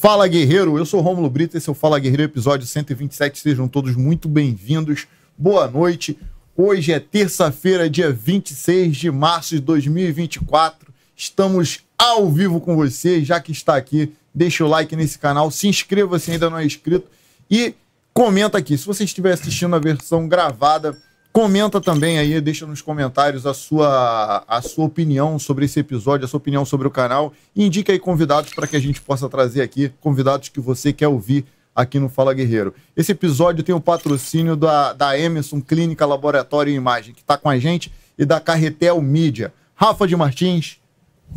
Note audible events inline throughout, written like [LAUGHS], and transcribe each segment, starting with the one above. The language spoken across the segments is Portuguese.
Fala Guerreiro, eu sou Rômulo Brito, esse é o Fala Guerreiro, episódio 127. Sejam todos muito bem-vindos. Boa noite. Hoje é terça-feira, dia 26 de março de 2024. Estamos ao vivo com você, já que está aqui, deixa o like nesse canal, se inscreva se ainda não é inscrito e comenta aqui. Se você estiver assistindo a versão gravada, Comenta também aí, deixa nos comentários a sua, a sua opinião sobre esse episódio, a sua opinião sobre o canal. E indica aí convidados para que a gente possa trazer aqui convidados que você quer ouvir aqui no Fala Guerreiro. Esse episódio tem o patrocínio da, da Emerson Clínica Laboratório e Imagem, que está com a gente, e da Carretel Mídia. Rafa de Martins,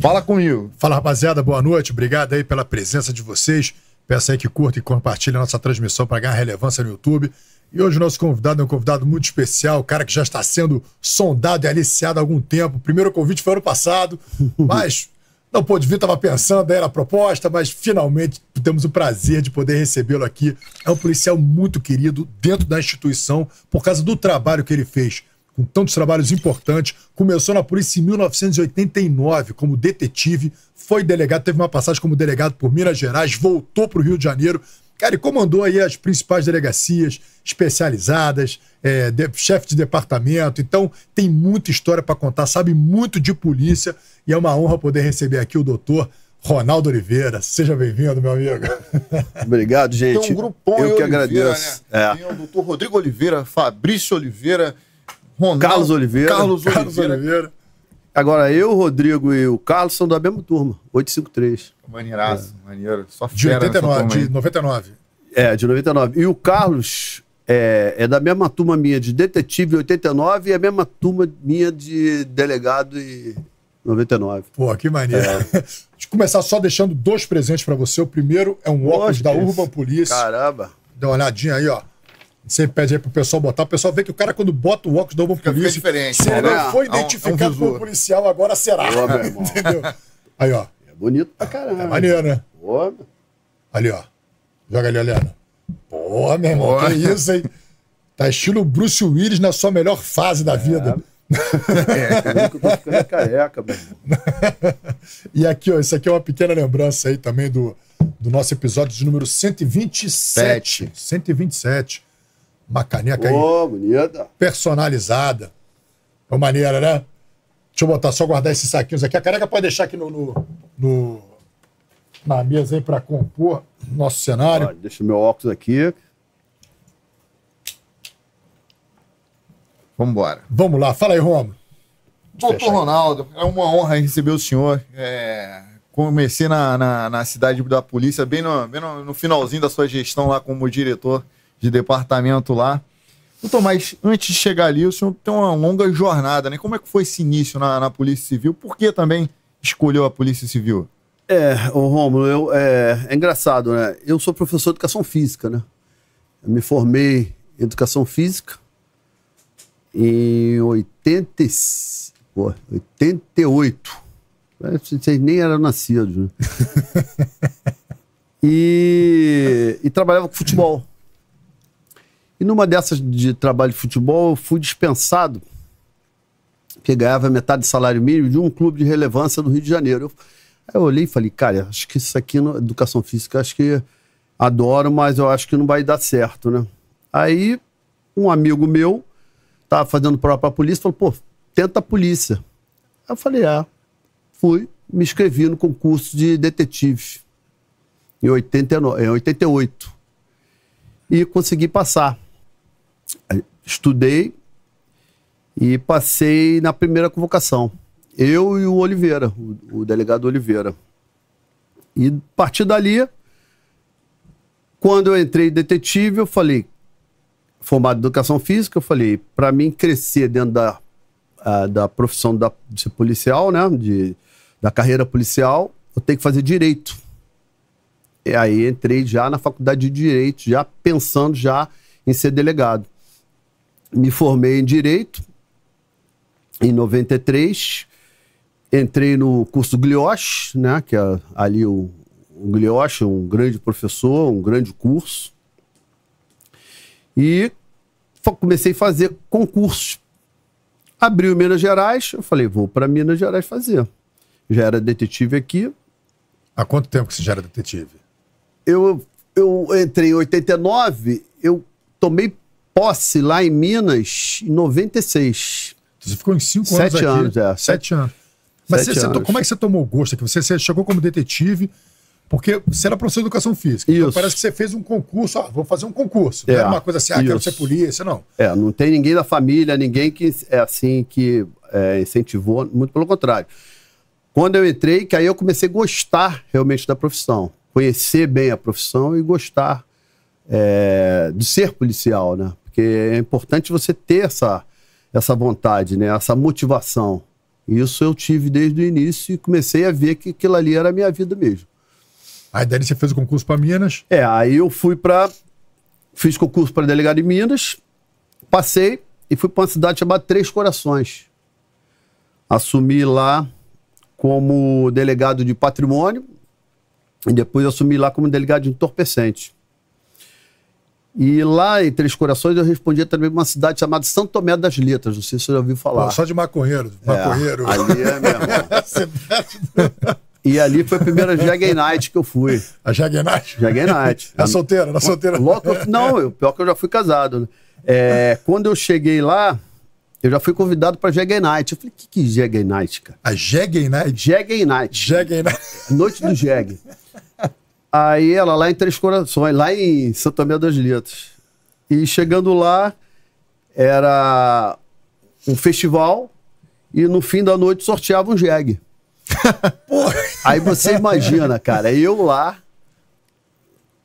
fala comigo. Fala, rapaziada, boa noite. Obrigado aí pela presença de vocês. Peço aí que curta e compartilhe a nossa transmissão para ganhar relevância no YouTube. E hoje o nosso convidado é um convidado muito especial, um cara que já está sendo sondado e aliciado há algum tempo. O primeiro convite foi ano passado, [LAUGHS] mas não pôde vir, estava pensando, né, era a proposta, mas finalmente temos o prazer de poder recebê-lo aqui. É um policial muito querido dentro da instituição por causa do trabalho que ele fez. Com tantos trabalhos importantes, começou na polícia em 1989 como detetive, foi delegado, teve uma passagem como delegado por Minas Gerais, voltou para o Rio de Janeiro, Cara, e comandou aí as principais delegacias especializadas, é, de, chefe de departamento. Então, tem muita história para contar, sabe muito de polícia. E é uma honra poder receber aqui o doutor Ronaldo Oliveira. Seja bem-vindo, meu amigo. [LAUGHS] Obrigado, gente. Tem um grupão Eu que Oliveira, agradeço. Né? É. Tem o doutor Rodrigo Oliveira, Fabrício Oliveira, Ronaldo, Carlos Oliveira. Carlos Oliveira. Carlos Oliveira. Agora, eu, Rodrigo e o Carlos são da mesma turma, 853. Maneiraço, é. maneiro. Só de, 89, de 99. É, de 99. E o Carlos é, é da mesma turma minha de detetive, 89, e a mesma turma minha de delegado e 99. Pô, que maneiro. É. [LAUGHS] de começar só deixando dois presentes para você. O primeiro é um óculos da é Urban Polícia. Caramba. Dá uma olhadinha aí, ó. Sempre pede aí pro pessoal botar. O pessoal vê que o cara, quando bota o óculos do Omo Polícia. diferente. Se né? não é, foi identificado é um, é um por policial, agora será. Boa, [LAUGHS] Entendeu? Aí, ó. É bonito pra ah, caramba. É maneiro, né? Boa. Ali, ó. Joga ali, Aliana. Pô, meu irmão, Boa. que isso, hein? Tá estilo Bruce Willis na sua melhor fase da é. vida. É, eu tá ficando careca, meu irmão. [LAUGHS] E aqui, ó, isso aqui é uma pequena lembrança aí também do, do nosso episódio de número 127. Sete. 127 uma caneca oh, aí. bonita. Personalizada. É maneira, né? Deixa eu botar, só guardar esses saquinhos aqui. A caneca pode deixar aqui no, no, no na mesa aí para compor nosso cenário. Ah, deixa meu óculos aqui. Vamos embora. Vamos lá, fala aí, Romulo. Doutor Ronaldo, é uma honra receber o senhor. É, comecei na, na, na, cidade da polícia, bem, no, bem no, no finalzinho da sua gestão lá como diretor de departamento lá. Então, mas antes de chegar ali, o senhor tem uma longa jornada, né? Como é que foi esse início na, na Polícia Civil? Por que também escolheu a Polícia Civil? É, o Romulo, eu, é, é, engraçado, né? Eu sou professor de educação física, né? Eu me formei em educação física em 80, pô, 88. Vocês nem eram nascidos, né? [LAUGHS] e, e trabalhava com futebol. E numa dessas de trabalho de futebol, eu fui dispensado, porque ganhava metade do salário mínimo de um clube de relevância do Rio de Janeiro. Eu, aí eu olhei e falei, cara, acho que isso aqui, no, educação física, acho que adoro, mas eu acho que não vai dar certo, né? Aí um amigo meu estava fazendo prova para a polícia, falou, pô, tenta a polícia. Aí eu falei, ah, fui, me inscrevi no concurso de detetive em, 89, em 88 e consegui passar estudei e passei na primeira convocação. Eu e o Oliveira, o, o delegado Oliveira. E a partir dali, quando eu entrei detetive, eu falei, formado em educação física, eu falei, para mim crescer dentro da, a, da profissão da, de policial, né, de, da carreira policial, eu tenho que fazer direito. E aí entrei já na faculdade de direito, já pensando já em ser delegado me formei em Direito em 93. Entrei no curso Glioche, né, que é ali o, o Glioche, um grande professor, um grande curso. E comecei a fazer concursos. Abriu Minas Gerais, eu falei, vou para Minas Gerais fazer. Já era detetive aqui. Há quanto tempo que você já era detetive? Eu, eu entrei em 89, eu tomei posse lá em Minas em 96. Você ficou em cinco Sete anos. Sete anos, é. Sete anos. Mas Sete você, anos. Você, como é que você tomou gosto aqui? Você, você chegou como detetive, porque você era professor de educação física. Então, Isso. Então parece que você fez um concurso. Ah, vou fazer um concurso. É. Não era uma coisa assim, ah, Isso. quero ser polícia, não. É, não tem ninguém da família, ninguém que é assim, que é, incentivou, muito pelo contrário. Quando eu entrei, que aí eu comecei a gostar realmente da profissão. Conhecer bem a profissão e gostar é, de ser policial, né? Porque é importante você ter essa, essa vontade, né? essa motivação. Isso eu tive desde o início e comecei a ver que aquilo ali era a minha vida mesmo. Aí daí você fez o concurso para Minas? É, aí eu fui para. Fiz concurso para delegado em Minas, passei e fui para uma cidade chamada Três Corações. Assumi lá como delegado de patrimônio e depois assumi lá como delegado de entorpecente. E lá em Três Corações eu respondia também uma cidade chamada Santo Tomé das Letras, não sei se você já ouviu falar. só de Macorreiro. Macorreiro. É, ali é mesmo. [LAUGHS] e ali foi a primeira Jagger Night que eu fui. A Jagger Night? Jagger Night. Na tá solteira, na tá solteira. Logo, não, eu, pior que eu já fui casado. Né? É, quando eu cheguei lá, eu já fui convidado para Jagger Night. Eu falei, o que, que é Jagger Night, cara? A Jagger Night? Jagger Night. Jagger Night. Noite do Jagger. Aí ela lá em Três Corações, lá em Santo Tomé das Letras. E chegando lá, era um festival e no fim da noite sorteava um jegue. [LAUGHS] Aí você imagina, cara, eu lá,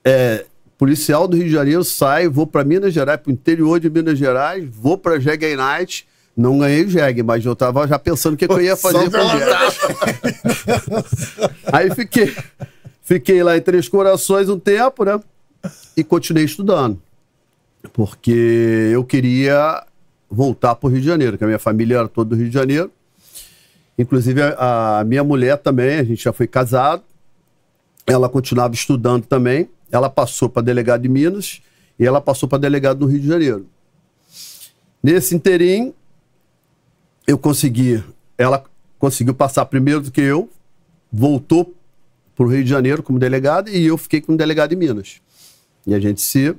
é, policial do Rio de Janeiro, saio, vou para Minas Gerais, pro interior de Minas Gerais, vou pra Jegue Night. Não ganhei o jegue, mas eu tava já pensando o que, que eu ia fazer com o jegue. [LAUGHS] Aí fiquei. Fiquei lá em Três Corações um tempo, né? E continuei estudando. Porque eu queria voltar para o Rio de Janeiro, que a minha família era toda do Rio de Janeiro. Inclusive, a, a minha mulher também, a gente já foi casado. Ela continuava estudando também. Ela passou para delegado de Minas e ela passou para delegado do Rio de Janeiro. Nesse interim, eu consegui. Ela conseguiu passar primeiro do que eu, voltou para o Rio de Janeiro como delegado e eu fiquei como delegado em Minas. E a gente se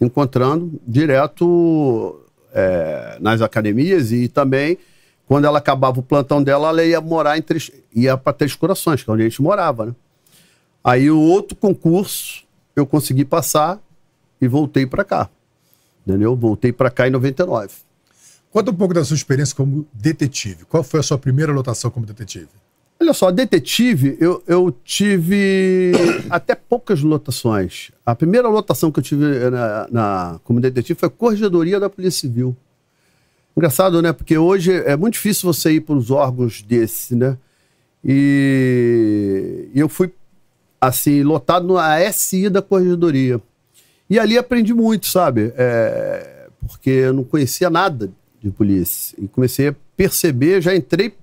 encontrando direto é, nas academias e também quando ela acabava o plantão dela, ela ia morar em três, ia para Três Corações, que é onde a gente morava, né? Aí o outro concurso eu consegui passar e voltei para cá. Entendeu? Voltei para cá em 99. Conta um pouco da sua experiência como detetive. Qual foi a sua primeira lotação como detetive? Olha só, detetive, eu, eu tive [COUGHS] até poucas lotações. A primeira lotação que eu tive na, na, como detetive foi a Corregedoria da Polícia Civil. Engraçado, né? Porque hoje é muito difícil você ir para os órgãos desse, né? E, e eu fui, assim, lotado na SI da Corregedoria. E ali aprendi muito, sabe? É, porque eu não conhecia nada de polícia. E comecei a perceber, já entrei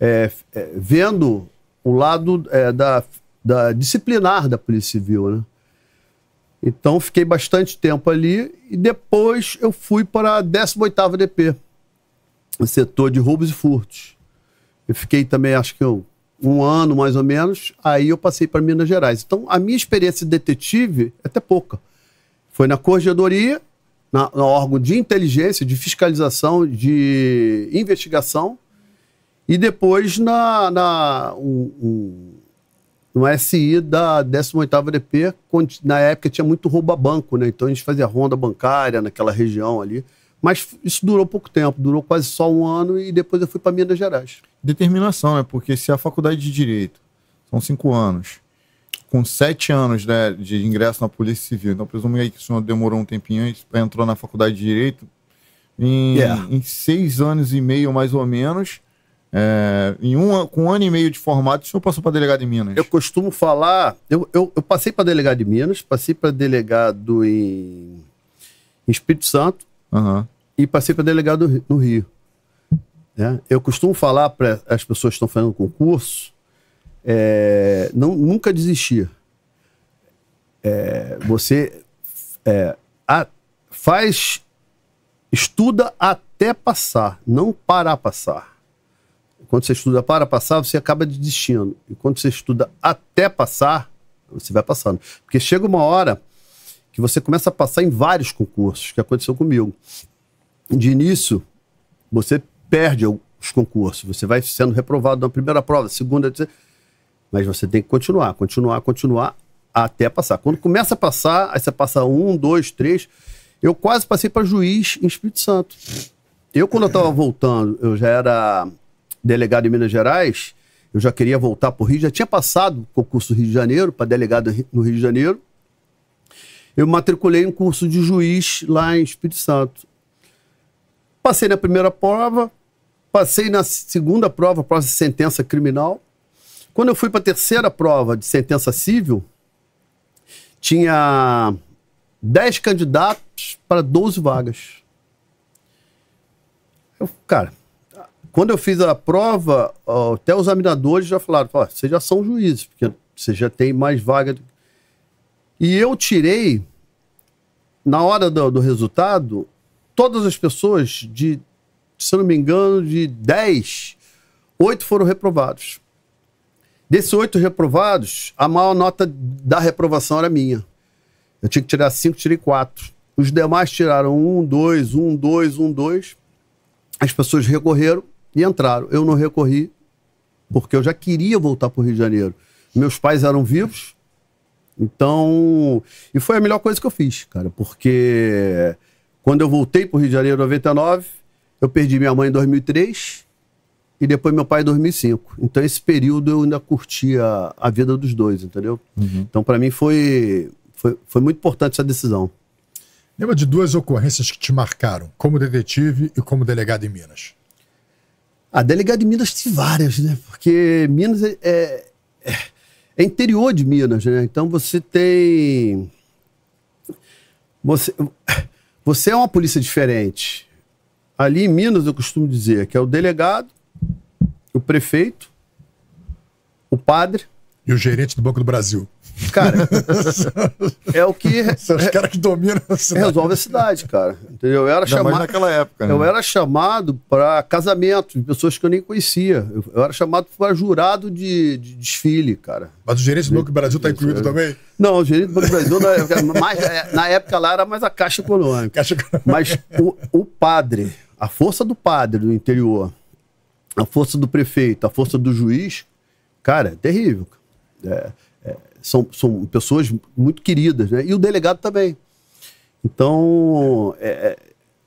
é, é, vendo o lado é, da, da disciplinar da Polícia Civil, né? Então fiquei bastante tempo ali e depois eu fui para a 18ª DP, o setor de roubos e furtos. Eu fiquei também, acho que um, um ano mais ou menos, aí eu passei para Minas Gerais. Então a minha experiência de detetive é até pouca. Foi na corregedoria, na, na órgão de inteligência, de fiscalização, de investigação e depois na, na o, o, no SI da 18ª DP, na época tinha muito rouba banco, né? Então a gente fazia ronda bancária naquela região ali. Mas isso durou pouco tempo, durou quase só um ano e depois eu fui para Minas Gerais. Determinação, né? Porque se a faculdade de Direito são cinco anos, com sete anos né, de ingresso na Polícia Civil, então presumo aí que o senhor demorou um tempinho para entrar na faculdade de Direito, em, yeah. É. em seis anos e meio mais ou menos, é, em um, com um ano e meio de formato, o senhor passou para delegado de Minas? Eu costumo falar. Eu, eu, eu passei para delegado de Minas, passei para delegado em, em, Espírito Santo uhum. e passei para delegado no Rio. Né? Eu costumo falar para as pessoas que estão fazendo concurso: é, não, nunca desistir. É, você é, a, faz, estuda até passar, não parar passar quando você estuda para passar, você acaba de destino. E quando você estuda até passar, você vai passando. Porque chega uma hora que você começa a passar em vários concursos, que aconteceu comigo. De início, você perde os concursos, você vai sendo reprovado na primeira prova, segunda, mas você tem que continuar, continuar, continuar até passar. Quando começa a passar, aí você passa um, dois, três. Eu quase passei para juiz em Espírito Santo. Eu, quando eu estava voltando, eu já era delegado em Minas Gerais, eu já queria voltar para o Rio, já tinha passado o concurso Rio de Janeiro, para delegado no Rio de Janeiro. Eu matriculei um curso de juiz lá em Espírito Santo. Passei na primeira prova, passei na segunda prova, prova de sentença criminal. Quando eu fui para a terceira prova de sentença civil, tinha 10 candidatos para 12 vagas. Eu, cara, quando eu fiz a prova, até os examinadores já falaram: ah, vocês já são juízes, porque você já tem mais vaga. E eu tirei, na hora do, do resultado, todas as pessoas, de, se não me engano, de 10, oito foram reprovados. Desses oito reprovados, a maior nota da reprovação era minha. Eu tinha que tirar cinco, tirei quatro. Os demais tiraram um, dois, um, dois, um, dois. As pessoas recorreram e entraram. Eu não recorri, porque eu já queria voltar para o Rio de Janeiro. Meus pais eram vivos, então. E foi a melhor coisa que eu fiz, cara, porque quando eu voltei para o Rio de Janeiro em 99, eu perdi minha mãe em 2003 e depois meu pai em 2005. Então, esse período eu ainda curtia a vida dos dois, entendeu? Uhum. Então, para mim, foi, foi, foi muito importante essa decisão. Lembra de duas ocorrências que te marcaram, como detetive e como delegado em Minas? A delegada de Minas tem várias, né? Porque Minas é, é, é, interior de Minas, né? Então você tem. Você, você é uma polícia diferente. Ali em Minas, eu costumo dizer que é o delegado, o prefeito, o padre. E o gerente do Banco do Brasil. Cara, [LAUGHS] é o que. São os caras que dominam a cidade. Resolve a cidade, cara. Entendeu? Eu era Ainda chamado. naquela época. Né? Eu era chamado para casamento de pessoas que eu nem conhecia. Eu, eu era chamado para jurado de, de, desfile, cara. Mas o gerente do Banco do Brasil tá incluído também? Não, o gerente do Banco do Brasil, na, mais, é, na época lá, era mais a Caixa Econômica. Caixa Econômica. Mas o, o padre, a força do padre do interior, a força do prefeito, a força do juiz, cara, é terrível. É são, são pessoas muito queridas, né? E o delegado também. Então, é, é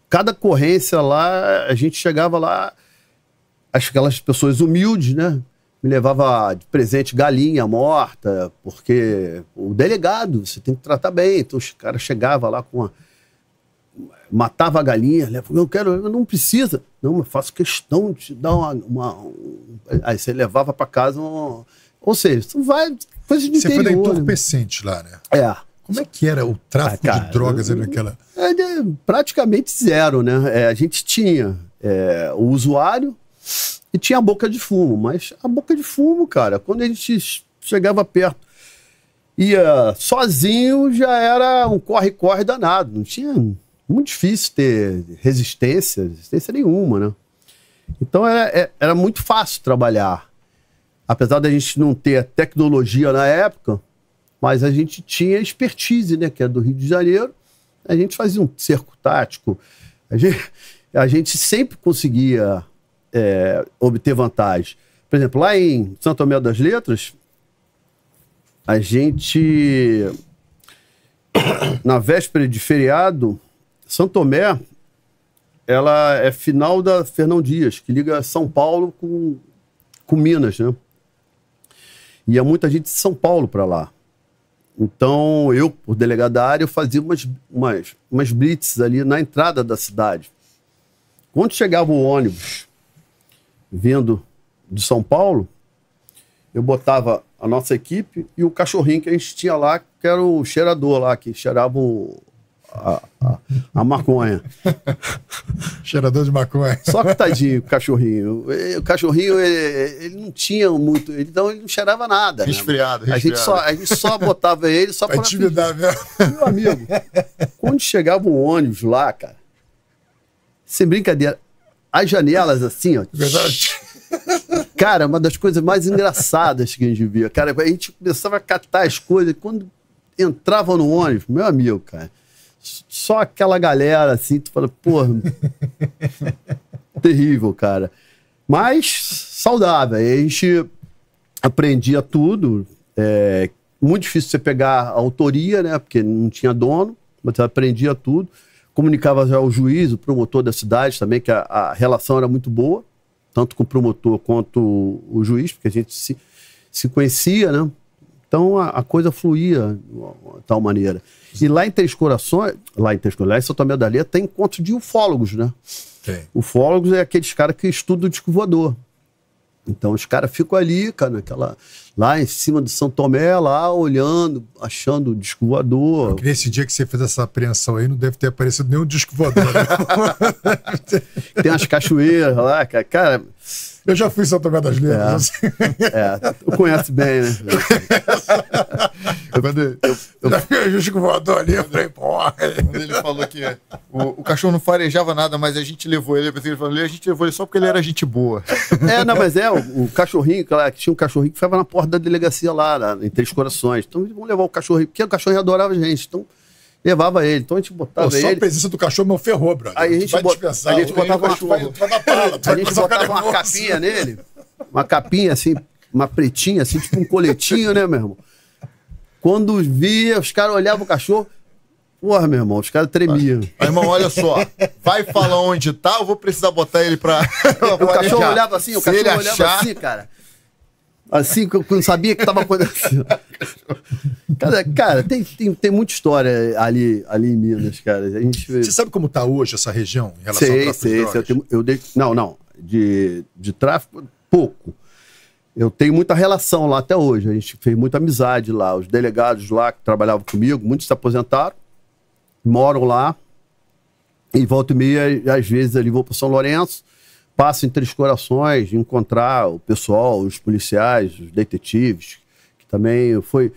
cada ocorrência lá, a gente chegava lá, aquelas pessoas humildes, né? Me levava de presente galinha morta, porque o delegado, você tem que tratar bem. Então os caras chegavam lá com a. Matava a galinha, levava, eu quero, eu não precisa. Não, mas faço questão de te dar uma. uma um... Aí você levava para casa um... Ou seja, tu vai, Coisas de Você interior. Você né? foi da entorpecente lá, né? É. Como é que era o tráfico ah, cara, de drogas ali naquela... É, praticamente zero, né? É, a gente tinha é, o usuário e tinha a boca de fumo. Mas a boca de fumo, cara, quando a gente chegava perto, ia sozinho, já era um corre-corre danado. Não tinha... Muito difícil ter resistência, resistência nenhuma, né? Então era, é, era muito fácil trabalhar apesar da gente não ter tecnologia na época, mas a gente tinha expertise, né, que é do Rio de Janeiro. A gente fazia um cerco tático. A gente, a gente sempre conseguia é, obter vantagem. Por exemplo, lá em Santo Tomé das Letras, a gente, na véspera de feriado, Santo Tomé, ela é final da Fernão Dias, que liga São Paulo com, com Minas, né? ia é muita gente de São Paulo para lá. Então, eu, por delegado da área, eu fazia umas, umas, umas blitzes ali na entrada da cidade. Quando chegava o ônibus vindo de São Paulo, eu botava a nossa equipe e o cachorrinho que a gente tinha lá, que era o cheirador lá, que cheirava o, a, a, maconha. [LAUGHS] Cheirador de maconha. Só que tadinho, o cachorrinho. O cachorrinho, ele, ele não tinha muito. então ele não cheirava nada. Resfriado, né? resfriado. A gente só, a gente só botava ele só [LAUGHS] pra. pra né? Meu amigo, quando chegava o um ônibus lá, cara, sem brincadeira, as janelas assim, ó. Verdade. [LAUGHS] Cara, uma das coisas mais engraçadas que a gente via, cara, a gente começava a catar as coisas. Quando entrava no ônibus, meu amigo, cara, só aquela galera assim, tu fala, porra, [LAUGHS] terrível, cara. Mas saudável. E a gente aprendia tudo. É, muito difícil você pegar a autoria, né? Porque não tinha dono, mas você aprendia tudo. Comunicava já o juiz, o promotor da cidade também, que a, a relação era muito boa, tanto com o promotor quanto o, o juiz, porque a gente se, se conhecia, né? Então a, a coisa fluía de tal maneira. E lá em Três Corações, lá em Três Corações, São Tomé da Lia, tem encontro de ufólogos, né? Tem. Ufólogos é aqueles caras que estudam o disco voador. Então os caras ficam ali, cara, naquela, lá em cima de São Tomé, lá olhando, achando o disco voador. Porque nesse dia que você fez essa apreensão aí, não deve ter aparecido nenhum disco voador. Né? [LAUGHS] Tem umas cachoeiras lá, cara. cara eu já fui São Tomé das Letras. É. Assim. é. Tu conhece bem, né? eu, quando eu, vi o Chico Voador ali, eu falei, porra. Quando ele falou que o, o, cachorro não farejava nada, mas a gente levou ele, eu pensei, ele falou, a gente levou ele só porque ele era gente boa. É, não, mas é, o, o cachorrinho, claro, que tinha um cachorrinho que ficava na porta da delegacia lá, lá em Três Corações. Então, vamos levar o cachorrinho, porque o cachorrinho adorava a gente. Então, levava ele. Então a gente botava Pô, ele. Só a presença do cachorro meu ferrou, brother. Aí a gente, bot... a gente [LAUGHS] botava uma, cachorro. a gente botava uma capinha nele, uma capinha assim, uma pretinha, assim, tipo um coletinho, né, meu irmão? Quando via, os caras olhavam o cachorro. Porra, meu irmão, os caras tremiam. irmão, olha só. Vai falar onde tá, eu vou precisar botar ele pra. [LAUGHS] o cachorro olhava assim, o cachorro olhava assim, cara. Assim, que eu não sabia que estava acontecendo. Cara, cara tem, tem, tem muita história ali, ali em Minas, cara. A gente... Você sabe como está hoje essa região em relação sei, ao tráfico sei, de Sei, eu, eu dei... Não, não. De, de tráfico, pouco. Eu tenho muita relação lá até hoje. A gente fez muita amizade lá. Os delegados lá que trabalhavam comigo, muitos se aposentaram, moram lá. E volta e meia, às vezes, ali vou para São Lourenço passa entre os Corações, encontrar o pessoal, os policiais, os detetives, que também foi.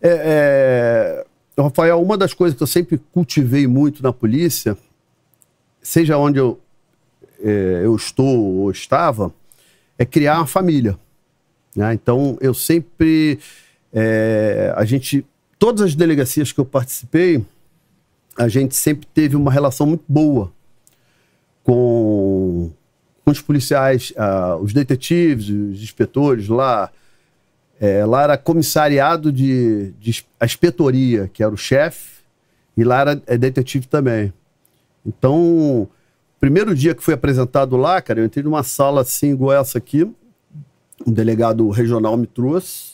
É, é... Rafael, uma das coisas que eu sempre cultivei muito na polícia, seja onde eu, é, eu estou ou estava, é criar uma família. Né? Então, eu sempre. É, a gente. Todas as delegacias que eu participei, a gente sempre teve uma relação muito boa com com os policiais, uh, os detetives, os inspetores lá. É, lá era comissariado de, de a inspetoria, que era o chefe, e lá era é, detetive também. Então, primeiro dia que fui apresentado lá, cara, eu entrei numa sala assim, igual essa aqui, um delegado regional me trouxe,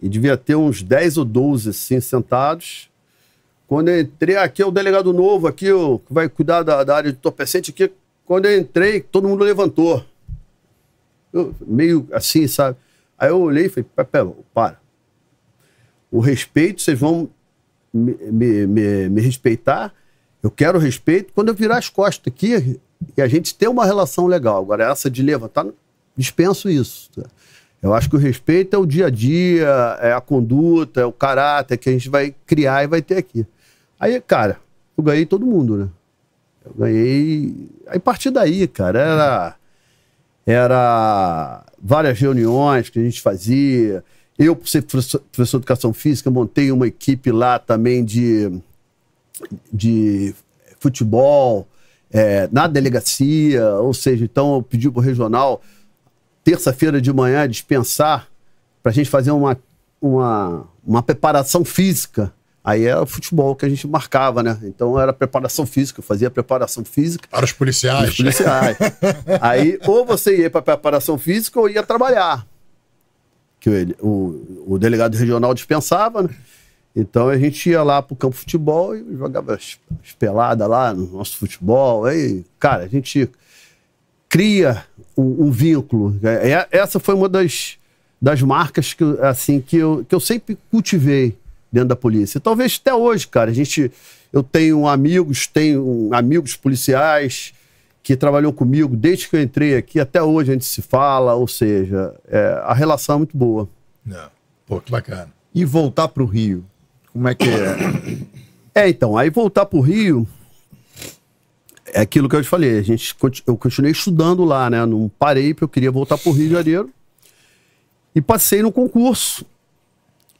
e devia ter uns 10 ou 12 assim, sentados. Quando eu entrei, aqui é o delegado novo, aqui, ó, que vai cuidar da, da área de torpecente, aqui quando eu entrei, todo mundo levantou. Eu, meio assim, sabe? Aí eu olhei e falei, pera, para. O respeito, vocês vão me, me, me, me respeitar. Eu quero respeito. Quando eu virar as costas aqui, e a gente tem uma relação legal. Agora, essa de levantar, dispenso isso. Tá? Eu acho que o respeito é o dia a dia, é a conduta, é o caráter que a gente vai criar e vai ter aqui. Aí, cara, eu ganhei todo mundo, né? Eu ganhei. Aí a partir daí, cara, era. Era várias reuniões que a gente fazia. Eu, por ser professor, de educação física, montei uma equipe lá também de, de futebol, é, na delegacia. Ou seja, então eu pedi para o regional, terça-feira de manhã, dispensar para a gente fazer uma, uma, uma preparação física Aí era é futebol que a gente marcava, né? Então era preparação física, eu fazia preparação física. Para os policiais. Os policiais. aí ou você ia para preparação física ou ia trabalhar. Que o, o delegado regional dispensava, né? Então a gente ia lá pro campo de futebol e jogava as, as peladas lá no nosso futebol. Aí, cara, a gente cria um, um vínculo. É, é, essa foi uma das, das marcas que, assim, que, eu, que eu sempre cultivei dentro da polícia. E talvez até hoje, cara, a gente, eu tenho amigos, tenho amigos policiais que trabalhou comigo desde que eu entrei aqui até hoje a gente se fala, ou seja, é, a relação é muito boa. É. Pô, que bacana. E voltar para o Rio, como é que é? é, então, aí voltar para o Rio é aquilo que eu te falei, a gente, eu continuei estudando lá, né? Não parei porque eu queria voltar para o Rio de Janeiro e passei no concurso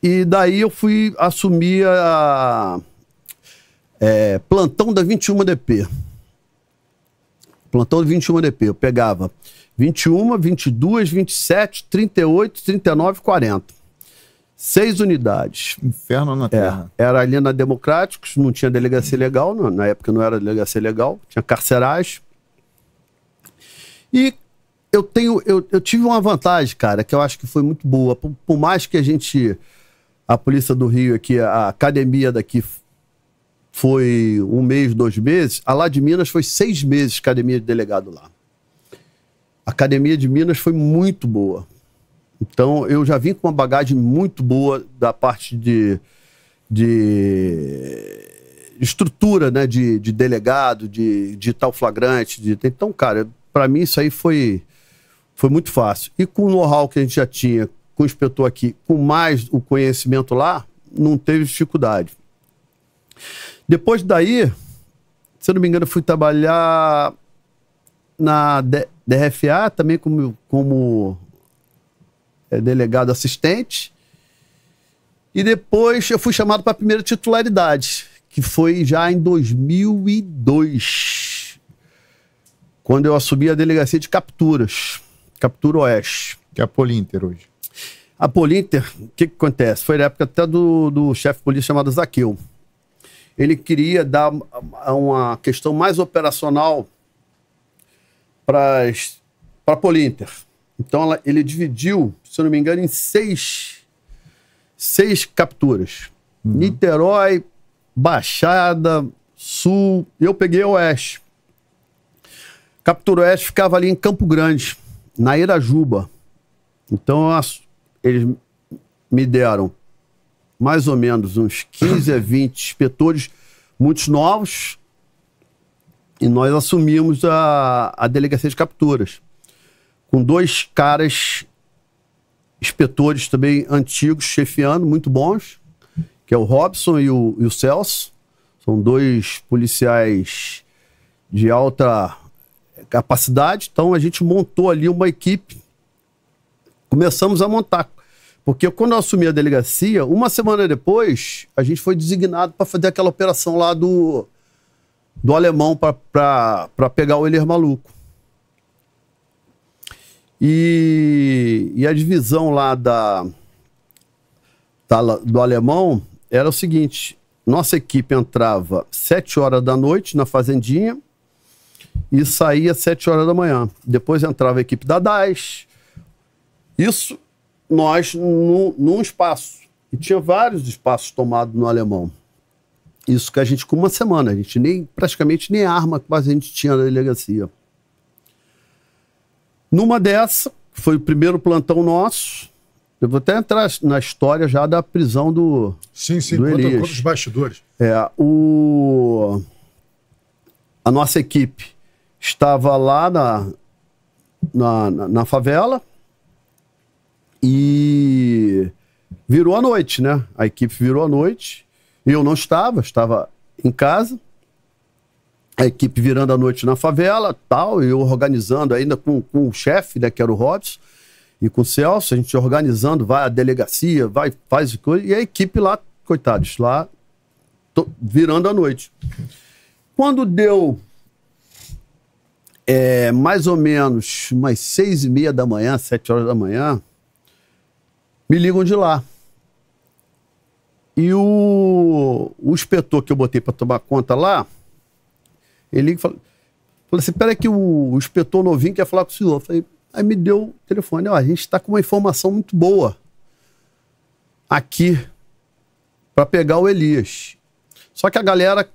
e daí eu fui assumir a, é, plantão da 21 DP. Plantão da 21 DP. Eu pegava 21, 22, 27, 38, 39, 40. Seis unidades. Inferno na é, terra. É, era ali na Democráticos, não tinha delegacia legal, não, na época não era delegacia legal, tinha carcerais. E eu tenho, eu, eu tive uma vantagem, cara, que eu acho que foi muito boa. Por, por mais que a gente a Polícia do Rio aqui, a academia daqui foi um mês, dois meses, a lá de Minas foi seis meses academia de delegado lá. A academia de Minas foi muito boa. Então eu já vim com uma bagagem muito boa da parte de, de estrutura, né, de, de delegado, de, de tal flagrante. De, então, cara, para mim isso aí foi, foi muito fácil. E com o know-how que a gente já tinha, com o inspetor aqui, com mais o conhecimento lá, não teve dificuldade. Depois daí, se eu não me engano, fui trabalhar na DRFA também como, como é, delegado assistente. E depois eu fui chamado para a primeira titularidade, que foi já em 2002, quando eu assumi a delegacia de capturas, Captura Oeste. Que é a Polinter hoje. A Polinter, o que, que, acontece? Foi na época até do, do chefe de polícia chamado Zaqueu. Ele queria dar uma questão mais operacional para a Polinter. Então ela, ele dividiu, se eu não me engano, em seis, seis capturas. Uhum. Niterói, Baixada, Sul. Eu peguei o Oeste. Captura Oeste ficava ali em Campo Grande, na Irajuba. Então eu eles me deram mais ou menos uns 15 a 20 inspetores, muitos novos, e nós assumimos a, a delegacia de capturas, com dois caras inspetores também antigos, chefiando, muito bons, que é o Robson e o, e o Celso. São dois policiais de alta capacidade, então a gente montou ali uma equipe começamos a montar. Porque quando eu assumi a delegacia, uma semana depois, a gente foi designado para fazer aquela operação lá do, do alemão para pegar o Eler Maluco. E, e a divisão lá da, da, do alemão era o seguinte: nossa equipe entrava 7 horas da noite na Fazendinha e saía 7 horas da manhã. Depois entrava a equipe da DAS, isso nós no, num espaço. E tinha vários espaços tomados no alemão. Isso que a gente, com uma semana, a gente nem praticamente nem arma quase a gente tinha na delegacia. Numa dessa, foi o primeiro plantão nosso. Eu vou até entrar na história já da prisão do. Sim, sim, do conta, Elias. conta os bastidores. É, o... A nossa equipe estava lá na, na, na, na favela e virou a noite, né? A equipe virou a noite. E eu não estava, estava em casa. A equipe virando a noite na favela, tal, eu organizando ainda com, com o chefe, né, que era o Robson, e com o Celso, a gente organizando, vai à delegacia, vai, faz coisa, e a equipe lá, coitados, lá virando a noite. Quando deu é, mais ou menos umas seis e meia da manhã, sete horas da manhã, me ligam de lá. E o, o inspetor que eu botei para tomar conta lá, ele falou, falou assim: peraí, que o, o inspetor novinho quer falar com o senhor. Eu falei, aí me deu o telefone: ó, a gente está com uma informação muito boa aqui para pegar o Elias. Só que a galera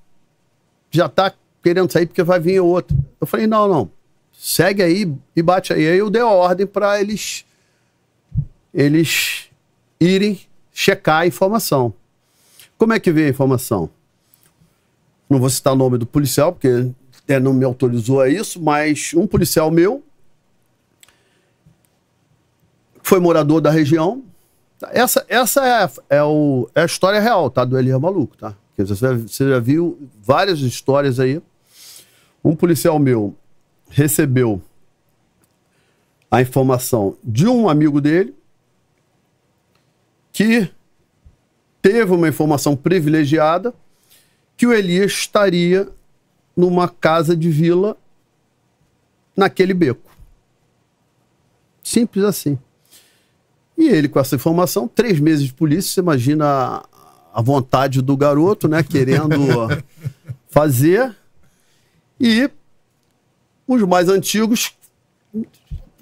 já tá querendo sair porque vai vir outro. Eu falei: não, não, segue aí e bate aí. Aí eu dei a ordem para eles. Eles irem checar a informação. Como é que veio a informação? Não vou citar o nome do policial, porque é, não me autorizou a isso, mas um policial meu foi morador da região. Essa, essa é, é, o, é a história real, tá? Do Elia Maluco, tá? você já viu várias histórias aí. Um policial meu recebeu a informação de um amigo dele, que teve uma informação privilegiada que o Elias estaria numa casa de vila naquele beco. Simples assim. E ele, com essa informação, três meses de polícia, você imagina a vontade do garoto, né? Querendo [LAUGHS] fazer. E os mais antigos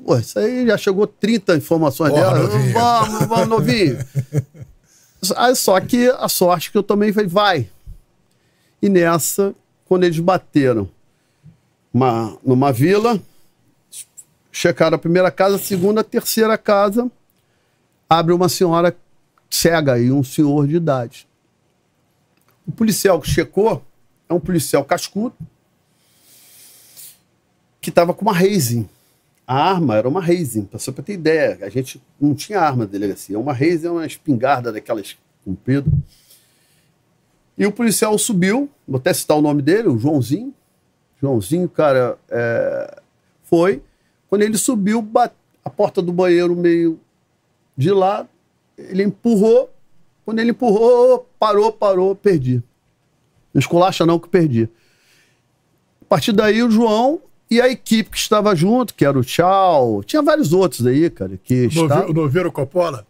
Pô, isso aí já chegou 30 informações Porra, dela. Novinho. Vamos, vamos, novinho. [LAUGHS] Ah, só que a sorte que eu também falei, vai. E nessa, quando eles bateram uma, numa vila, checaram a primeira casa, a segunda, a terceira casa, abre uma senhora cega e um senhor de idade. O policial que checou é um policial cascudo que estava com uma raising. A arma era uma Raising, só para ter ideia. A gente não tinha arma da delegacia. Uma Raising é uma espingarda daquelas comprido. E o policial subiu, vou até citar o nome dele, o Joãozinho. Joãozinho, cara, é, foi. Quando ele subiu, bate, a porta do banheiro meio de lado, ele empurrou. Quando ele empurrou, parou, parou, perdi. Não esculacha não que perdi. A partir daí, o João e a equipe que estava junto, que era o Tchau, tinha vários outros aí, cara. Que Nove, estava... O Noveiro Coppola?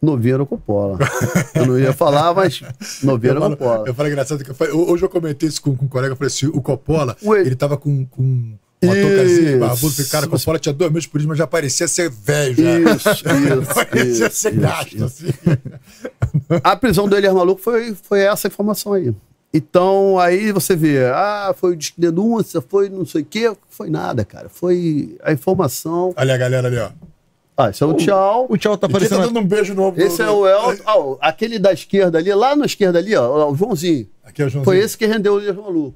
Noveiro Coppola. [LAUGHS] eu não ia falar, mas Noveiro eu falo, Coppola. Eu falei engraçado que eu falei, hoje eu comentei isso com, com um colega, eu falei assim, o Coppola, ele tava com, com uma toucazinha assim, barbudo, porque o Coppola tinha dois meses por isso, mas já parecia ser velho, já. Isso, [LAUGHS] isso, parecia isso, ser gasto, isso. assim. A prisão dele, maluco, foi, foi essa informação aí. Então, aí você vê, ah, foi denúncia, foi não sei o quê. Foi nada, cara. Foi a informação. Olha a galera ali, ó. Ah, esse é o tchau. O tchau tá aparecendo. Tá dando um beijo novo. Esse é o El. aquele da esquerda ali, lá na esquerda ali, ó, o Joãozinho. Aqui é o Joãozinho. Foi esse que rendeu o Elias Maluco.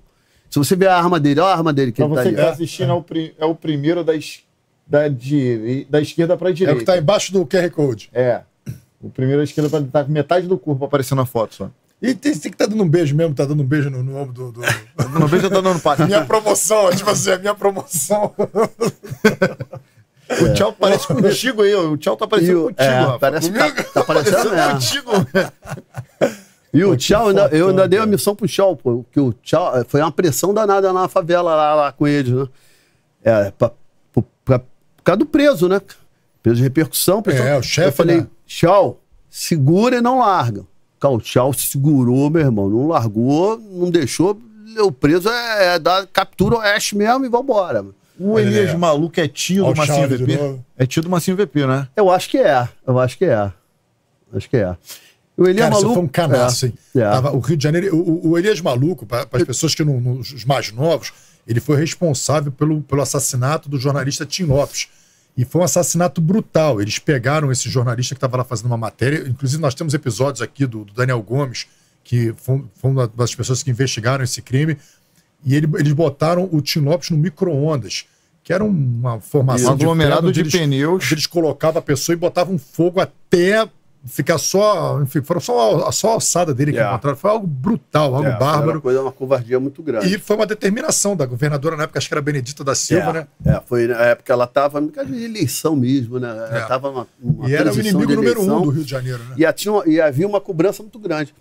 Se você ver a arma dele, olha a arma dele que pra ele tá você que tá é. assistindo, é, é. O, prim... é o primeiro da, es... da, da esquerda pra direita. É o que tá embaixo do QR Code. É. O primeiro da esquerda pra... tá com metade do corpo aparecendo na foto só. E tem, tem que estar tá dando um beijo mesmo, tá dando um beijo no, no ombro do. do... [LAUGHS] tá dando beijo dando um pato Minha promoção, é tipo assim, a minha promoção. [LAUGHS] O é. tchau é. parece contigo aí, o tchau tá parecendo contigo. É, parece tá, tá parecendo é. Tá contigo. [LAUGHS] E o tchau, ainda, eu ainda dei uma missão pro tchau, pô, que o tchau é, foi uma pressão danada na favela lá, lá com eles, né? É, pra, pra, pra, por causa do preso, né? Preso de repercussão. Pessoal. É, o chefe. Eu falei, né? tchau, segura e não larga. Cautial segurou, meu irmão. Não largou, não deixou. O preso é, é da captura oeste mesmo e vambora. O Elias é. Maluco é tio Olha do Massinho VP? É tio do Massinho VP, né? Eu acho que é. Eu acho que é. Acho que é. O Elias Cara, Maluco. Você foi um canaço, é. hein? É. Tava, o Rio de Janeiro. O, o Elias Maluco, para as pessoas que não. Os mais novos, ele foi responsável pelo, pelo assassinato do jornalista Tim Lopes e foi um assassinato brutal. Eles pegaram esse jornalista que estava lá fazendo uma matéria. Inclusive, nós temos episódios aqui do, do Daniel Gomes, que foi, foi, uma das pessoas que investigaram esse crime. E ele, eles botaram o Tim Lopes no micro-ondas, que era uma formação. Um aglomerado de, pedra, de eles, pneus. Eles colocavam a pessoa e botavam fogo até ficar só, enfim, foram só, só a alçada dele yeah. que encontraram. Foi algo brutal, algo yeah, bárbaro. Foi uma coisa, uma covardia muito grande. E foi uma determinação da governadora na época, acho que era Benedita da Silva, yeah. né? É, foi na época ela estava, de eleição mesmo, né? Ela estava uma, uma, E era o inimigo número um do Rio de Janeiro, né? E, tinha, e havia uma cobrança muito grande.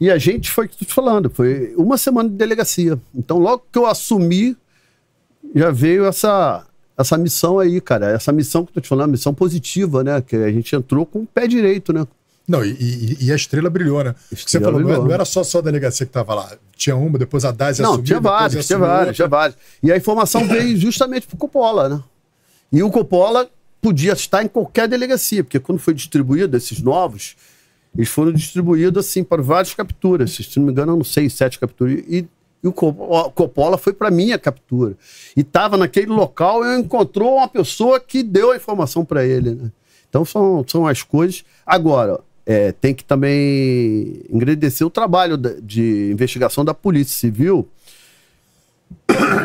E a gente foi que falando, foi uma semana de delegacia. Então, logo que eu assumi, já veio essa essa missão aí, cara, essa missão que eu tô te falando, a uma missão positiva, né? Que a gente entrou com o pé direito, né? Não, e, e, e a estrela brilhou, né? Estrela você falou, é, brilhou. não era só, só a delegacia que tava lá. Tinha uma, depois a DAS Não, tinha várias, tinha várias, tinha várias. E a informação [COUGHS] veio justamente pro Coppola, né? E o Coppola podia estar em qualquer delegacia, porque quando foi distribuído esses novos, eles foram distribuídos assim para várias capturas. Se não me engano, eu não sei, sete capturas. E e o Coppola foi para minha captura. E estava naquele local e encontrou uma pessoa que deu a informação para ele. Né? Então são, são as coisas. Agora, é, tem que também agradecer o trabalho de, de investigação da Polícia Civil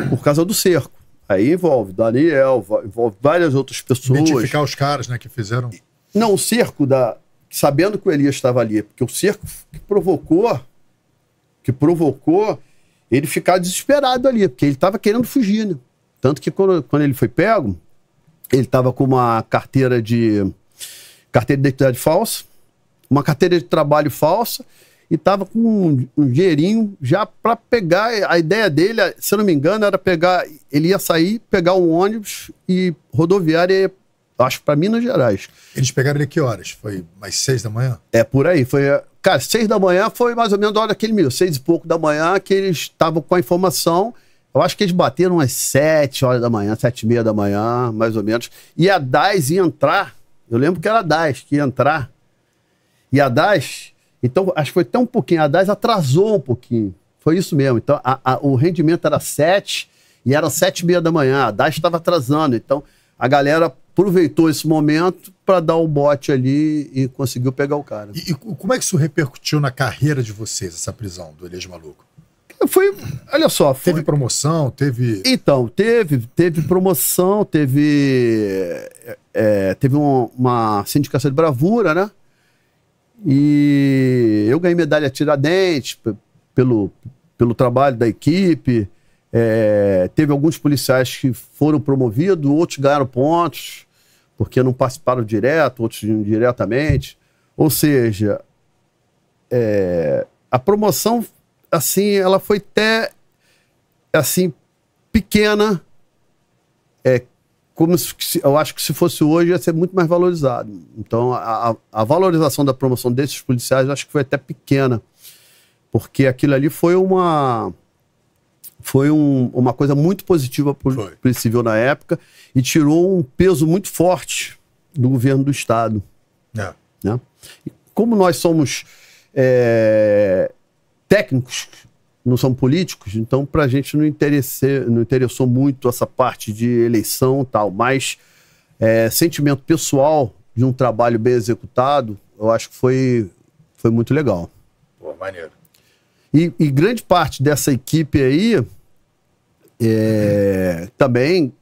por causa do cerco. Aí envolve Daniel, envolve várias outras pessoas. Identificar os caras né, que fizeram. Não, o cerco da. Sabendo que o Elias estava ali, porque o cerco que provocou, que provocou ele ficar desesperado ali, porque ele estava querendo fugir, né? Tanto que quando, quando ele foi pego, ele estava com uma carteira de carteira de identidade falsa, uma carteira de trabalho falsa e estava com um, um, dinheirinho já para pegar. A ideia dele, se eu não me engano, era pegar. Ele ia sair, pegar um ônibus e rodoviária, acho, para Minas Gerais. Eles pegaram ele que horas? Foi mais seis da manhã? É, por aí. Foi Cara, seis da manhã foi mais ou menos a hora daquele mil, seis e pouco da manhã que eles estavam com a informação. Eu acho que eles bateram umas sete horas da manhã, sete e meia da manhã, mais ou menos. E a DAS ia entrar, eu lembro que era a DAS que ia entrar. E a DAS, então, acho que foi até um pouquinho, a DAS atrasou um pouquinho. Foi isso mesmo. Então, a, a, o rendimento era sete e era sete e meia da manhã. A DAS estava atrasando, então a galera aproveitou esse momento para dar o bote ali e conseguiu pegar o cara. E, e, como é que isso repercutiu na carreira de vocês, essa prisão do Elias Maluco? Foi, olha só. Foi... Teve promoção, teve. Então, teve, teve promoção, teve. É, é teve um, uma sindicação de bravura, né? E eu ganhei medalha Tiradentes pelo, pelo trabalho da equipe. É, teve alguns policiais que foram promovidos, outros ganharam pontos porque não participaram direto, outros indiretamente. Ou seja, é, a promoção, assim, ela foi até, assim, pequena. É, como se, eu acho que se fosse hoje ia ser muito mais valorizado. Então, a, a valorização da promoção desses policiais eu acho que foi até pequena, porque aquilo ali foi uma foi um, uma coisa muito positiva para o civil na época e tirou um peso muito forte do governo do Estado. É. Né? E como nós somos é, técnicos, não são políticos, então para a gente não, não interessou muito essa parte de eleição tal, mas é, sentimento pessoal de um trabalho bem executado, eu acho que foi, foi muito legal. Pô, maneiro. E, e grande parte dessa equipe aí é, também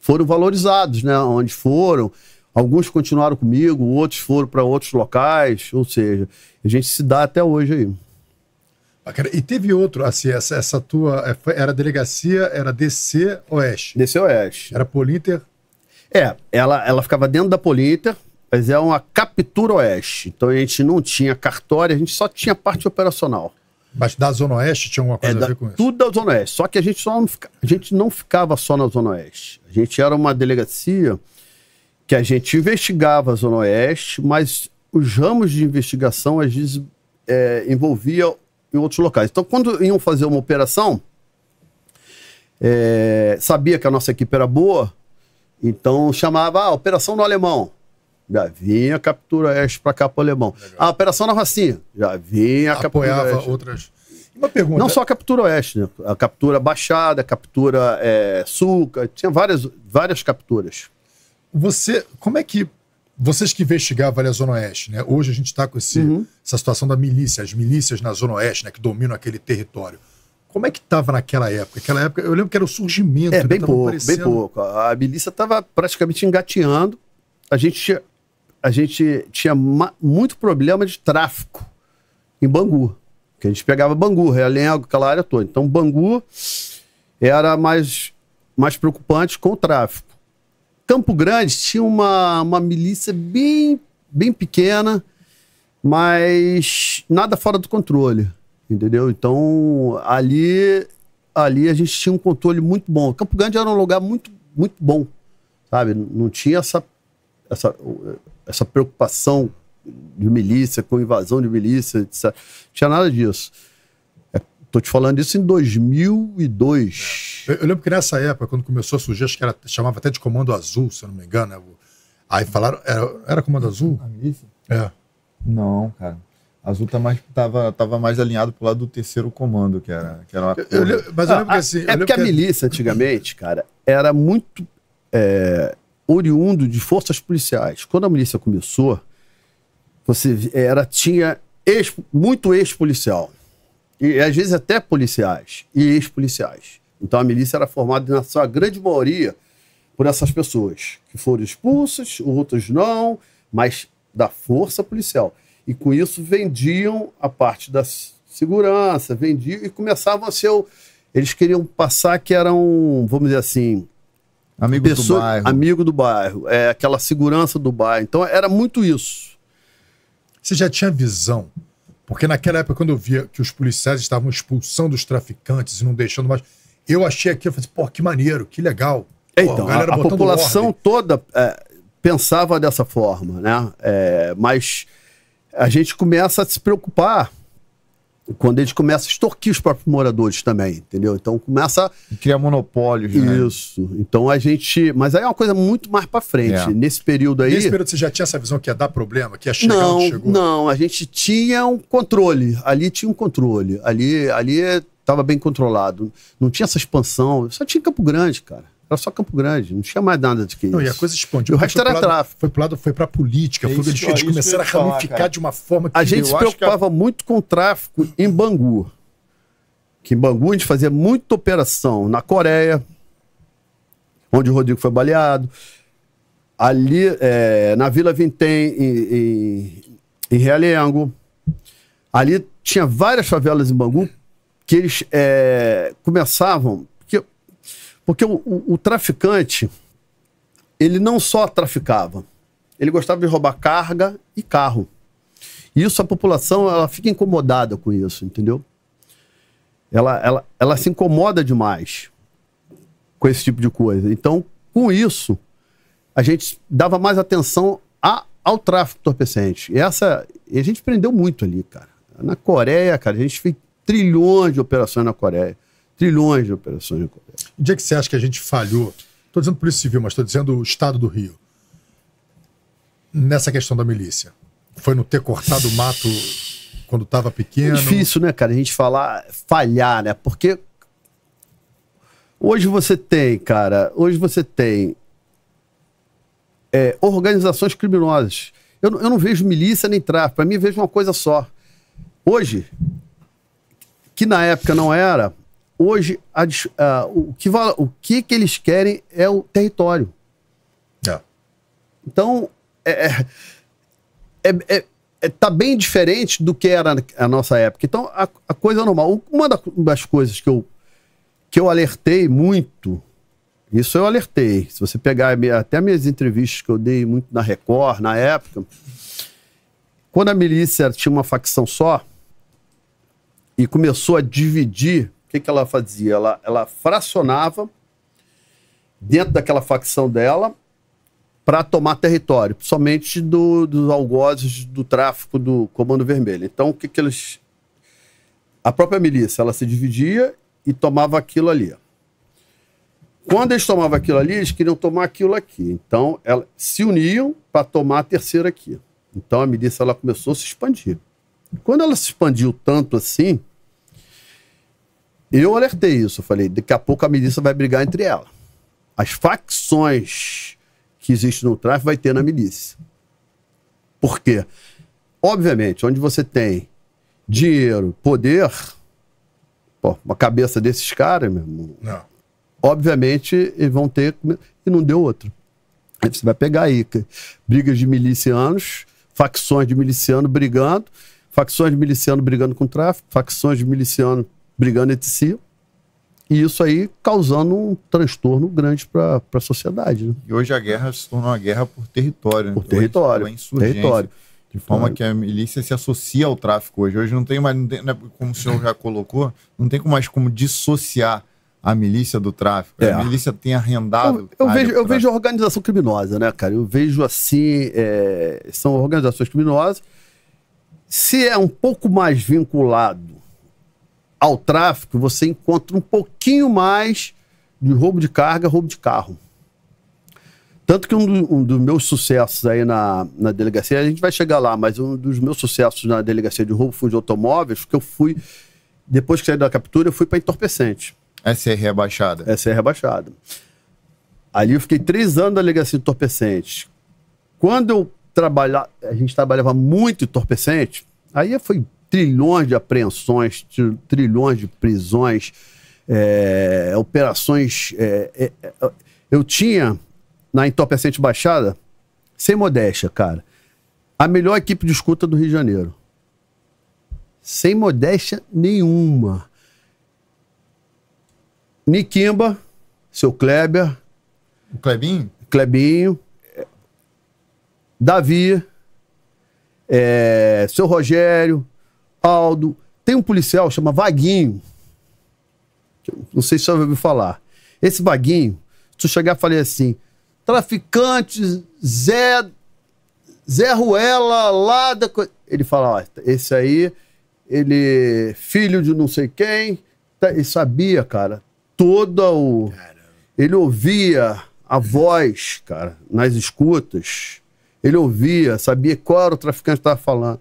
foram valorizados, né? Onde foram. Alguns continuaram comigo, outros foram para outros locais, ou seja, a gente se dá até hoje aí. E teve outro, assim, essa, essa tua. É, era delegacia, era DC Oeste. DC Oeste. Era Polinter? É, ela, ela ficava dentro da Polinter, mas é uma captura oeste. Então a gente não tinha cartório, a gente só tinha parte operacional. Mas da Zona Oeste tinha alguma coisa é, a ver com isso? Tudo da Zona Oeste. Só que a gente, só não, a gente não ficava só na Zona Oeste. A gente era uma delegacia que a gente investigava a Zona Oeste, mas os ramos de investigação às vezes é, envolvia em outros locais. Então, quando iam fazer uma operação, é, sabia que a nossa equipe era boa, então chamava, ah, operação no alemão. Já vinha captura oeste para cá para o alemão. Legal. A operação na Rocinha, já vinha captura Apoiava outras. Uma pergunta. Não só a captura oeste, né? a captura baixada, a captura é, tinha várias, várias capturas. Você, como é que vocês que investigavam a Zona Oeste, né? Hoje a gente está com esse, uhum. essa situação da milícia, as milícias na Zona Oeste, né? Que dominam aquele território. Como é que estava naquela época? Aquela época, eu lembro que era o surgimento. É, né? bem pouco, aparecendo... bem pouco. A milícia estava praticamente engateando. A gente a gente tinha muito problema de tráfico em Bangu. Que a gente pegava Bangu, Realengo, aquela área toda. Então, Bangu era mais, mais preocupante com o tráfico. Campo Grande tinha uma, uma milícia bem, bem pequena, mas nada fora do controle, entendeu? Então, ali, ali a gente tinha um controle muito bom. Campo Grande era um lugar muito, muito bom, sabe? Não tinha essa, essa essa preocupação de milícia, com invasão de milícia, etc. Não tinha nada disso. Estou é, te falando isso em 2002. É. Eu, eu, lembro que nessa época, quando começou a surgir, acho que era, chamava até de Comando Azul, se eu não me engano. Né? Aí falaram, era, era Comando Azul? A milícia? É. Não, cara. Azul tá mais, tava, tava mais alinhado pro lado do terceiro comando, que era, que era uma... eu, eu, Mas eu lembro ah, que assim. É porque que... a milícia, antigamente, cara, era muito. É, oriundo de forças policiais. Quando a milícia começou, você eh, era tinha ex, muito ex-policial. E às vezes até policiais e ex-policiais. Então a milícia era formada na sua grande maioria por essas pessoas que foram expulsas, outras não, mas da força policial. E com isso vendiam a parte da segurança, vendiam e começavam a ser o, eles queriam passar que eram, vamos dizer assim, Amigo pessoa, do bairro. Amigo do bairro. É, aquela segurança do bairro. Então era muito isso. Você já tinha visão? Porque naquela época, quando eu via que os policiais estavam expulsando os traficantes e não deixando mais. Eu achei aqui, eu falei, assim, pô, que maneiro, que legal. Pô, então, a, a população ordem. toda é, pensava dessa forma, né? É, mas a gente começa a se preocupar quando eles começam a extorquir os próprios moradores também, entendeu? Então começa. cria monopólio né? Isso. Então a gente. Mas aí é uma coisa muito mais para frente. É. Nesse período aí. Nesse período você já tinha essa visão que ia dar problema, que ia chegar não, chegou? Não, a gente tinha um controle. Ali tinha um controle. Ali ali estava bem controlado. Não tinha essa expansão. Só tinha Campo Grande, cara. Era só Campo Grande, não tinha mais nada de que isso. Não, e a coisa expandiu. o resto era lado, tráfico. Foi para lado, foi política, é foi, eles, eles é começaram a ramificar de uma forma que a gente se preocupava muito com o tráfico em Bangu. Que em Bangu a gente fazia muita operação na Coreia, onde o Rodrigo foi baleado. Ali é, na Vila Vintém, em, em, em Realengo. Ali tinha várias favelas em Bangu que eles é, começavam porque o, o, o traficante, ele não só traficava, ele gostava de roubar carga e carro. E isso a população ela fica incomodada com isso, entendeu? Ela, ela, ela se incomoda demais com esse tipo de coisa. Então, com isso, a gente dava mais atenção a, ao tráfico torpecente. E essa, a gente prendeu muito ali, cara. Na Coreia, cara, a gente fez trilhões de operações na Coreia. Trilhões de operações Onde é que você acha que a gente falhou? Estou dizendo Polícia Civil, mas estou dizendo o Estado do Rio. Nessa questão da milícia. Foi no ter cortado o mato quando estava é pequeno. É difícil, né, cara, a gente falar, falhar, né? Porque hoje você tem, cara, hoje você tem é, organizações criminosas. Eu, eu, não vejo milícia nem tráfico. Para mim, vejo uma coisa só. Hoje, que na época não era, hoje a, a, o, que, o que, que eles querem é o território. É. Então, é, é, é, é, tá bem diferente do que era a nossa época. Então, a, a coisa é normal. Uma das coisas que eu, que eu alertei muito, isso eu alertei. Se você pegar até minhas entrevistas que eu dei muito na Record, na época, quando a milícia tinha uma facção só e começou a dividir que, que ela fazia? Ela, ela fracionava dentro daquela facção dela para tomar território, somente do, dos algozes do tráfico do Comando Vermelho. Então, o que, que eles. A própria milícia ela se dividia e tomava aquilo ali. Quando eles tomavam aquilo ali, eles queriam tomar aquilo aqui. Então, ela, se uniam para tomar a terceira aqui. Então, a milícia ela começou a se expandir. quando ela se expandiu tanto assim, eu alertei isso, falei, daqui a pouco a milícia vai brigar entre ela. As facções que existem no tráfico vai ter na milícia. Por quê? Obviamente, onde você tem dinheiro, poder, pô, uma cabeça desses caras, meu irmão, não. obviamente eles vão ter. E não deu outro. você vai pegar aí brigas de milicianos, facções de miliciano brigando, facções de miliciano brigando com tráfico, facções de miliciano brigando entre si. E isso aí causando um transtorno grande para a sociedade. Né? E hoje a guerra se tornou uma guerra por território. Né? Por então, território. Hoje, território. De forma então, que a milícia se associa ao tráfico hoje. Hoje não tem mais, não tem, é como o senhor já colocou, não tem mais como dissociar a milícia do tráfico. É. A milícia tem arrendado. Eu, eu vejo, eu vejo organização criminosa, né, cara? Eu vejo assim. É, são organizações criminosas. Se é um pouco mais vinculado ao tráfico, você encontra um pouquinho mais de roubo de carga, roubo de carro. Tanto que um, um, dos meus sucessos aí na, na delegacia, a gente vai chegar lá, mas um dos meus sucessos na delegacia de roubo foi de automóveis, que eu fui, depois que saí da captura, eu fui para entorpecente. SR rebaixada. SR rebaixada. Ali eu fiquei três anos na delegacia de entorpecente. Quando eu trabalhava, a gente trabalhava muito entorpecente, aí foi trilhões de apreensões, trilhões de prisões, é, operações. É, é, é, eu tinha na Entorpecente Baixada, sem modéstia, cara, a melhor equipe de escuta do Rio de Janeiro. Sem modéstia nenhuma. Niquimba, seu Kleber. O Klebinho? Klebinho. Davi. É, seu Rogério, Aldo. Tem um policial chama Vaguinho. Não sei se você já ouviu falar. Esse Vaguinho, se eu chegar e falei assim, traficante Zé Zé Ruela lá da co... ele fala, ó, esse aí ele é filho de não sei quem, e tá, ele sabia, cara, toda o ele ouvia a voz, cara, nas escutas. Ele ouvia, sabia qual era o traficante que estava falando.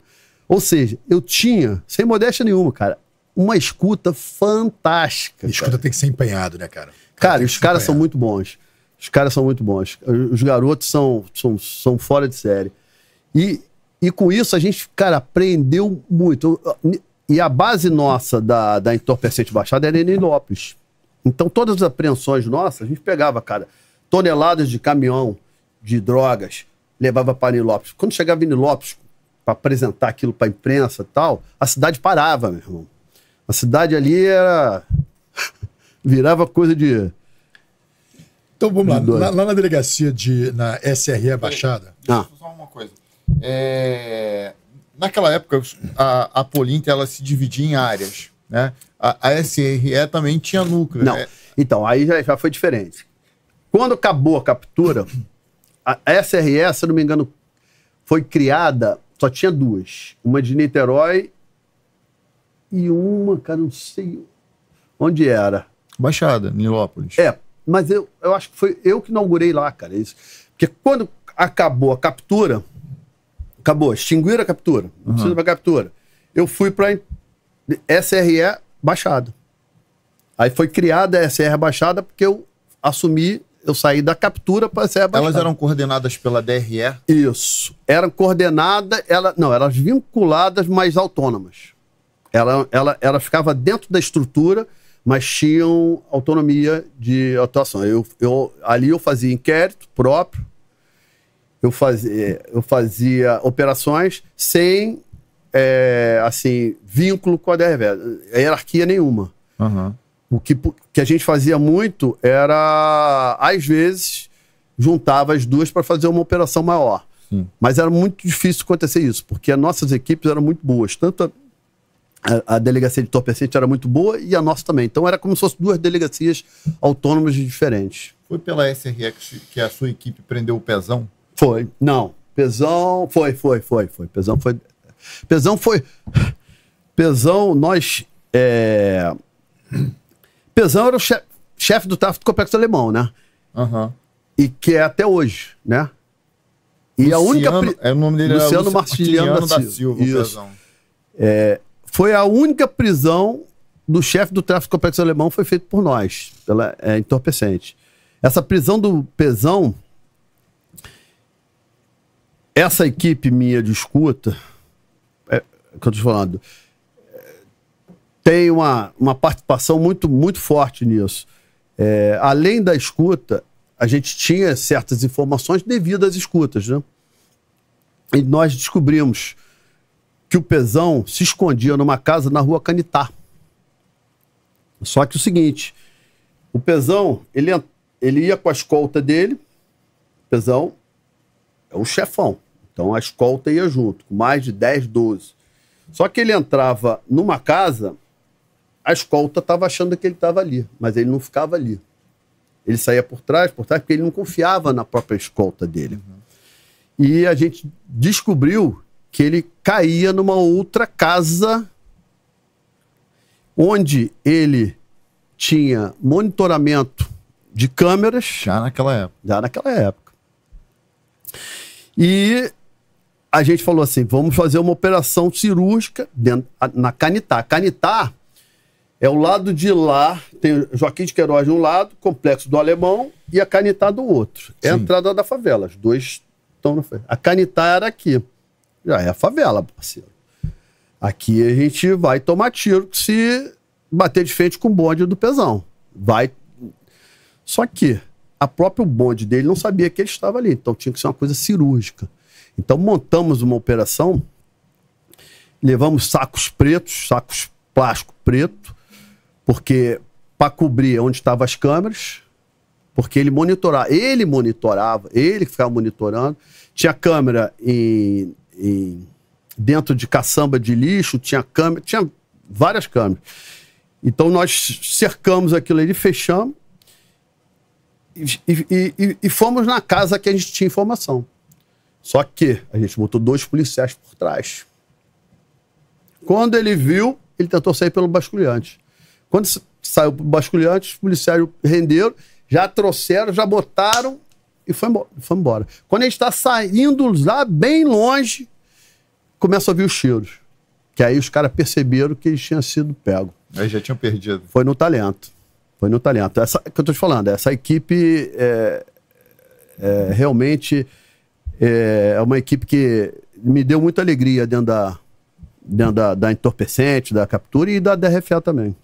Ou seja, eu tinha, sem modéstia nenhuma, cara, uma escuta fantástica. A escuta cara. tem que ser empenhado, né, cara? Cara, os caras são muito bons. Os caras são muito bons. Os garotos são, são, são fora de série. E, e com isso a gente, cara, aprendeu muito. E a base nossa da, da entorpecente baixada era é Nenê Lopes. Então todas as apreensões nossas, a gente pegava, cara, toneladas de caminhão, de drogas, levava para lopes Quando chegava em lopes para apresentar aquilo para a imprensa tal, a cidade parava, meu irmão. A cidade ali era. [LAUGHS] virava coisa de. Então vamos lá, lá, lá na delegacia de. na SRE Baixada. Deixa eu ah. falar uma coisa. É, naquela época, a, a Polinter ela se dividia em áreas. Né? A, a SRE também tinha núcleo. Não. É... Então, aí já, já foi diferente. Quando acabou a captura, a SRE, se não me engano, foi criada só tinha duas. Uma de Niterói e uma, cara, não sei onde era. Baixada, Nilópolis. É, mas eu, eu acho que foi eu que inaugurei lá, cara. É isso. Porque quando acabou a captura, acabou, extinguiram a captura, não precisa uhum. pra captura. Eu fui pra SRE Baixada. Aí foi criada a SR Baixada porque eu assumi eu saí da captura para ser abastado. Elas eram coordenadas pela DRE? Isso. Eram coordenadas, ela, não, elas vinculadas, mas autônomas. Ela, ela, ela ficava dentro da estrutura, mas tinham autonomia de atuação. Eu, eu, ali eu fazia inquérito próprio, eu fazia, eu fazia operações sem é, assim, vínculo com a DRE hierarquia nenhuma. Uhum. O que, que a gente fazia muito era, às vezes, juntava as duas para fazer uma operação maior. Mas era muito difícil acontecer isso, porque as nossas equipes eram muito boas. Tanto a, a, delegacia de Torpecente era muito boa e a nossa também. Então era como se fossem duas delegacias autônomas diferentes. Foi pela SRX que a sua equipe prendeu o Pezão? Foi, não. Pezão, foi, foi, foi, foi. Pezão foi. Pezão foi. Pezão, nós. É... Pesão era o chefe chef do tráfico do Complexo Alemão, né? Uhum. E que é até hoje, né? E Luciano, a única. É o nome dele é Luciano, Luciano Martiliano da, da Silva. o é, foi a única prisão do chefe do tráfico complexo alemão foi feito por nós, pela é, entorpecente. Essa prisão do Pesão, essa equipe minha de escuta, é, que eu tô falando, tem uma, uma participação muito, muito forte nisso. É, além da escuta, a gente tinha certas informações devido às escutas, né? E nós descobrimos que o Pezão se escondia numa casa na rua Canitá. Só que o seguinte, o Pezão, ele, ele ia com a escolta dele, o Pezão é o chefão, então a escolta ia junto, com mais de 10, 12. Só que ele entrava numa casa a escolta estava achando que ele estava ali, mas ele não ficava ali. Ele saía por trás, por trás, porque ele não confiava na própria escolta dele. Uhum. E a gente descobriu que ele caía numa outra casa onde ele tinha monitoramento de câmeras. Já naquela época. Já naquela época. E a gente falou assim: vamos fazer uma operação cirúrgica dentro, na Canitá. Canitá é o lado de lá, tem Joaquim de Queiroz de um lado, Complexo do Alemão e a Canitá do outro. É a entrada da favela. Os dois estão na favela. A Canitá era aqui. Já é a favela, parceiro. Aqui a gente vai tomar tiro se bater de frente com o bonde do pesão. Vai. Só que a próprio bonde dele não sabia que ele estava ali. Então tinha que ser uma coisa cirúrgica. Então montamos uma operação, levamos sacos pretos, sacos plástico preto, porque para cobrir onde estavam as câmeras, porque ele monitorava, ele monitorava, ele ficava monitorando. Tinha câmera em, em, dentro de caçamba de lixo, tinha câmera, tinha várias câmeras. Então nós cercamos aquilo ali, fechamos e, e, e, e fomos na casa que a gente tinha informação. Só que a gente botou dois policiais por trás. Quando ele viu, ele tentou sair pelo basculhante. Quando saiu o basculhante, os policiais renderam, já trouxeram, já botaram e foi embora. Foi embora. Quando a gente está saindo lá bem longe, começa a ouvir os cheiros. Que aí os caras perceberam que eles tinham sido pego. Aí já tinham perdido. Foi no talento. Foi no talento. Essa é que eu estou te falando, essa equipe é, é, realmente é, é uma equipe que me deu muita alegria dentro da, dentro da, da entorpecente, da captura e da DRFA também.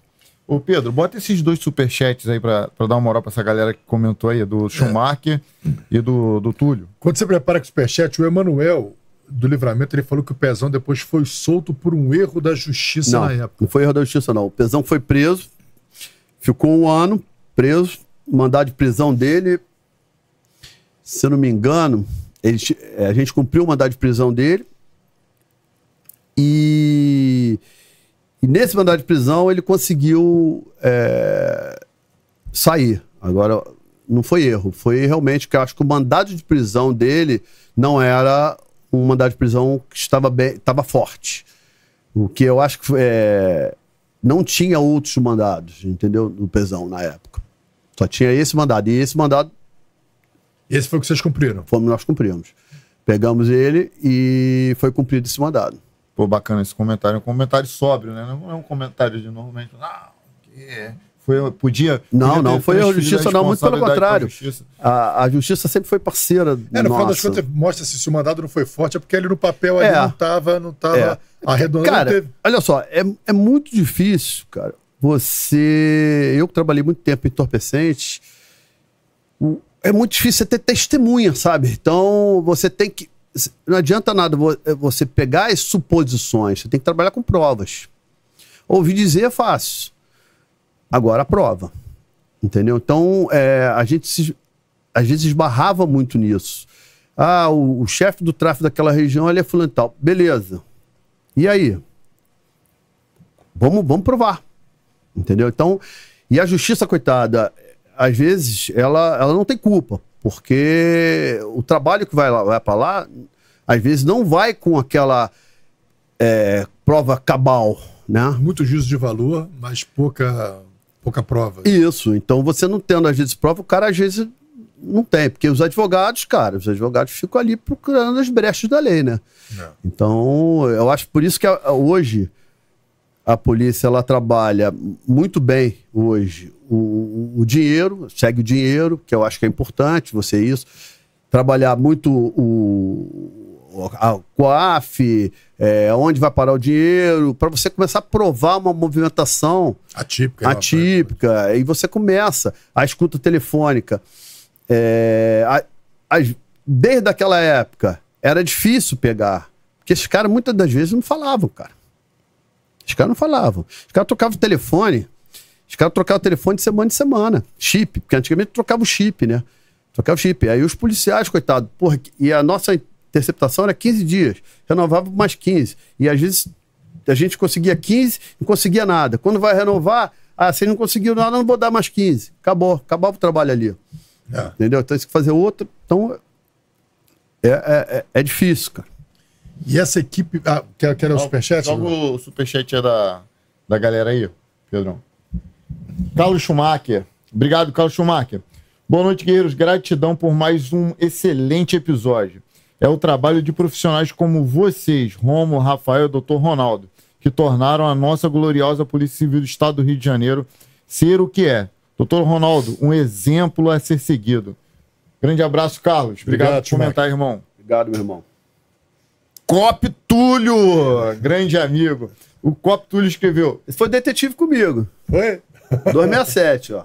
Ô Pedro, bota esses dois superchats aí para dar uma moral para essa galera que comentou aí, do é. Schumacher é. e do, do Túlio. Quando você prepara com o superchat, o Emanuel do Livramento, ele falou que o Pezão depois foi solto por um erro da justiça não, na época. Não foi erro da justiça, não. O Pezão foi preso, ficou um ano preso, mandado de prisão dele, se eu não me engano, ele, eh, a gente cumpriu o mandado de prisão dele e e nesse mandado de prisão ele conseguiu é, sair. Agora, não foi erro, foi realmente que eu acho que o mandado de prisão dele não era um mandado de prisão que estava, bem, estava forte. O que eu acho que é, não tinha outros mandados, entendeu? No pesão na época. Só tinha esse mandado. E esse mandado. Esse foi o que vocês cumpriram? Fomos nós cumprimos. Pegamos ele e foi cumprido esse mandado. Pô, bacana esse comentário. É um comentário sóbrio, né? Não é um comentário de normalmente. Não, que é. foi, podia. Não, podia não foi a justiça, não, muito pelo contrário. Justiça. A, a justiça sempre foi parceira. É, no final das contas, mostra-se se o mandado não foi forte, é porque ele no papel é. ali não estava não tava é. arredondando. Cara, teve... olha só, é, é muito difícil, cara. Você. Eu que trabalhei muito tempo em entorpecentes, é muito difícil você ter testemunha, sabe? Então, você tem que não adianta nada eh, você pegar as suposições, você tem que trabalhar com provas. ouvir dizer é fácil. Agora a prova. Entendeu? Então, é, a gente se, às vezes esbarrava muito nisso. Ah, o, o chefe do tráfico daquela região ele é fulano tal. Beleza. E aí? Vamos, vamos provar. Entendeu? Então, e a justiça, coitada, às vezes ela, ela não tem culpa. Porque o trabalho que vai, lá, vai para lá, às vezes não vai com aquela é, prova cabal, né? Muito juízo de valor, mas pouca, pouca prova. Isso, então você não tendo às vezes prova, o cara às vezes não tem, porque os advogados, cara, os advogados ficam ali procurando as brechas da lei, né? É. Então, eu acho por isso que hoje a polícia ela trabalha muito bem hoje o, o dinheiro, segue o dinheiro, que eu acho que é importante você isso. Trabalhar muito o, a COAF, é, onde vai parar o dinheiro, para você começar a provar uma movimentação atípica. É atípica. E você começa a escuta telefônica. É, a, a, desde aquela época, era difícil pegar. Porque esses caras, muitas das vezes, não falavam, cara. Os caras não falavam. Os caras tocavam o telefone os caras trocavam o telefone de semana em semana. Chip, porque antigamente trocava o chip, né? Trocava o chip. Aí os policiais, coitado, porra, e a nossa interceptação era 15 dias. Renovava mais 15. E às vezes a gente conseguia 15, não conseguia nada. Quando vai renovar, ah, você não conseguiu nada, não vou dar mais 15. Acabou, acabava o trabalho ali. É. Entendeu? Então, tem que fazer outro. Então, é, é, é, é difícil, cara. E essa equipe. Ah, quer, quer o superchat? Logo o superchat é da, da galera aí, Pedrão. Carlos Schumacher. Obrigado, Carlos Schumacher. Boa noite, guerreiros. Gratidão por mais um excelente episódio. É o trabalho de profissionais como vocês, Romo, Rafael e Dr. Ronaldo, que tornaram a nossa gloriosa Polícia Civil do Estado do Rio de Janeiro ser o que é. Doutor Ronaldo, um exemplo a ser seguido. Grande abraço, Carlos. Obrigado, Obrigado por comentar, irmão. Obrigado, meu irmão. Cop Túlio, grande amigo. O Cop Túlio escreveu. Ele foi detetive comigo. Foi? 267, ó.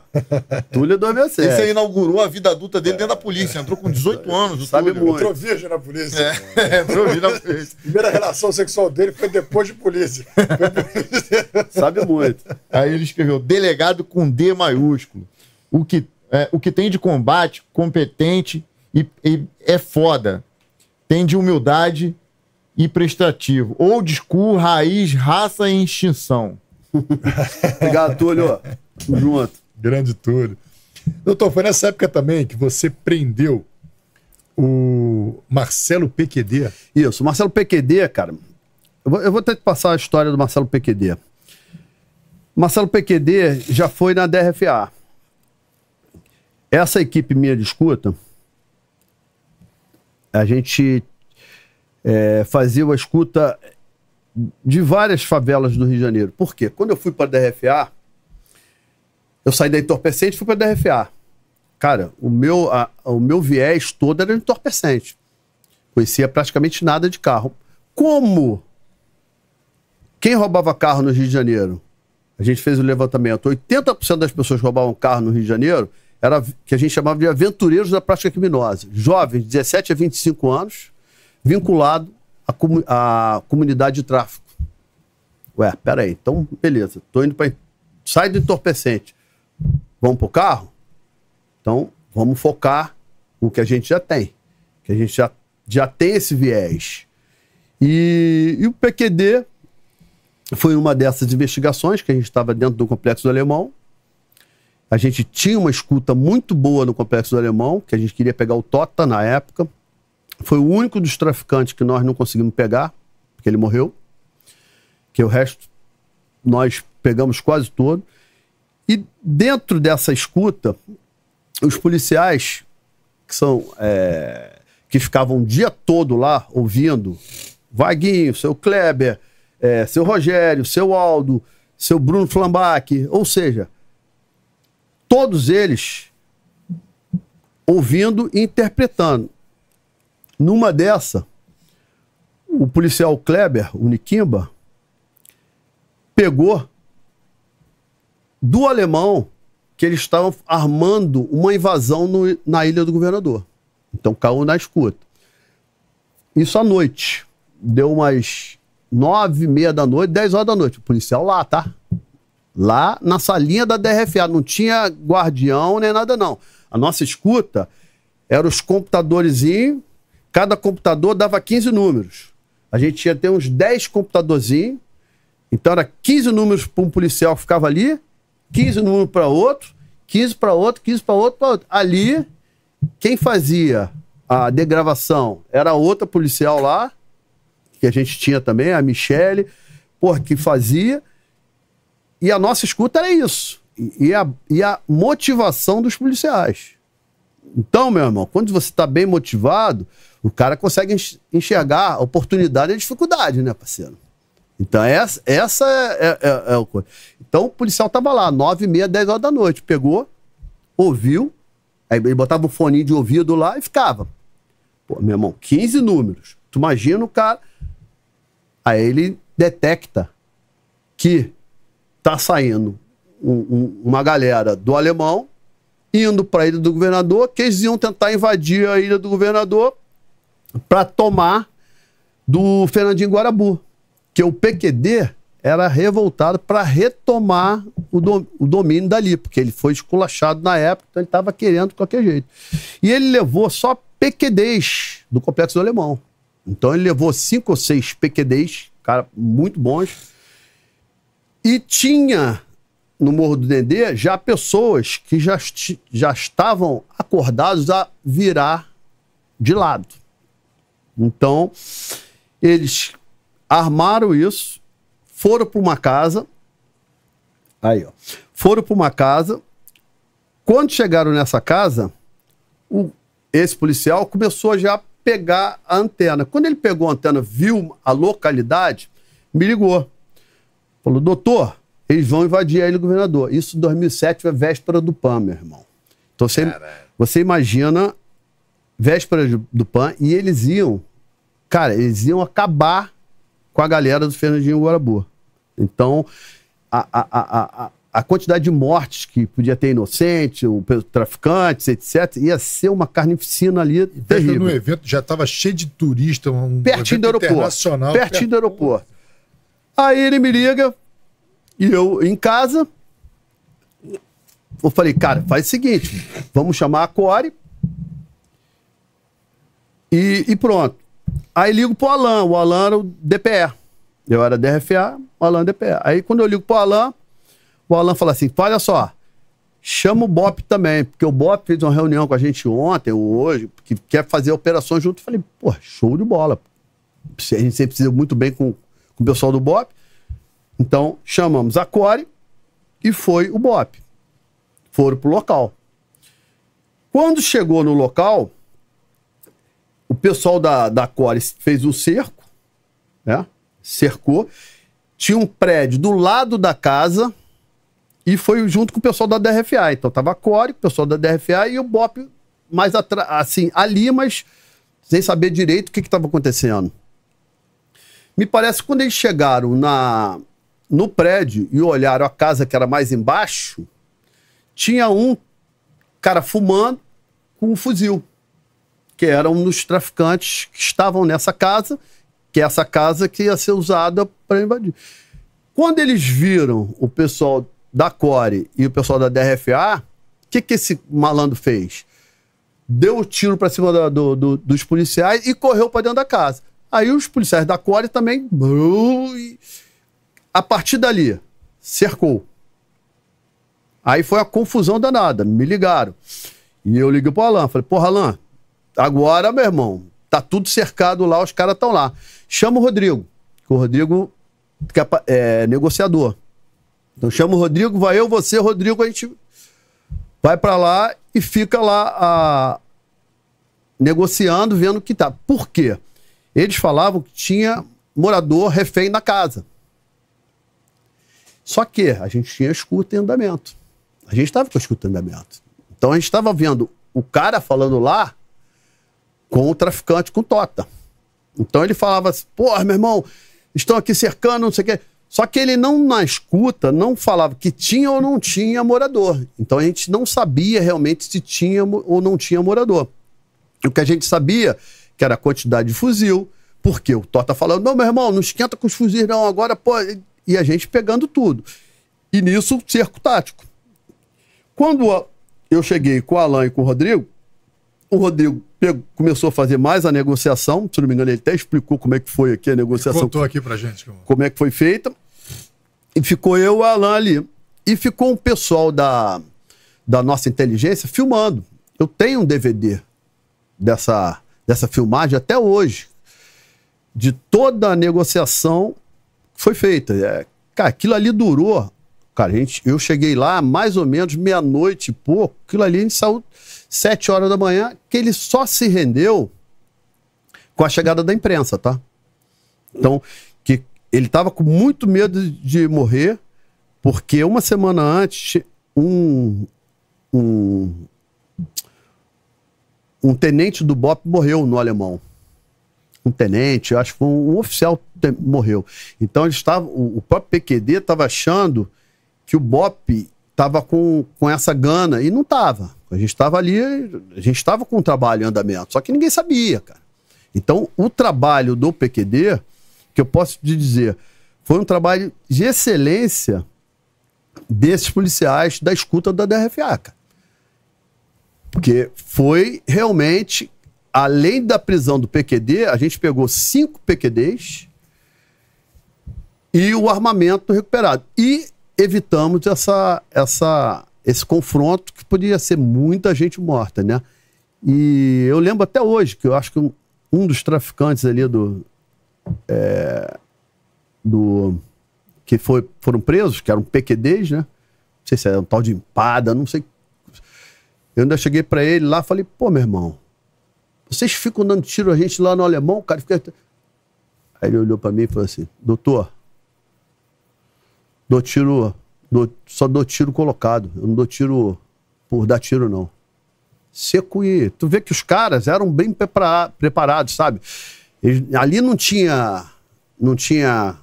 Túlio 267. É Esse aí inaugurou a vida adulta dele dentro da polícia. Entrou com 18 é, anos. Sabe Túlio. muito. Entrou virgem na polícia. É. [LAUGHS] Entrou virgem na polícia. Primeira relação sexual dele foi depois de polícia. [LAUGHS] Sabe muito. Aí ele escreveu: delegado com D maiúsculo. O que, é, o que tem de combate, competente e, e é foda. Tem de humildade e prestativo. Ou discurso, raiz, raça e extinção. Obrigado, Túlio. Tamo junto. Grande Túlio. Doutor, foi nessa época também que você prendeu o Marcelo PQD. Isso, o Marcelo PQD, cara. Eu vou, eu vou ter que passar a história do Marcelo PQD. Marcelo PQD já foi na DRFA. Essa equipe minha de escuta, a gente é, fazia a escuta de várias favelas do Rio de Janeiro. Por quê? Quando eu fui para a DRFA, eu saí da entorpecente e fui para a DRFA. Cara, o meu, a, o meu viés todo era entorpecente. Conhecia praticamente nada de carro. Como quem roubava carro no Rio de Janeiro? A gente fez o um levantamento. 80% das pessoas que roubavam carro no Rio de Janeiro era que a gente chamava de aventureiros da prática criminosa. Jovens, 17 a 25 anos, vinculado a, comu a comunidade de tráfico. Ué, peraí, então beleza, tô indo para. Sai do entorpecente. Vamos pro carro? Então vamos focar o que a gente já tem. Que a gente já, já tem esse viés. E, e o PQD foi uma dessas investigações que a gente estava dentro do Complexo do Alemão. A gente tinha uma escuta muito boa no Complexo do Alemão, que a gente queria pegar o Tota na época, foi o único dos traficantes que nós não conseguimos pegar, porque ele morreu. Que o resto nós pegamos quase todo. E dentro dessa escuta, os policiais que são é, que ficavam o dia todo lá ouvindo Vaguinho, seu Kleber, é, seu Rogério, seu Aldo, seu Bruno Flambaque, ou seja, todos eles ouvindo e interpretando. Numa dessa, o policial Kleber, o Niquimba, pegou do alemão que eles estavam armando uma invasão no, na ilha do governador. Então caiu na escuta. Isso à noite. Deu umas nove e meia da noite, dez horas da noite. O policial lá, tá? Lá na salinha da DRFA. Não tinha guardião nem nada, não. A nossa escuta era os computadores Cada computador dava 15 números. A gente tinha até uns 10 computadorzinhos. Então era 15 números para um policial que ficava ali, 15 números para outro, 15 para outro, 15 para outro, outro. Ali, quem fazia a degravação era outra policial lá, que a gente tinha também, a Michele, que fazia. E a nossa escuta era isso. E a, e a motivação dos policiais. Então, meu irmão, quando você está bem motivado, o cara consegue enxergar a oportunidade e a dificuldade, né, parceiro? Então, essa, essa é, é, é, é o coisa. Então, o policial estava lá, 9 e meia, 10 horas da noite. Pegou, ouviu, aí ele botava o um fone de ouvido lá e ficava. Pô, meu irmão, 15 números. Tu imagina o cara. Aí ele detecta que tá saindo um, um, uma galera do alemão indo para a ilha do governador, que eles iam tentar invadir a ilha do governador para tomar do Fernandinho Guarabu, que o PQD era revoltado para retomar o, o, domínio dali, porque ele foi esculachado na época, então ele estava querendo de qualquer jeito. E ele levou só PQDs do Complexo do Alemão. Então ele levou cinco ou seis PQDs, cara, muito bons, e tinha no Morro do Dendê já pessoas que já, já estavam acordados a virar de lado. Então, eles armaram isso, foram para uma casa. Aí, ó. Foram para uma casa. Quando chegaram nessa casa, o, esse policial começou já a pegar a antena. Quando ele pegou a antena, viu a localidade, me ligou. Falou, doutor, eles vão invadir a ilha do governador. Isso em 2007 é véspera do PAN, meu irmão. Então você, você imagina véspera do PAN e eles iam, cara, eles iam acabar com a galera do Fernandinho Guarabu. Então, a, a, a, a, quantidade de mortes que podia ter inocente, o, traficantes, etc., ia ser uma carnificina ali e terrível. No evento já estava cheio de turista, um pertinho do aeroporto, internacional. Pertinho perto... do aeroporto. Aí ele me liga, e eu em casa, eu falei, cara, faz o seguinte, vamos chamar a Core e, e, pronto. Aí ligo pro Alan, o Alan era o DPE. Eu era DRFA, o Alan DPE. Aí quando eu ligo pro Alan, o Alan fala assim, olha só, chama o BOP também, porque o BOP fez uma reunião com a gente ontem ou hoje, que quer fazer operações junto. Eu falei, pô, show de bola. A gente sempre precisa muito bem com, com o pessoal do BOP. Então, chamamos a Core e foi o BOP. Foram para o local. Quando chegou no local, o pessoal da, da Core fez o cerco, né? cercou. Tinha um prédio do lado da casa e foi junto com o pessoal da DRFA. Então tava a Core, o pessoal da DRFA e o BOP mais assim, ali, mas sem saber direito o que estava acontecendo. Me parece que quando eles chegaram na, no prédio e olharam a casa que era mais embaixo, tinha um cara fumando com um fuzil, que era um dos traficantes que estavam nessa casa, que é essa casa que ia ser usada para invadir. Quando eles viram o pessoal da Core e o pessoal da DRFA, o que, que esse malandro fez? Deu o um tiro para cima do, do, do, dos policiais e correu para dentro da casa. Aí os policiais da Core também. A partir dali, cercou. Aí foi a confusão danada, me ligaram. E eu liguei pro Alan, falei, porra, Alan, agora, meu irmão, tá tudo cercado lá, os caras estão lá. Chama o Rodrigo, que o Rodrigo é, é negociador. Então chama o Rodrigo, vai eu, você, Rodrigo, a gente vai para lá e fica lá a... negociando, vendo o que tá. Por quê? Eles falavam que tinha morador refém na casa. Só que a gente tinha escuta em andamento. A gente estava com a escuta em andamento. Então a gente estava vendo o cara falando lá com o traficante, com o Tota. Então ele falava assim, porra, meu irmão, estão aqui cercando, não sei o quê. Só que ele não, na escuta, não falava que tinha ou não tinha morador. Então a gente não sabia realmente se tinha ou não tinha morador. O que a gente sabia que era a quantidade de fuzil, porque o Tota falando, não, meu irmão, não esquenta com os fuzis não, agora, pô, e a gente pegando tudo. E nisso, cerco tático. Quando eu cheguei com o Alan e com o Rodrigo, o Rodrigo pegou, começou a fazer mais a negociação, se não me engano, ele até explicou como é que foi aqui a negociação. Ele contou aqui pra gente. Como... como é que foi feita. E ficou eu e o Alan ali. E ficou um pessoal da, da nossa inteligência filmando. Eu tenho um DVD dessa, dessa filmagem até hoje, de toda a negociação foi feita. É, cara, aquilo ali durou. Cara, gente, eu cheguei lá mais ou menos meia-noite e pouco. Aquilo ali a gente saiu sete horas da manhã, que ele só se rendeu com a chegada da imprensa, tá? Então, que ele estava com muito medo de morrer, porque uma semana antes, um, um, um tenente do BOP morreu no Alemão um tenente, acho que um, um oficial morreu. Então eles estavam, o, o próprio PQD estava achando que o BOP estava com, com essa gana e não estava. A gente estava ali, a gente estava com o trabalho em andamento, só que ninguém sabia, cara. Então o trabalho do PQD, que eu posso te dizer, foi um trabalho de excelência desses policiais da escuta da DRFA, cara. Porque foi realmente além da prisão do PQD, a gente pegou cinco PQDs e o armamento recuperado. E evitamos essa, essa, esse confronto que podia ser muita gente morta, né? E eu lembro até hoje que eu acho que um, dos traficantes ali do. É, do que foi, foram presos, que eram PQDs, né? Não sei se era um tal de empada, não sei. Eu ainda cheguei para ele lá falei: pô, meu irmão, vocês ficam dando tiro a gente lá no alemão, cara. Fica... Aí ele olhou para mim e falou assim: Doutor, dou tiro, dou, só dou tiro colocado. Eu não dou tiro por dar tiro, não. Seco e. Tu vê que os caras eram bem preparados, sabe? Eles, ali não tinha. Não tinha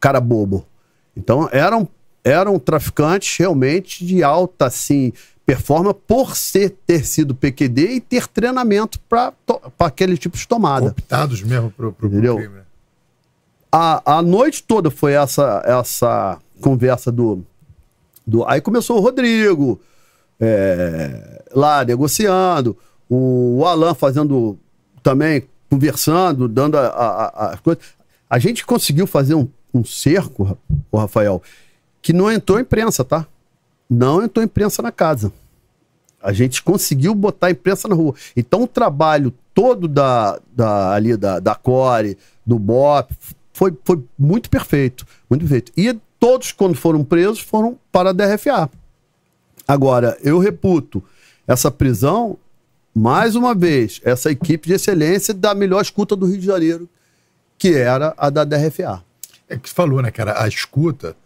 cara bobo. Então eram eram traficantes realmente de alta, assim, performa por ser, ter sido PQD e ter treinamento para aquele tipo de tomada. Optados mesmo para o crime, né? a, a noite toda foi essa, essa conversa do, do... Aí começou o Rodrigo é, lá negociando, o, o Alan fazendo também, conversando, dando a, a, a A gente conseguiu fazer um, um cerco, o Rafael, que não entrou imprensa, tá? não entrou imprensa na casa. A gente conseguiu botar a imprensa na rua. Então o trabalho todo da, da ali da, da Core, do BOP, foi, foi muito perfeito, muito perfeito. E todos quando foram presos foram para a DRFA. Agora, eu reputo essa prisão mais uma vez, essa equipe de excelência da melhor escuta do Rio de Janeiro, que era a da DRFA. É que você falou, né, cara? A escuta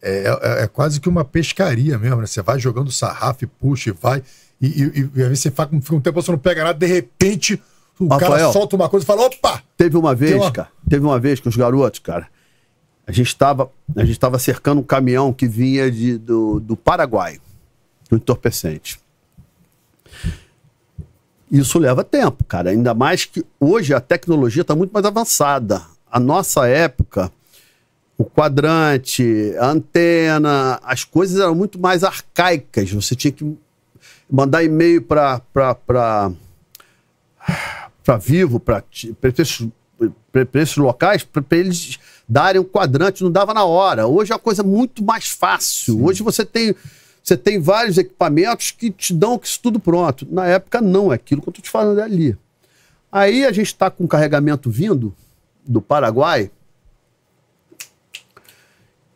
é, é, é, é, quase que uma pescaria mesmo, né? Você vai jogando sarrafo e puxa e vai. E, e, e aí você fica, fica um tempo, você não pega nada, de repente o Rafael, cara solta uma coisa e fala, opa! Teve uma vez, uma... cara, teve uma vez com os garotos, cara. A gente estava a gente tava cercando um caminhão que vinha de, do, do Paraguai, do entorpecente. Isso leva tempo, cara. Ainda mais que hoje a tecnologia está muito mais avançada. A nossa época, o quadrante, a antena, as coisas eram muito mais arcaicas. Você tinha que mandar e-mail para para Vivo, para esses, locais, para eles darem um quadrante, não dava na hora. Hoje é uma coisa muito mais fácil. Sim. Hoje você tem você tem vários equipamentos que te dão isso tudo pronto. Na época não, é aquilo que eu estou te falando é ali. Aí a gente está com o carregamento vindo do Paraguai,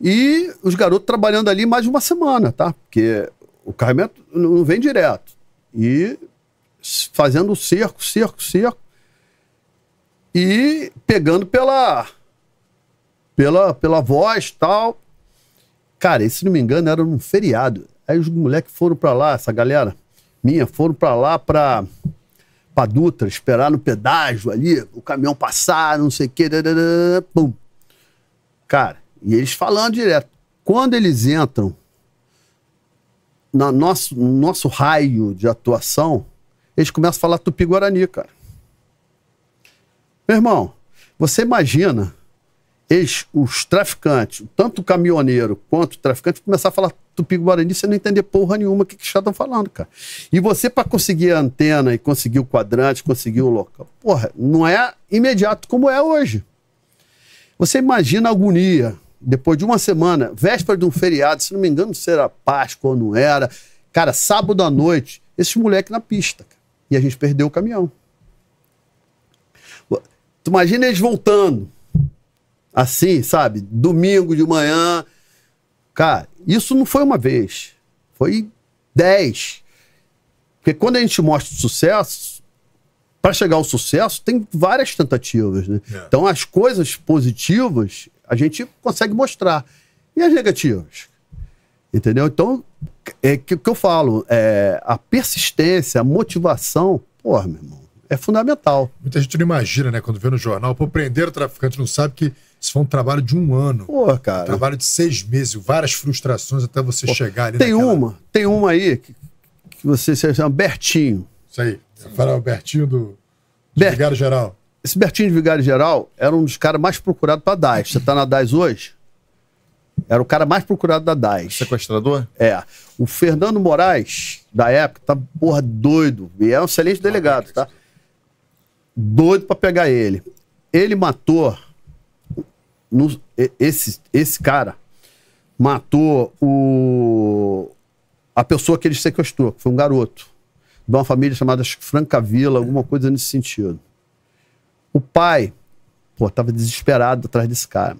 e os garotos trabalhando ali mais de uma semana, tá? Porque o carro não vem direto. E fazendo cerco, cerco, cerco. E pegando pela pela, pela voz tal. Cara, e se não me engano, era num feriado. Aí os moleques foram para lá, essa galera minha, foram para lá pra, pra Dutra, esperar no pedágio ali, o caminhão passar, não sei o quê. Pum. Cara, e eles falando direto. Quando eles entram no nosso, nosso raio de atuação, eles começam a falar tupi-guarani, cara. Meu irmão, você imagina eles, os traficantes, tanto o caminhoneiro quanto o traficante, começar a falar tupi-guarani, você não entender porra nenhuma o que, que estão falando, cara. E você, para conseguir a antena e conseguir o quadrante, conseguir o local, porra, não é imediato como é hoje. Você imagina a agonia depois de uma semana, véspera de um feriado, se não me engano, se era Páscoa ou não era. Cara, sábado à noite, esses moleques na pista. Cara, e a gente perdeu o caminhão. Tu imagina eles voltando. Assim, sabe? Domingo de manhã. Cara, isso não foi uma vez. Foi dez. Porque quando a gente mostra o sucesso, para chegar ao sucesso, tem várias tentativas, né? É. Então, as coisas positivas, a gente consegue mostrar. E as negativas? Entendeu? Então, é que, que eu falo, é, a persistência, a motivação, porra, meu irmão, é fundamental. Muita gente não imagina, né, quando vê no jornal, pô, prender o traficante não sabe que isso foi um trabalho de um ano. Pô, cara. Um trabalho de seis meses, várias frustrações até você chegar ali. Tem naquela... uma, tem uma aí que, que você se chama Bertinho. Isso aí. Fala o Bertinho do, do Bert... Geral. Esse Bertinho de Vigário Geral era um dos caras mais procurados pra DAS. Você tá na DAS hoje? Era o cara mais procurado da DAS. Sequestrador? É. O Fernando Moraes, da época, tá, porra, doido. E é um excelente delegado, é tá? Doido pra pegar ele. Ele matou. No, esse, esse cara matou o, a pessoa que ele sequestrou, que foi um garoto, de uma família chamada Franca Vila, alguma coisa nesse sentido. O pai, pô, tava desesperado atrás desse cara.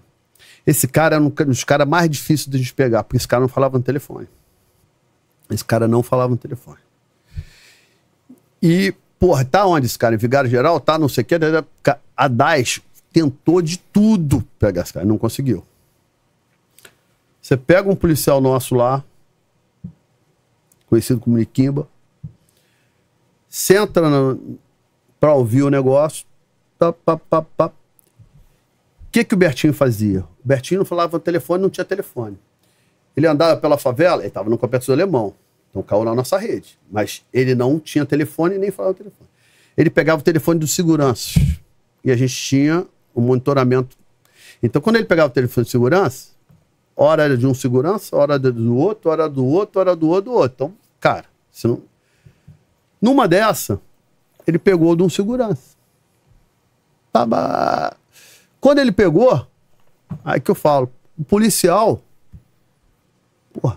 Esse cara era um dos caras mais difíceis de despegar, porque esse cara não falava no telefone. Esse cara não falava no telefone. E, porra, tá onde esse cara? Em Vigário Geral, tá não sei o que. A DAS tentou de tudo pegar esse cara, não conseguiu. Você pega um policial nosso lá, conhecido como Niquimba, senta para ouvir o negócio, pá, pá, pá, pá. O que, que o Bertinho fazia? O Bertinho não falava telefone, não tinha telefone. Ele andava pela favela, ele estava no Complexo do Alemão, então caiu na nossa rede. Mas ele não tinha telefone e nem falava telefone. Ele pegava o telefone dos seguranças e a gente tinha o um monitoramento. Então, quando ele pegava o telefone de segurança, hora era de um segurança, hora do outro, hora do outro, hora do outro, do outro. Então, cara, se não... numa dessa, ele pegou de um segurança tava tá, Quando ele pegou, aí que eu falo, o policial. pô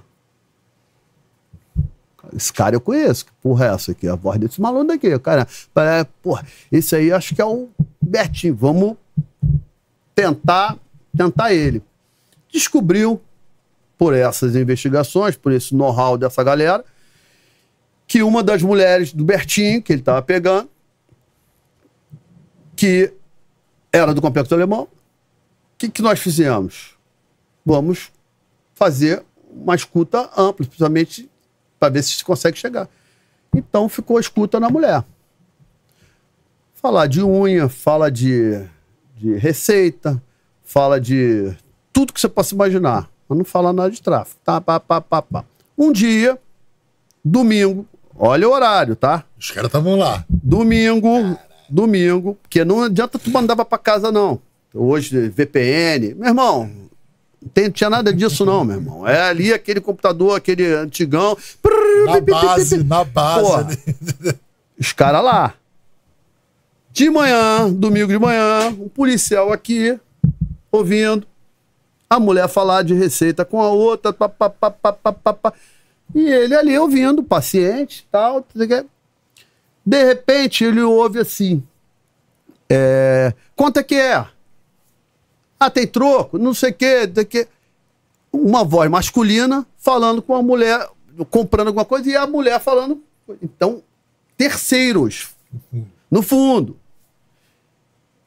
Esse cara eu conheço. Que porra é essa aqui? A voz desse maluco daqui. Cara, é, porra, esse aí acho que é o Bertinho. Vamos tentar, tentar ele. Descobriu, por essas investigações, por esse know-how dessa galera, que uma das mulheres do Bertinho, que ele estava pegando, que era do complexo alemão. O que, que nós fizemos? Vamos fazer uma escuta ampla, principalmente para ver se consegue chegar. Então ficou a escuta na mulher. Falar de unha, fala de, de receita, fala de tudo que você possa imaginar, mas não fala nada de tráfico. Tá, pá, pá, pá, pá. Um dia, domingo, olha o horário, tá? Os caras estavam lá. Domingo, domingo, porque não adianta tu mandava para casa, não. Hoje, VPN. Meu irmão, não tinha nada disso, não, meu irmão. É ali aquele computador, aquele antigão. Na base, na base. [LAUGHS] Os caras lá. De manhã, domingo de manhã, um policial aqui, ouvindo a mulher falar de receita com a outra, papapá. e ele ali ouvindo, paciente, tal. De repente, ele ouve assim: é, Quanto é que é? Ah, tem troco? Não sei o quê. Tem que... Uma voz masculina falando com a mulher, comprando alguma coisa, e a mulher falando. Então, terceiros. No fundo.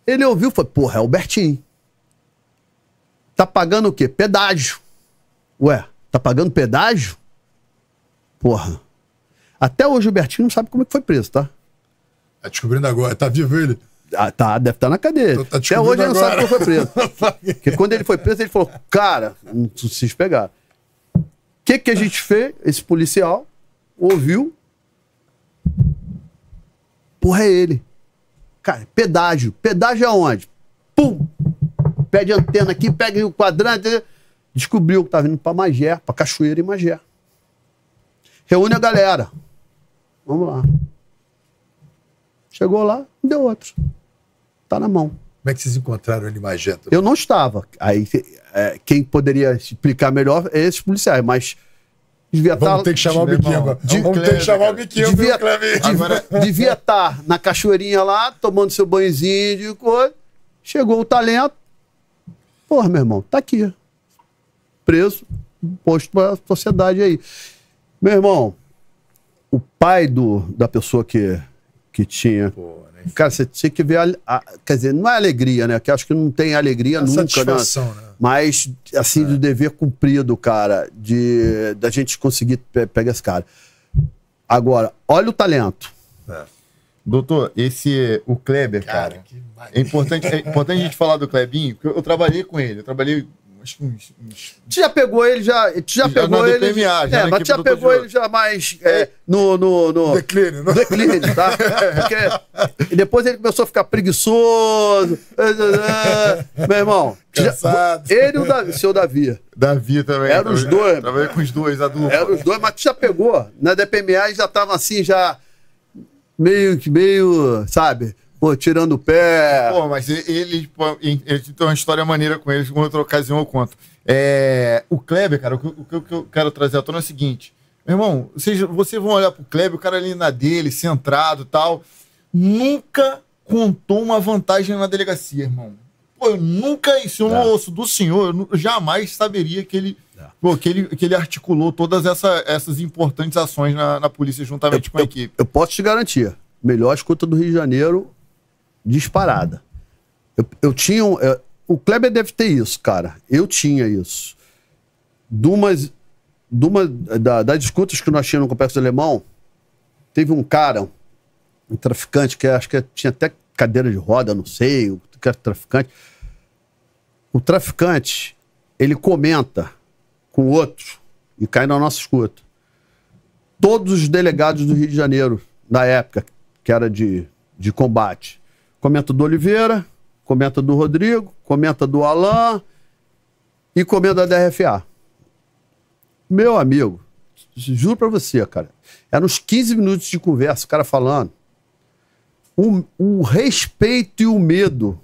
Ele ouviu e falou: Porra, é o Bertinho. Tá pagando o quê? Pedágio. Ué, tá pagando pedágio? Porra. Até hoje o Bertinho não sabe como é que foi preso, tá? Tá descobrindo agora. Tá vivo ele? Ah, tá, deve estar tá na cadeia. Então tá Até hoje agora. ele não sabe como foi preso. [LAUGHS] Porque quando ele foi preso, ele falou, cara, não se pegar. O que, que a gente fez? Esse policial ouviu. Porra, é ele. Cara, pedágio. Pedágio aonde? Pum! Pede antena aqui, pega o quadrante. Descobriu que tá vindo pra Magé, pra Cachoeira e Magé. Reúne a galera. Vamos lá. Chegou lá, deu outro. Tá na mão. Como é que vocês encontraram ele Magenta? Eu não estava. Aí é, quem poderia explicar melhor é esses policiais, mas devia estar. Vamos tá- ter que chamar o biquinho agora. De... É Vamos ter que chamar o biquinho, devia, agora... devia estar tá na cachoeirinha lá, tomando seu banhozinho de coisa. Chegou o talento. Porra, meu irmão, tá aqui. Preso, posto pra sociedade aí. Meu irmão, o pai do, da pessoa que, que tinha. Pô, né? Cara, você tinha que ver. A, a, quer dizer, não é alegria, né? Que acho que não tem alegria a nunca. né? né? Mas, assim, é. do dever cumprido, cara, de da gente conseguir pe pegar esse cara. Agora, olha o talento. É. Doutor, esse o Kleber, cara. cara é, importante, é importante a gente falar do Klebinho, porque eu, eu trabalhei com ele, eu trabalhei acho que uns, uns... Tu já pegou ele, já. Tu já, já pegou ele. DPMA, já é, mas tu já pegou ele já mais é, é, no, no, no. Declínio, no... Declínio, tá? Porque e depois ele começou a ficar preguiçoso. É, é, Meu irmão. Já... Ele e o, Davi, o seu Davi. Davi também. Eram os dois. Trabalhei com os dois, a dupla. Eram os dois, mas tu já pegou. Na DPMA já tava assim, já. Meio que meio, sabe? Pô, tirando o pé. Pô, mas ele, pô, ele tem uma história maneira com eles, em outra ocasião eu conto. É, o Kleber, cara, o que, o que, eu quero trazer à tona é o seguinte. Meu irmão, vocês, vocês vão olhar pro Kleber, o cara ali na dele, centrado tal. Nunca contou uma vantagem na delegacia, irmão. Pô, eu nunca, se eu osso do senhor, eu jamais saberia que ele Pô, que, ele, que ele articulou todas essa, essas importantes ações na, na polícia juntamente eu, com a eu, equipe. Eu posso te garantir, melhor escuta do Rio de Janeiro disparada. Eu, eu tinha. eu, é, o Kleber deve ter isso, cara. Eu tinha isso. Dumas. da, das escutas que nós tínhamos no Complexo do Alemão, teve um cara, um traficante, que acho que tinha até cadeira de roda, não sei, o que era traficante. O traficante, ele comenta com outro e cai na nossa escuta. Todos os delegados do Rio de Janeiro, na época, que era de, de combate, Comenta do Oliveira, comenta do Rodrigo, comenta do Alain e comenta da RFA. Meu amigo, juro para você, cara, eram uns 15 minutos de conversa, o cara falando. O, o respeito e o medo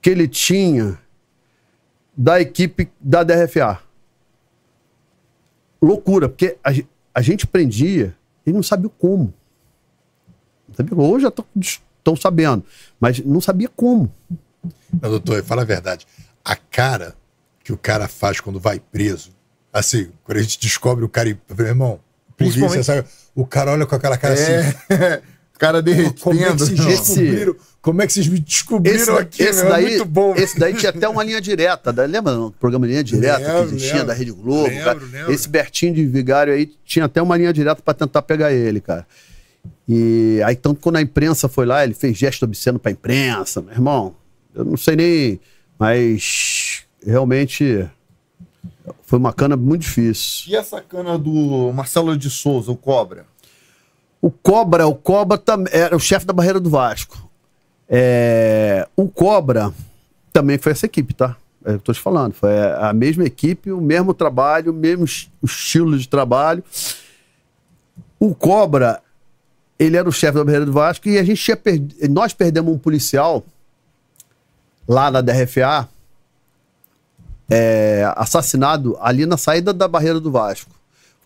que ele tinha da equipe da DRFA. Loucura, porque a, a gente prendia e não sabia como. Hoje eu tô estão sabendo. Mas não sabia como. Não, doutor, fala a verdade. A cara que o cara faz quando vai preso, assim, quando a gente descobre o cara e. Meu irmão, polícia, sabe? O cara olha com aquela cara assim, é... assim. [LAUGHS] cara derretendo. Como é que vocês descobriram? Como é que vocês me descobriram esse, aqui? Esse daí, é muito bom. Esse daí tinha até uma linha direta. Da, lembra o programa Linha Direta lembro, que existia lembro, da Rede Globo? Lembro, cara? Lembro. Esse Bertinho de Vigário aí tinha até uma linha direta para tentar pegar ele, cara. E aí, tanto quando a imprensa foi lá, ele fez gesto obsceno pra imprensa, meu irmão. Eu não sei nem. Mas realmente foi uma cana muito difícil. E essa cana do Marcelo de Souza, o Cobra? O Cobra, o Cobra também era o chefe da barreira do Vasco. É, o Cobra também foi essa equipe, tá? É, eu tô te falando, foi a mesma equipe, o mesmo trabalho, o mesmo estilo de trabalho. O Cobra ele era o chefe da Barreira do Vasco e a gente tinha nós perdemos um policial lá na DRFA é, assassinado ali na saída da Barreira do Vasco.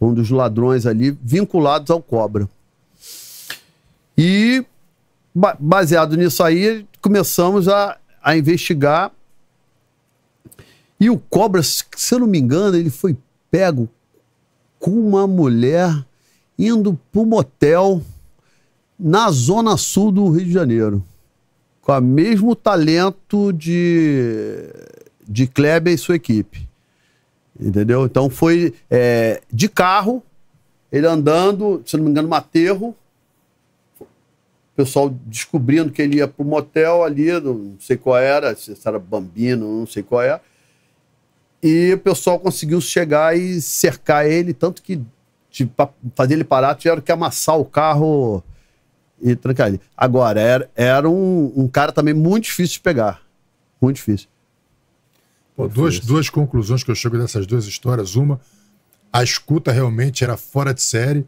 Um dos ladrões ali vinculados ao Cobra. E baseado nisso aí, começamos a, a investigar. E o Cobra, se eu não me engano, ele foi pego com uma mulher indo para um motel na zona sul do Rio de Janeiro, com o mesmo talento de, de Kleber e sua equipe. Entendeu? Então foi é, de carro, ele andando, se não me engano, no aterro, o pessoal descobrindo que ele ia para o motel ali, não sei qual era, se era Bambino, não sei qual era. É, e o pessoal conseguiu chegar e cercar ele, tanto que para tipo, fazer ele parar, tiveram que amassar o carro e trancar ele. Agora, era, era um, um cara também muito difícil de pegar. Muito difícil. Pô, duas, duas conclusões que eu chego dessas duas histórias. Uma, a escuta realmente era fora de série.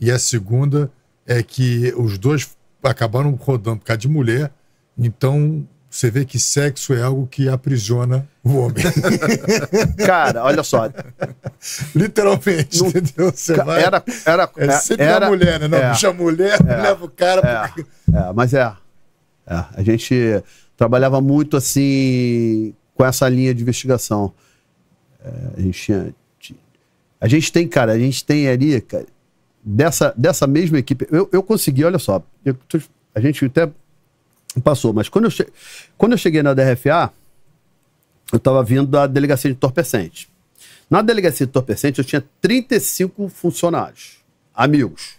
E a segunda é que os dois acabaram rodando por causa de mulher. Então, você vê que sexo é algo que aprisiona o homem. [LAUGHS] Cara, olha só. Literalmente, entendeu? Você vai, era, era, é, é sempre era, a mulher, né? Não, é, puxa a mulher, é, leva o cara. É, porque... é mas é, é. A gente trabalhava muito assim com essa linha de investigação. É, a, gente tinha, a gente tem, cara, a gente tem ali, cara, dessa, dessa mesma equipe. Eu, eu consegui, olha só, eu, a gente até Passou, mas quando eu, che... quando eu cheguei na DRFA, eu estava vindo da delegacia de entorpecente. Na delegacia de entorpecente, eu tinha 35 funcionários, amigos.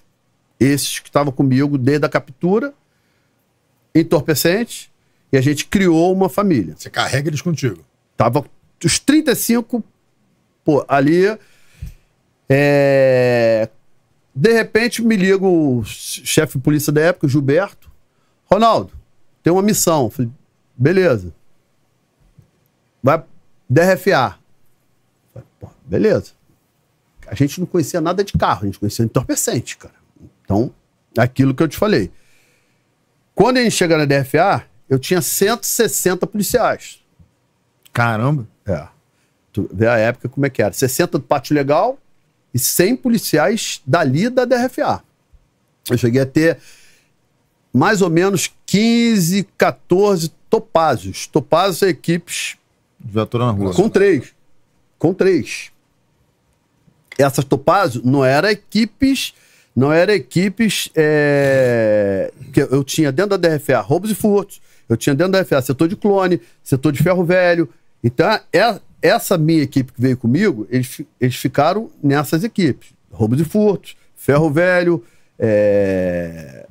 Esses que estavam comigo desde a captura, entorpecente, e a gente criou uma família. Você carrega eles contigo? Tava os 35, pô, ali. É... De repente, me liga o chefe de polícia da época, o Gilberto. Ronaldo, tem uma missão. Falei, beleza. Vai DRFA. Falei, beleza. A gente não conhecia nada de carro, a gente conhecia entorpecente, cara. Então, é aquilo que eu te falei. Quando a gente chega na DFA, eu tinha 160 policiais. Caramba! É. Tu vê a época como é que era. 60 do Pátio Legal e 100 policiais dali da DRFA. Eu cheguei a ter mais ou menos 15, 14 topázios. Topázios são equipes. Viatura na rua. Com né? três. Com três. Essas topázios não eram equipes. Não eram equipes é, que eu tinha dentro da DRFA roubos e furtos, eu tinha dentro da DRFA setor de clone, setor de ferro velho. Então, é, essa minha equipe que veio comigo, eles, eles ficaram nessas equipes: roubos e furtos, ferro velho, é,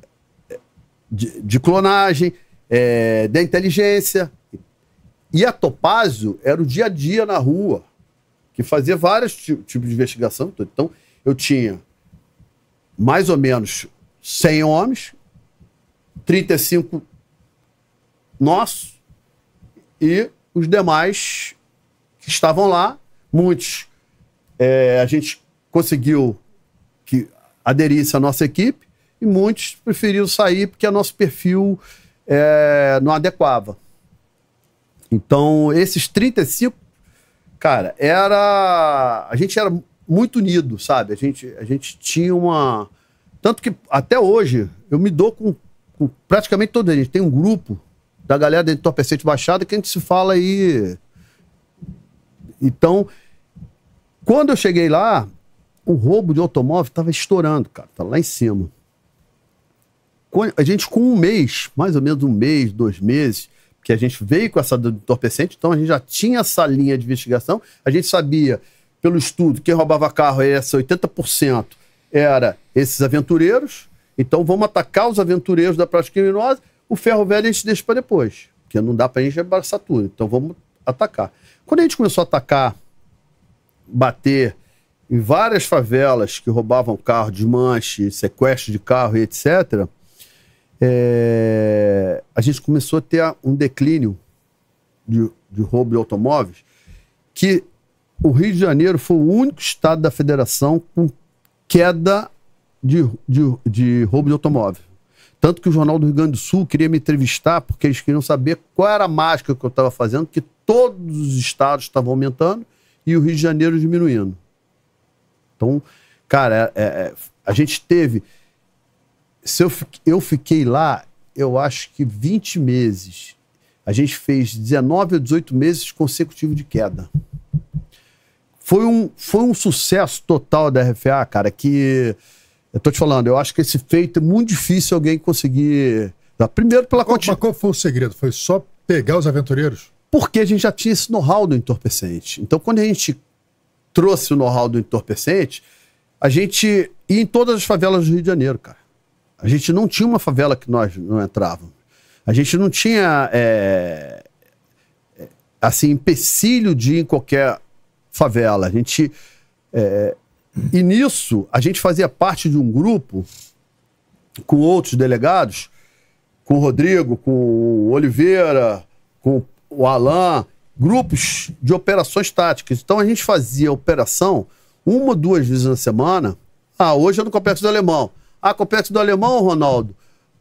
de, de clonagem, é, da inteligência. E a Topázio era o dia a dia na rua, que fazia vários tipos de investigação. Então, eu tinha mais ou menos 100 homens, 35 nossos e os demais que estavam lá, muitos é, a gente conseguiu que aderisse à nossa equipe, e muitos preferiram sair porque nosso perfil é, não adequava. Então, esses 35, cara, era. A gente era muito unido, sabe? A gente, a gente tinha uma. Tanto que até hoje eu me dou com, com praticamente toda a gente. Tem um grupo da galera dentro do Torpecete Baixada que a gente se fala aí. Então, quando eu cheguei lá, o roubo de automóvel estava estourando, cara. Tá lá em cima a gente com um mês, mais ou menos um mês, dois meses, que a gente veio com essa do entorpecente, então a gente já tinha essa linha de investigação, a gente sabia pelo estudo quem roubava carro era 80% era esses aventureiros, então vamos atacar os aventureiros da prática criminosa, o ferro velho a gente deixa para depois, porque não dá para a gente abraçar tudo, então vamos atacar. Quando a gente começou a atacar, bater em várias favelas que roubavam carro, desmanche, sequestro de carro e etc., é, a gente começou a ter um declínio de, de roubo de automóveis que o Rio de Janeiro foi o único estado da federação com queda de, de, de roubo de automóvel. Tanto que o Jornal do Rio Grande do Sul queria me entrevistar porque eles queriam saber qual era a mágica que eu estava fazendo, que todos os estados estavam aumentando e o Rio de Janeiro diminuindo. Então, cara, é, é, a gente teve se eu, eu fiquei lá, eu acho que 20 meses. A gente fez 19 ou 18 meses consecutivos de queda. Foi um, foi um sucesso total da RFA, cara, que. Eu tô te falando, eu acho que esse feito é muito difícil alguém conseguir. Primeiro pela quantidade. Qual foi o segredo? Foi só pegar os aventureiros? Porque a gente já tinha esse know-how do entorpecente. Então, quando a gente trouxe o know-how do entorpecente, a gente ia em todas as favelas do Rio de Janeiro, cara. A gente não tinha uma favela que nós não entrávamos. A gente não tinha é, é, assim empecilho de ir em qualquer favela. A gente é, e nisso a gente fazia parte de um grupo com outros delegados, com o Rodrigo, com o Oliveira, com o Alain, grupos de operações táticas. Então a gente fazia operação uma duas vezes na semana. Ah, hoje é no Complexo do Alemão. Ah, complexo do alemão, Ronaldo?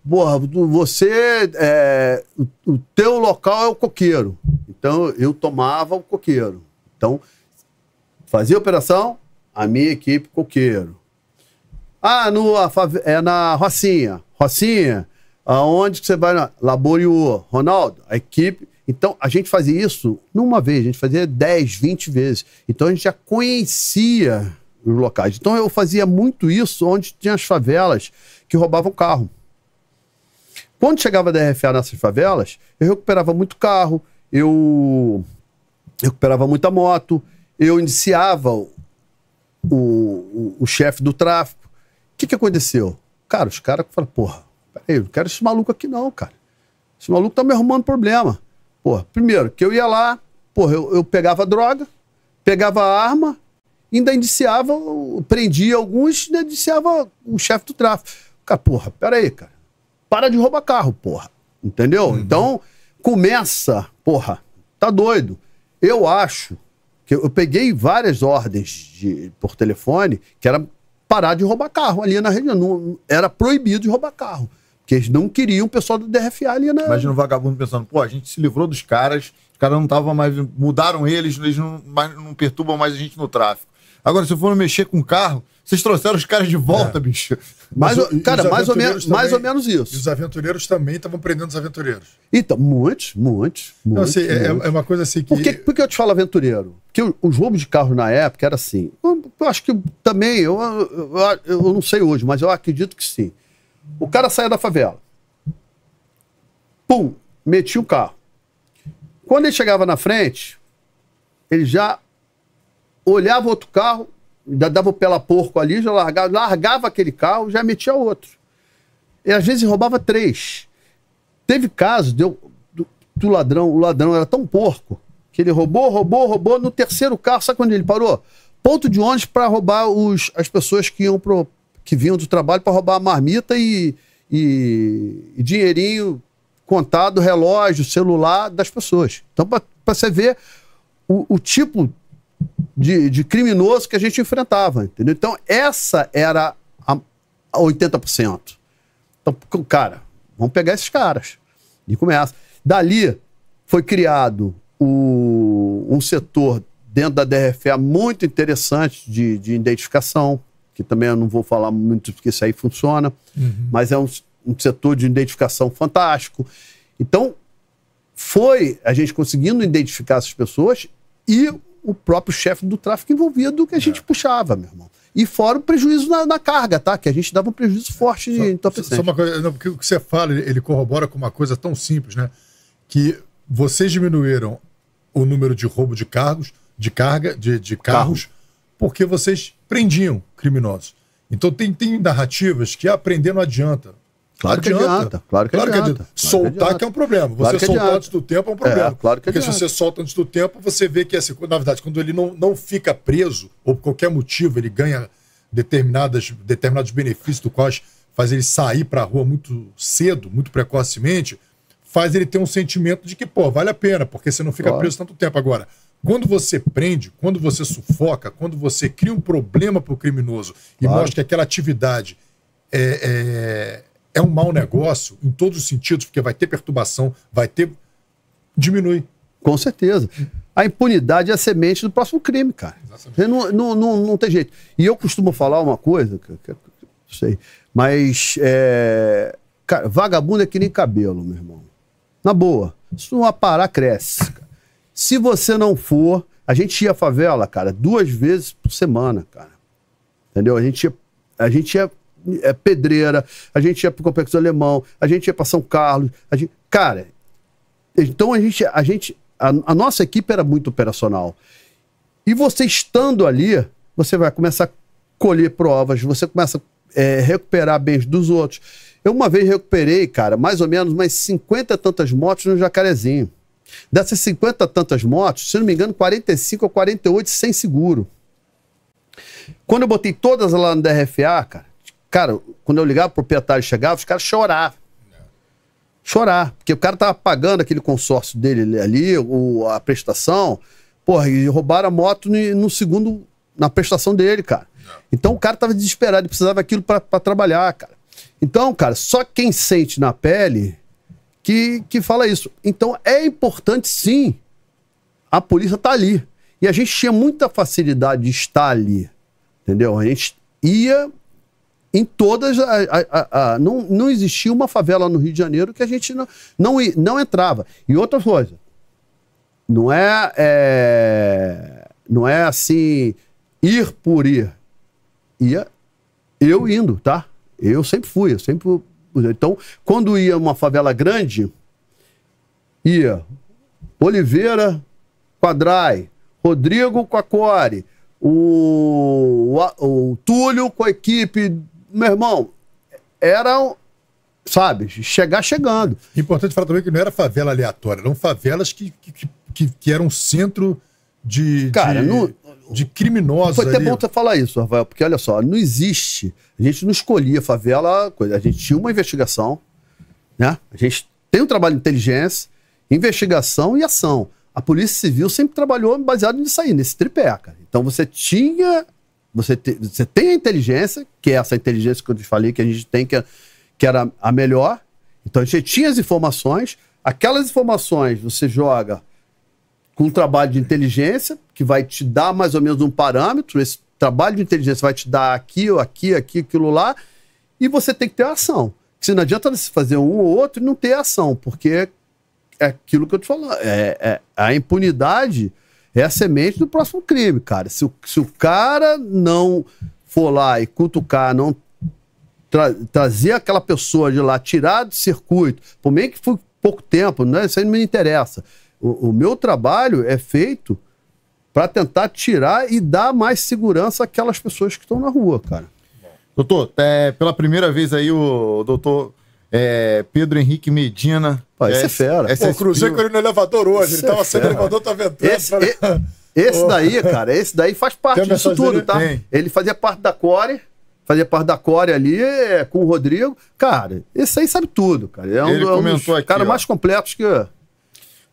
Porra, você. É, o teu local é o coqueiro. Então eu tomava o coqueiro. Então, fazia operação, a minha equipe coqueiro. Ah, no, é na Rocinha. Rocinha, aonde que você vai? Na Ronaldo, a equipe. Então, a gente fazia isso numa vez, a gente fazia 10, 20 vezes. Então, a gente já conhecia os locais. Então eu fazia muito isso onde tinha as favelas que roubavam carro. Quando chegava da RFA nessas favelas, eu recuperava muito carro, eu recuperava muita moto, eu iniciava o, o, o chefe do tráfico. O que, que aconteceu? Cara, os caras falaram, porra, peraí, eu não quero esse maluco aqui não, cara. Esse maluco tá me arrumando problema. Porra, primeiro, que eu ia lá, porra, eu, eu pegava droga, pegava arma, ainda indiciava, prendia alguns, ainda indiciava o chefe do tráfico. Cara, porra, peraí, cara. Para de roubar carro, porra. Entendeu? Uhum. Então, começa, porra, tá doido. Eu acho que eu peguei várias ordens de, por telefone que era parar de roubar carro ali na região. Não, era proibido de roubar carro. Porque eles não queriam o pessoal do DRFA ali na. Imagina o vagabundo pensando, pô, a gente se livrou dos caras, os caras não estavam mais. Mudaram eles, eles não, mais, não perturbam mais a gente no tráfico. Agora, se for mexer com carro, vocês trouxeram os caras de volta, é. bicho. Mas, cara, mais ou, menos, também, mais ou menos isso. E os aventureiros também estavam prendendo os aventureiros. Então, muitos, muitos. Não, muitos, assim, é, é- muitos. É, é, uma coisa assim que. Por que, por que eu te falo aventureiro? Porque os roubos de carro na época era assim. Eu, acho que também, eu, eu, eu, não sei hoje, mas eu acredito que sim. O cara saia da favela. Pum, metia o carro. Quando ele chegava na frente, ele já olhava outro carro, ainda dava o pela porco ali, já largava, largava aquele carro, já metia outro. E às vezes roubava três. Teve caso deu, do, do ladrão, o ladrão era tão porco que ele roubou, roubou, roubou. No terceiro carro, sabe quando ele parou? Ponto de ônibus para roubar os, as pessoas que iam pro, que vinham do trabalho para roubar a marmita e, e, e, dinheirinho contado, relógio, celular das pessoas. Então, para você ver o, o tipo de, de criminoso que a gente enfrentava, entendeu? Então, essa era a, a 80%. Então, cara, vamos pegar esses caras. E começa. Dali foi criado o, um setor dentro da DRFA muito interessante de, de, identificação, que também eu não vou falar muito porque isso aí funciona, uhum. mas é um, um setor de identificação fantástico. Então, foi a gente conseguindo identificar essas pessoas e o próprio chefe do tráfico envolvido que a gente é. puxava, meu irmão. E fora o prejuízo na, na, carga, tá? Que a gente dava um prejuízo forte de entorpecente. Só uma coisa, não, porque o que você fala, ele corrobora com uma coisa tão simples, né? Que vocês diminuíram o número de roubo de cargos, de carga, de, de carros, Carro. porque vocês prendiam criminosos. Então tem, tem narrativas que aprender não adianta. Claro que, adianta. adianta. Claro que claro adianta. Que adianta. soltar que, adianta. que, é um problema. Você claro soltar antes do tempo é um problema. É, claro que Porque se você solta antes do tempo, você vê que, assim, na verdade, quando ele não, não fica preso, ou por qualquer motivo, ele ganha determinadas, determinados benefícios do quais faz ele sair para a rua muito cedo, muito precocemente, faz ele ter um sentimento de que, pô, vale a pena, porque você não fica claro. preso tanto tempo. Agora, quando você prende, quando você sufoca, quando você cria um problema para o criminoso e mostra que aquela atividade é, é é um mau negócio em todos os sentidos, porque vai ter perturbação, vai ter. diminui. Com certeza. A impunidade é a semente do próximo crime, cara. Não, não, não, não, tem jeito. E eu costumo falar uma coisa, que, eu não sei, mas. É, cara, vagabundo é que nem cabelo, meu irmão. Na boa. Isso não aparar, cresce. Se você não for. A gente ia à favela, cara, duas vezes por semana, cara. Entendeu? A gente ia, a gente ia é, Pedreira, a gente ia para o Complexo Alemão, a gente ia para São Carlos. A gente, cara, então a gente, a gente, a, a nossa equipe era muito operacional. E você estando ali, você vai começar a colher provas, você começa a é, recuperar bens dos outros. Eu uma vez recuperei, cara, mais ou menos umas 50 tantas motos no Jacarezinho. Dessas 50 tantas motos, se não me engano, 45 ou 48 sem seguro. Quando eu botei todas lá no DRFA, cara, Cara, quando eu ligava, o proprietário chegava, os caras choravam. Chorar, porque o cara tava pagando aquele consórcio dele ali, o, a prestação, porra, e roubaram a moto no, no segundo, na prestação dele, cara. Então o cara tava desesperado, ele precisava aquilo para trabalhar, cara. Então, cara, só quem sente na pele que, que fala isso. Então é importante sim, a polícia tá ali. E a gente tinha muita facilidade de estar ali, entendeu? A gente ia em todas. A, a, a, não, não existia uma favela no Rio de Janeiro que a gente não, não, não entrava. E outra coisa, não é, é, não é assim ir por ir. Ia eu indo, tá? Eu sempre fui, eu sempre. Então, quando ia uma favela grande, ia Oliveira, Quadrai, Rodrigo com a Core, o, o, o Túlio com a equipe meu irmão, eram, sabe, chegar chegando. Importante falar também que não era favela aleatória, eram favelas que, que, que, que eram centro de. Cara, de... de criminosos. Foi até ali. bom você falar isso, Rafael, porque olha só, não existe. A gente não escolhia favela, A gente tinha uma investigação, né? A gente tem um trabalho de inteligência, investigação e ação. A Polícia Civil sempre trabalhou baseado nisso aí, nesse tripé, cara. Então você tinha você, te, você tem a inteligência, que é essa inteligência que eu te falei que a gente tem, que, é, que era a melhor. Então a gente tinha as informações, aquelas informações você joga com um trabalho de inteligência, que vai te dar mais ou menos um parâmetro. Esse trabalho de inteligência vai te dar aquilo, aqui, aqui, aquilo lá. E você tem que ter ação. Se não adianta você fazer um ou outro e não ter ação, porque é aquilo que eu te falo. É, é, é a impunidade é a semente do próximo crime, cara. Se o, se o cara não for lá e cutucar, não tra trazer aquela pessoa de lá, tirar do circuito, por meio que foi pouco tempo, né? isso aí não me interessa. o, o meu trabalho é feito para tentar tirar e dar mais segurança àquelas pessoas que estão na rua, cara. Doutor, é, pela primeira vez aí o doutor é, Pedro Henrique Medina. Pô, esse é, é fera. Esse Pô, é cruzei com ele no elevador hoje. Esse ele é tava saindo do elevador, tava entrando. Esse, falei... É, ah, esse daí, cara, esse daí faz parte disso tudo, tá? Ele fazia parte da Core, fazia parte da Core ali, com o Rodrigo. Cara, esse aí sabe tudo, cara. É um, ele um dos aqui, cara ó. mais completos que.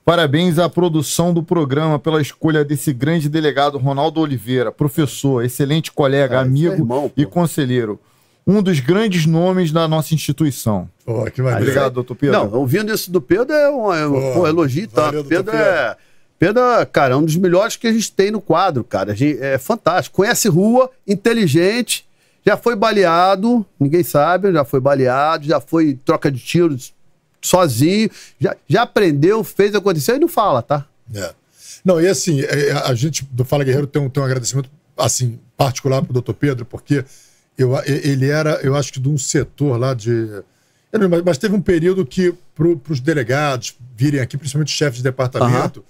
Parabéns à produção do programa pela escolha desse grande delegado Ronaldo Oliveira, professor, excelente colega, amigo irmão, e conselheiro um dos grandes nomes da nossa instituição. Pô, que Obrigado, doutor Pedro. Não, ouvindo isso do Pedro é um, é um elogio, tá? Pedro, é. Pedro, cara, é um dos melhores que a gente tem no quadro, cara. Gente, é fantástico. Conhece rua, inteligente, já foi baleado, ninguém sabe, já foi baleado, já foi troca de tiros sozinho, já, já aprendeu, fez acontecer e não fala, tá? É. Não, e assim, é, é, a gente do Fala Guerreiro tem um, tem um agradecimento, assim, particular pro doutor Pedro, porque eu, ele era, eu acho que de um setor lá de. mas, mas teve um período que, para os delegados virem aqui, principalmente chefes de departamento,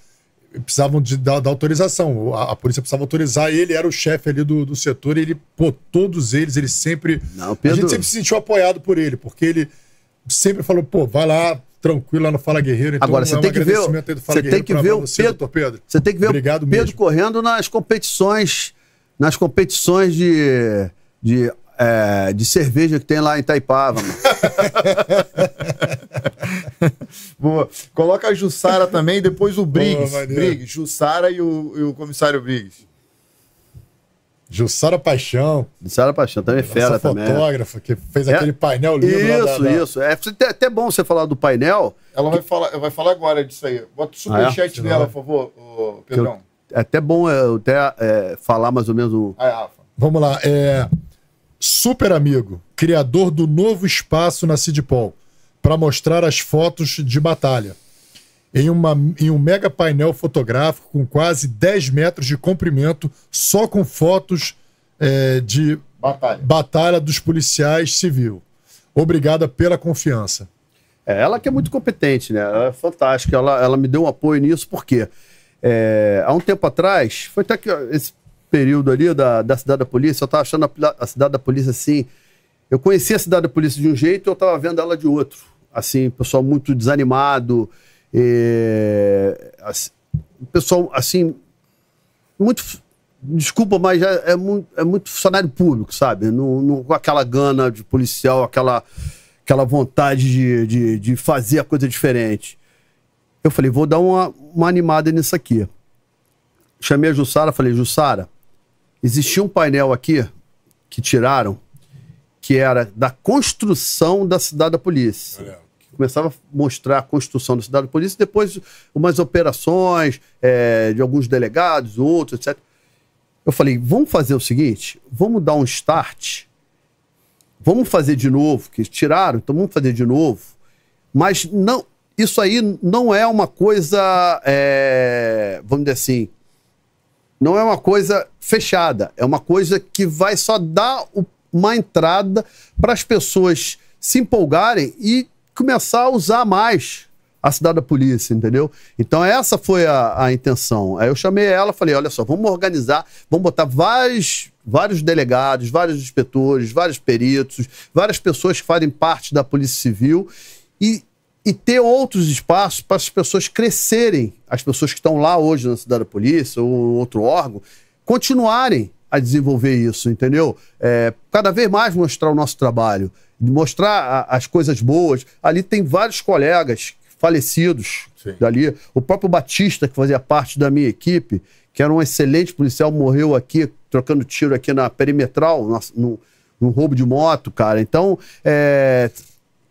uhum. precisavam de, da, da autorização. A, a, polícia precisava autorizar. Ele era o chefe ali do, do setor e ele, pô, todos eles, ele sempre. Não, Pedro... A gente sempre se sentiu apoiado por ele, porque ele sempre falou, pô, vai lá, tranquilo lá no Fala Guerreiro. Então, Agora, é você é tem que ver, você tem que ver o você, Pedro, Pedro, Você tem que ver Obrigado o Pedro mesmo. correndo nas competições, nas competições de de, é, de cerveja que tem lá em Itaipava, [LAUGHS] Boa. Coloca a Jussara também, depois o Briggs. Boa, Briggs, Jussara e o, e o comissário Briggs. Jussara Paixão. Jussara Paixão, também é fera também. Né? fotógrafa que fez é. aquele painel lindo. Isso, da, isso. É até bom você falar do painel. Ela que... vai, falar, vai falar agora disso aí. Bota o superchat ah, é? dela, por favor, Pedrão. Eu, é até bom eu até é, falar mais ou menos o... Vamos lá. É, super amigo, criador do novo espaço na Sidpol, para mostrar as fotos de batalha. Em, uma, em um mega painel fotográfico com quase 10 metros de comprimento, só com fotos é, de batalha. batalha dos policiais civil. Obrigada pela confiança. É, ela que é muito competente, né? Ela é fantástica. Ela, ela me deu um apoio nisso, porque é, há um tempo atrás, foi até que esse período ali da, da Cidade da Polícia, eu estava achando a, a, Cidade da Polícia assim. Eu conhecia a Cidade da Polícia de um jeito e eu estava vendo ela de outro. Assim, pessoal muito desanimado, é, assim, pessoal assim, muito. Desculpa, mas é, é, muito, é muito funcionário público, sabe? Não, com aquela gana de policial, aquela, aquela vontade de, de, de fazer a coisa diferente. Eu falei, vou dar uma, uma animada nisso aqui chamei a Jussara, falei, Jussara, Existia um painel aqui que tiraram que era da construção da cidade da polícia. Que começava a mostrar a construção da cidade da polícia, depois umas operações é, de alguns delegados, outros, etc. Eu falei, vamos fazer o seguinte, vamos dar um start, vamos fazer de novo, que tiraram, então vamos fazer de novo. Mas não, isso aí não é uma coisa, é, vamos dizer assim, não é uma coisa fechada, é uma coisa que vai só dar uma entrada para as pessoas se empolgarem e começar a usar mais a cidade da polícia, entendeu? Então essa foi a, a intenção. Aí eu chamei ela, falei, olha só, vamos organizar, vamos botar vários, vários delegados, vários inspetores, vários peritos, várias pessoas que fazem parte da Polícia Civil e e ter outros espaços para as pessoas crescerem, as pessoas que estão lá hoje na cidade da polícia ou outro órgão, continuarem a desenvolver isso, entendeu? É, cada vez mais mostrar o nosso trabalho, mostrar a, as coisas boas. Ali tem vários colegas falecidos Sim. dali. O próprio Batista, que fazia parte da minha equipe, que era um excelente policial, morreu aqui, trocando tiro aqui na perimetral, no, no, no roubo de moto, cara. Então, é,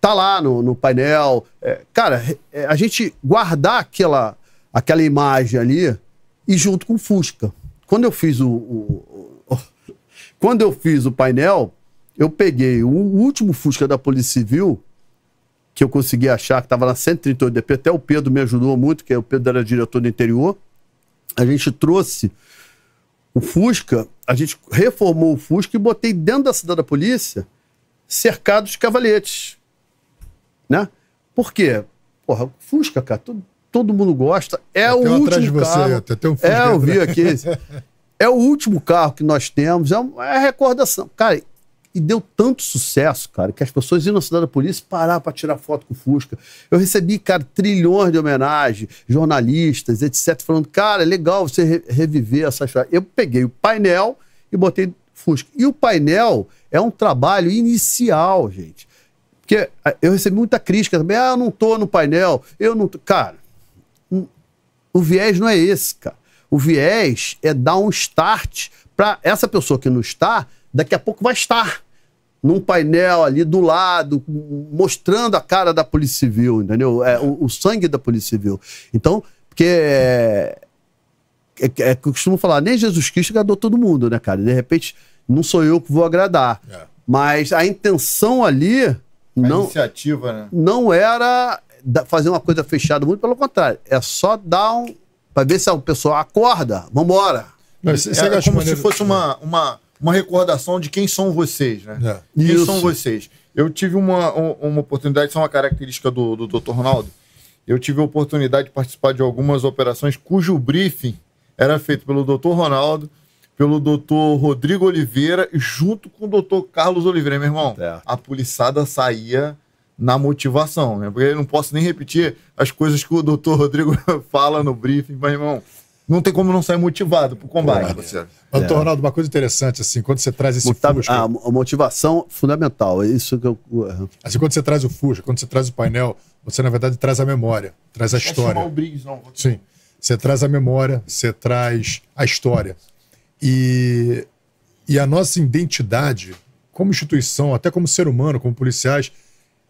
tá lá no, no painel. É, cara, é, a gente guardar aquela, aquela imagem ali e junto com o Fusca. Quando eu fiz o, o, o, [LAUGHS] quando eu fiz o painel, eu peguei o último Fusca da Polícia Civil que eu consegui achar que estava na 138 DP, até o Pedro me ajudou muito, que é o Pedro era diretor do interior. A gente trouxe o Fusca, a gente reformou o Fusca e botei dentro da cidade da polícia cercado de cavaletes né? Por quê? Porra, Fusca, cara, todo, todo mundo gosta. É até o último carro. Você, até um Fusca é, eu vi aqui. é o último carro que nós temos, é, uma, é recordação. Cara, e deu tanto sucesso, cara, que as pessoas iam na cidade da polícia parar para tirar foto com o Fusca. Eu recebi, cara, trilhões de homenagens, jornalistas, etc, falando, cara, é legal você re reviver essa história. Eu peguei o painel e botei Fusca. E o painel é um trabalho inicial, gente. Porque ah, eu recebi muita crítica também. Ah, eu não tô no painel, eu não tô. Cara, o viés não é esse, cara. O viés é dar um start para essa pessoa que não está, daqui a pouco vai estar num painel ali do lado, mostrando a cara da Polícia Civil, entendeu? É, o, o sangue da Polícia Civil. Então, porque. É, é, é, eu costumo falar, nem Jesus Cristo agradou todo mundo, né, cara? De repente, não sou eu que vou agradar. É. Mas a intenção ali não, iniciativa, né? Não era fazer uma coisa fechada, muito pelo contrário. É só dar um. para ver se o pessoal acorda, vambora. Não, é, é, é como maneiro... se fosse uma, uma, uma recordação de quem são vocês, né? É. Quem Isso. são vocês. Eu tive uma, uma oportunidade, isso é uma característica do, do Dr. Ronaldo. Eu tive a oportunidade de participar de algumas operações cujo briefing era feito pelo Dr. Ronaldo, pelo doutor Rodrigo Oliveira, junto com o doutor Carlos Oliveira, meu irmão. É. A policiada saía na motivação, né? Porque eu não posso nem repetir as coisas que o doutor Rodrigo [LAUGHS] fala no briefing, mas, irmão, não tem como não sair motivado pro combate. É. doutor Ronaldo, uma coisa interessante, assim, quando você traz esse Muta Fusca... Ah, a motivação fundamental, é isso que eu... É. Assim, quando você traz o Fusca, quando você traz o painel, você, na verdade, traz a memória, traz a história. Não o Briggs, não. Sim. Você traz a memória, você traz a história. E, e a nossa identidade, como instituição, até como ser humano, como policiais,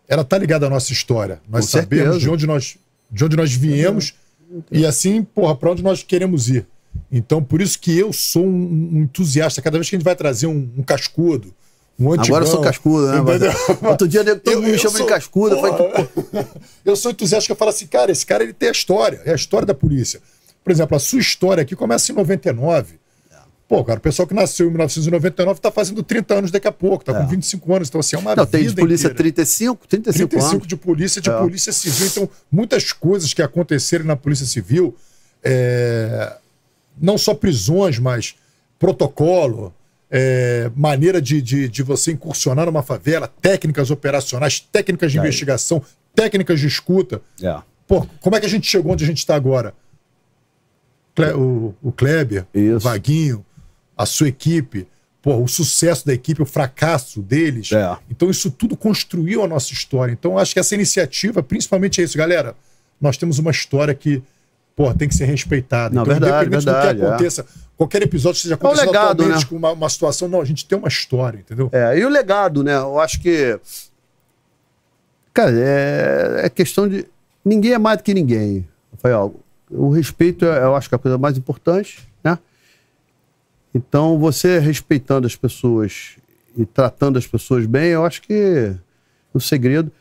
ela está ligada à nossa história. Nós Com sabemos certeza. de onde nós, de onde nós viemos é, então. e assim, porra, para onde nós queremos ir. Então, por isso que eu sou um, um entusiasta. Cada vez que a gente vai trazer um, um cascudo, um antigão... Agora eu sou cascudo, né? Mas, outro dia todo eu, mundo me chama sou, de cascudo. eu, falei, [LAUGHS] eu sou entusiasta, eu falo assim, cara, esse cara ele tem a história, é a história da polícia. Por exemplo, a sua história aqui começa em 99. Pô, cara, o pessoal que nasceu em 1999 está fazendo 30 anos daqui a pouco, está é. com 25 anos. Então, assim, é uma Não, vida tem de polícia inteira. 35, 35 35 anos. de polícia, de é. polícia civil. Então, muitas coisas que aconteceram na polícia civil, é... não só prisões, mas protocolo, é... maneira de, de, de, você incursionar numa favela, técnicas operacionais, técnicas de investigação, técnicas de escuta. É. Pô, como é que a gente chegou onde a gente está agora? o, o Kleber, Isso. o Vaguinho, a sua equipe, porra, o sucesso da equipe, o fracasso deles. É. Então, isso tudo construiu a nossa história. Então, acho que essa iniciativa, principalmente é isso, galera. Nós temos uma história que porra, tem que ser respeitada. Não, então, verdade, independente verdade, do que é. aconteça, é. qualquer episódio seja esteja acontecendo é um legado, né? com uma, uma, situação, não, a gente tem uma história, entendeu? É, e o legado, né? Eu acho que. Cara, é, é questão de. Ninguém é mais do que ninguém. Rafael, o respeito, é eu acho que é a coisa mais importante. Então, você respeitando as pessoas e tratando as pessoas bem, eu acho que o é um segredo.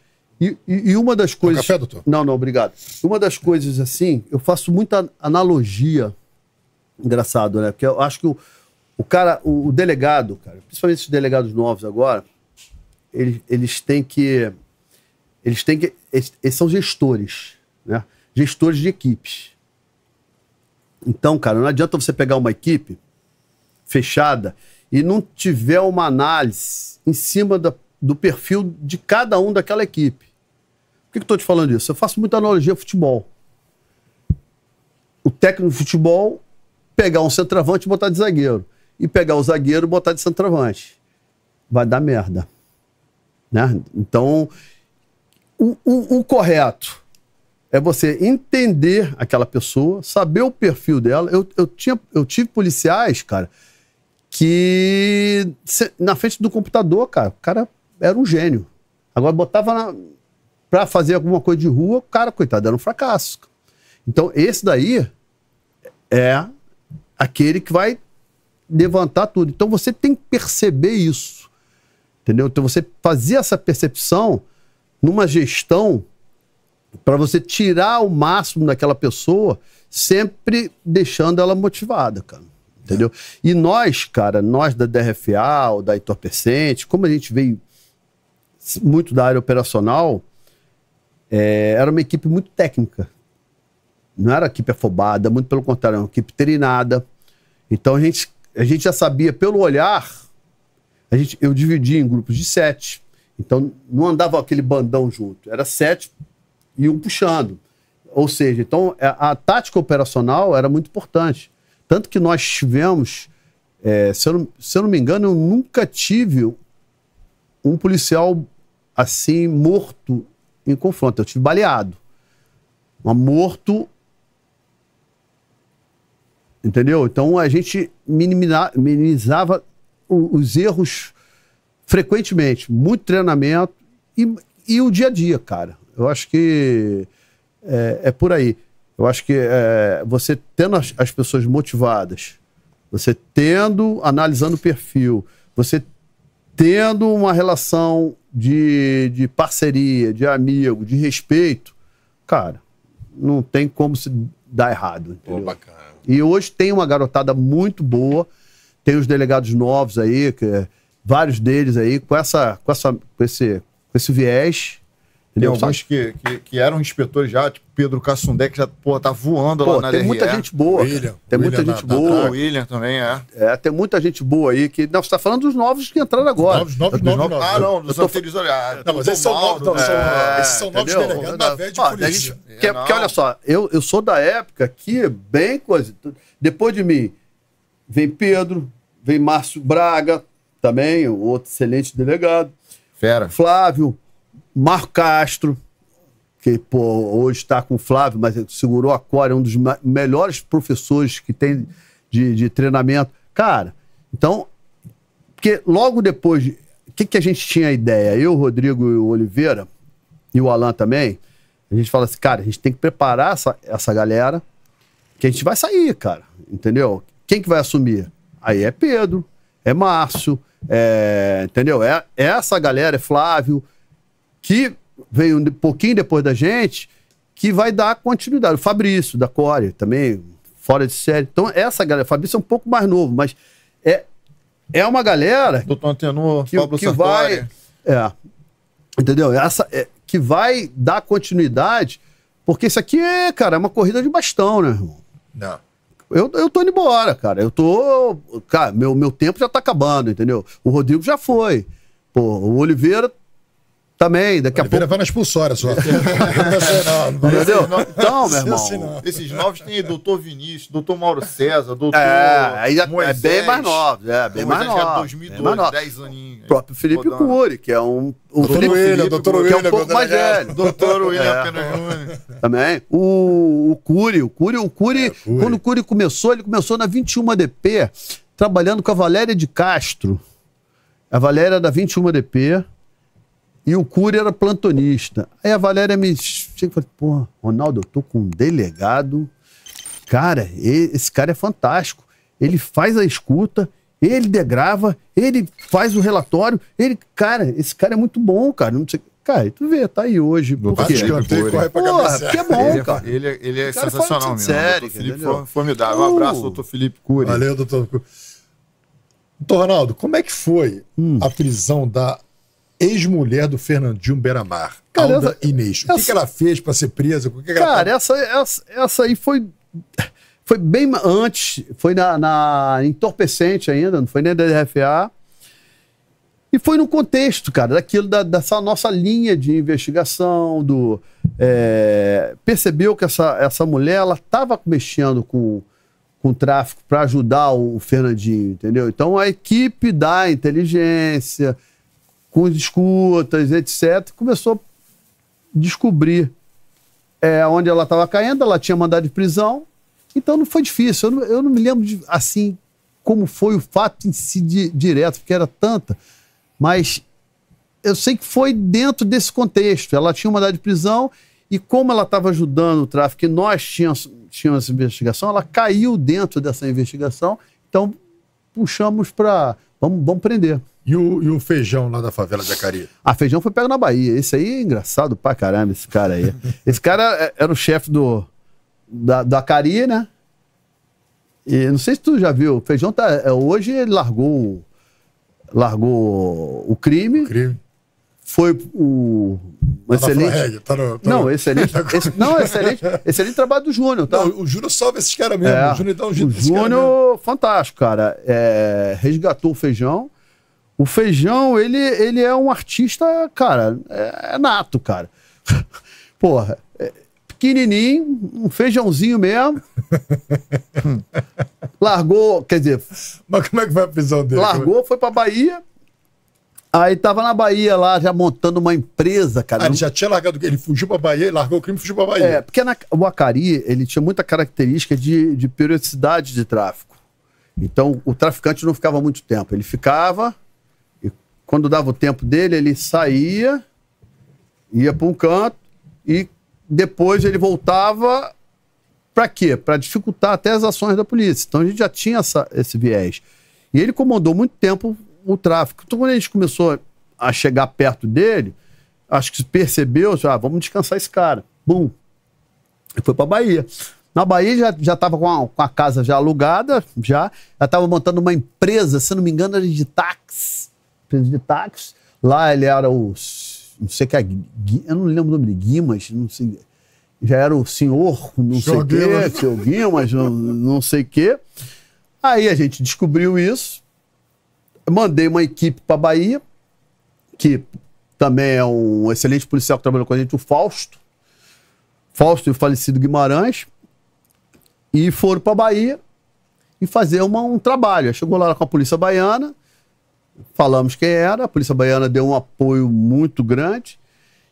E, e, e, uma das coisas. café, doutor? Não, não, obrigado. Uma das coisas, assim, eu faço muita analogia. Engraçado, né? Porque eu acho que o, o cara, o, o delegado, cara, principalmente esses delegados novos agora, eles, eles têm que. Eles têm que. Eles, eles são gestores, né? Gestores de equipes. Então, cara, não adianta você pegar uma equipe fechada e não tiver uma análise em cima da, do perfil de cada um daquela equipe. Por que, eu estou te falando isso? Eu faço muita analogia ao futebol. O técnico de futebol pegar um centroavante e botar de zagueiro. E pegar o zagueiro e botar de centroavante. Vai dar merda. Né? Então, o, o, o correto é você entender aquela pessoa, saber o perfil dela. Eu, eu, tinha, eu tive policiais, cara, que cê, na frente do computador, cara, o cara era um gênio. Agora botava na, pra fazer alguma coisa de rua, o cara, coitado, era um fracasso. Então esse daí é aquele que vai levantar tudo. Então você tem que perceber isso. Entendeu? Então você fazer essa percepção numa gestão para você tirar o máximo daquela pessoa, sempre deixando ela motivada, cara entendeu? E nós, cara, nós da DRFA ou da Entorpecente, como a gente veio muito da área operacional, é, era uma equipe muito técnica. Não era equipe afobada, muito pelo contrário, era uma equipe treinada. Então a gente, a gente já sabia pelo olhar, a gente, eu dividia em grupos de sete. Então não andava aquele bandão junto, era sete e um puxando. Ou seja, então a, é, a tática operacional era muito importante. Tanto que nós tivemos, é, se, eu não, se eu não me engano, eu nunca tive um policial assim morto em confronto. Eu tive baleado. Mas morto. Entendeu? Então a gente minimizava os erros frequentemente, muito treinamento e, e o dia a dia, cara. Eu acho que é, é por aí. Eu acho que é, você tendo as, as, pessoas motivadas, você tendo, analisando o perfil, você tendo uma relação de, de parceria, de amigo, de respeito, cara, não tem como se dar errado. Entendeu? bacana. E hoje tem uma garotada muito boa, tem os delegados novos aí, que, é, vários deles aí, com, essa, com, essa, com, esse, com esse viés Entendeu? Tem alguns que, que, que, eram inspetores já, tipo Pedro Cassundé, que já pô, tá voando pô, lá na tem muita gente boa. William, tem William muita gente na, boa. O William também, é. é. Tem muita gente boa aí. que Não, você tá falando dos novos que entraram agora. Novos, novos, novos. novos, Ah, não, dos anteriores. Tô... Ah, não, mas esses são né? novos. é, esses são novos delegados da velha de polícia. Gente, é, porque, olha só, eu, eu sou da época que, bem coisa... Depois de mim, vem Pedro, vem Márcio Braga, também, outro excelente delegado. Fera. Flávio. Marco Castro, que pô, hoje está com o Flávio, mas segurou a Core, é um dos melhores professores que tem de, de treinamento. Cara, então, porque logo depois, o que, que a gente tinha a ideia? Eu, Rodrigo e o Oliveira, e o Alan também, a gente fala assim, cara, a gente tem que preparar essa, essa galera, que a gente vai sair, cara, entendeu? Quem que vai assumir? Aí é Pedro, é Márcio, é, entendeu? É, é essa galera, é Flávio, que veio um pouquinho depois da gente, que vai dar continuidade. O Fabrício, da Core, também, fora de série. Então, essa galera, o Fabrício é um pouco mais novo, mas é, é uma galera. Doutor Antenor, que, Pablo que vai. É, entendeu? Essa, é, que vai dar continuidade, porque isso aqui é, cara, é uma corrida de bastão, né, irmão? Não. Eu, eu tô indo embora, cara. Eu tô. Cara, meu, meu tempo já tá acabando, entendeu? O Rodrigo já foi. Pô, o Oliveira também, daqui a Oliveira pouco. vai na expulsória só. [LAUGHS] Entendeu? Então, meu irmão. Esses novos tem doutor Vinícius, doutor Mauro César, doutor. É, aí é, é bem mais novo. É, bem mais novo. 2012, 10 aninhos. O próprio Felipe Cury, que é um. o doutor Felipe, doutor que é um pouco mais velho. Doutor William é. Também. O, o Cury, o Cury, o Cury, é, Cury, quando o Cury começou, ele começou na 21 DP, trabalhando com a Valéria de Castro. A Valéria da 21 DP e o Cury era plantonista. Aí a Valéria me chega e fala: Pô, Ronaldo, eu tô com um delegado. Cara, esse cara é fantástico. Ele faz a escuta, ele degrava, ele faz o relatório. Ele, cara, esse cara é muito bom, cara. Não sei. Cara, tu vê, tá aí hoje. Por quê? Escanteio, corre pra que é bom, é cara. Ele, é, ele é sensacional mesmo. Sério, Felipe for, formidável. Um abraço, uh. doutor Felipe Cury. Valeu, doutor Cury. Doutor Ronaldo, como é que foi hum. a prisão da ex-mulher do Fernandinho Beramar, cara, Alda essa, Inês. O que, essa, que ela fez para ser presa? Que que cara, tá- essa, essa, essa aí foi, foi bem antes, foi na, na entorpecente ainda, não foi nem da DFA. E foi no contexto, cara, daquilo, da, dessa nossa linha de investigação, do é, percebeu que essa, essa mulher, ela estava mexendo com, com tráfico para ajudar o Fernandinho, entendeu? Então a equipe da inteligência, com os escutas, etc. Começou a descobrir é, onde ela estava caindo, ela tinha mandado de prisão, então não foi difícil. Eu não, eu não me lembro de, assim como foi o fato em si de, direto, porque era tanta, mas eu sei que foi dentro desse contexto. Ela tinha mandado de prisão e como ela estava ajudando o tráfico e nós tínhamos, tínhamos essa investigação, ela caiu dentro dessa investigação, então puxamos para vamos, vamos prender. E o, e o, feijão lá da favela de Acari? Ah, feijão foi pego na Bahia. Esse aí é engraçado pra caramba, esse cara aí. [LAUGHS] esse cara é, era o chefe do, da, da Acari, né? E não sei se tu já viu, o feijão tá. É, hoje ele largou. Largou o crime. O crime. Foi o. Tá excelente. Flag, tá no, tá não, no... excelente. [LAUGHS] Esse, não, excelente. Excelente trabalho do Júnior, tá? Não, o Júnior salva esses caras mesmo. É, o Júnior dá um jeito O Júnior, fantástico, cara. É, resgatou o feijão o feijão, ele, ele é um artista, cara, é, é nato, cara. [LAUGHS] Porra, é, pequenininho, um feijãozinho mesmo. [LAUGHS] largou, quer dizer. Mas como é que foi a prisão dele? Largou, foi pra Bahia. Aí tava na Bahia lá, já montando uma empresa, cara. Ah, ele já tinha largado, ele fugiu pra Bahia, ele largou o crime e fugiu pra Bahia. É, porque na, o Acari, ele tinha muita característica de, de periodicidade de tráfico. Então, o traficante não ficava muito tempo. Ele ficava, quando dava o tempo dele, ele saía, ia para um canto e depois ele voltava para quê? Para dificultar até as ações da polícia. Então a gente já tinha essa, esse viés. E ele comandou muito tempo o tráfico. Então quando a gente começou a chegar perto dele, acho que percebeu, já ah, vamos descansar esse cara. Bum. E foi para Bahia. Na Bahia já já estava com, a, com a casa já alugada, já já estava montando uma empresa, se não me engano, era de táxi preso de táxi. Lá ele era o. Não sei que é. Eu não lembro o nome de Guimas, não sei. Já era o senhor, não sei o quê, né? seu Guimas, não, não sei o quê. Aí a gente descobriu isso. Mandei uma equipe para Bahia, que também é um excelente policial que trabalhou com a gente, o Fausto. Fausto e o falecido Guimarães. E foram para Bahia e fazer uma, um trabalho. Chegou lá com a polícia baiana, falamos quem era, a Polícia Baiana deu um apoio muito grande.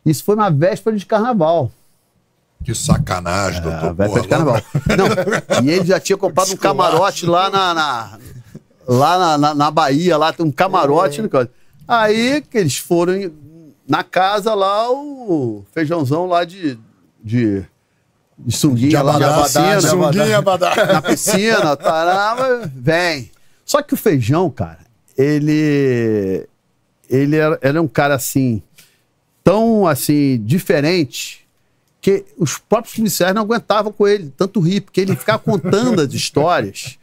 Isso foi na véspera de carnaval. Que sacanagem, é, doutor. É, véspera de né? carnaval. Não, e ele já tinha comprado um camarote lá na, na lá na, na, na, Bahia, lá tem um camarote. É. Né, Aí que eles foram na casa lá, o feijãozão lá de, de, de sunguinha de abadá, lá na piscina. Sunguinha, abadá. Na piscina, tarava, vem. Só que o feijão, cara, ele ele era, era, um cara assim tão assim diferente que os próprios policiais não aguentavam com ele tanto rir porque ele ficava contando as histórias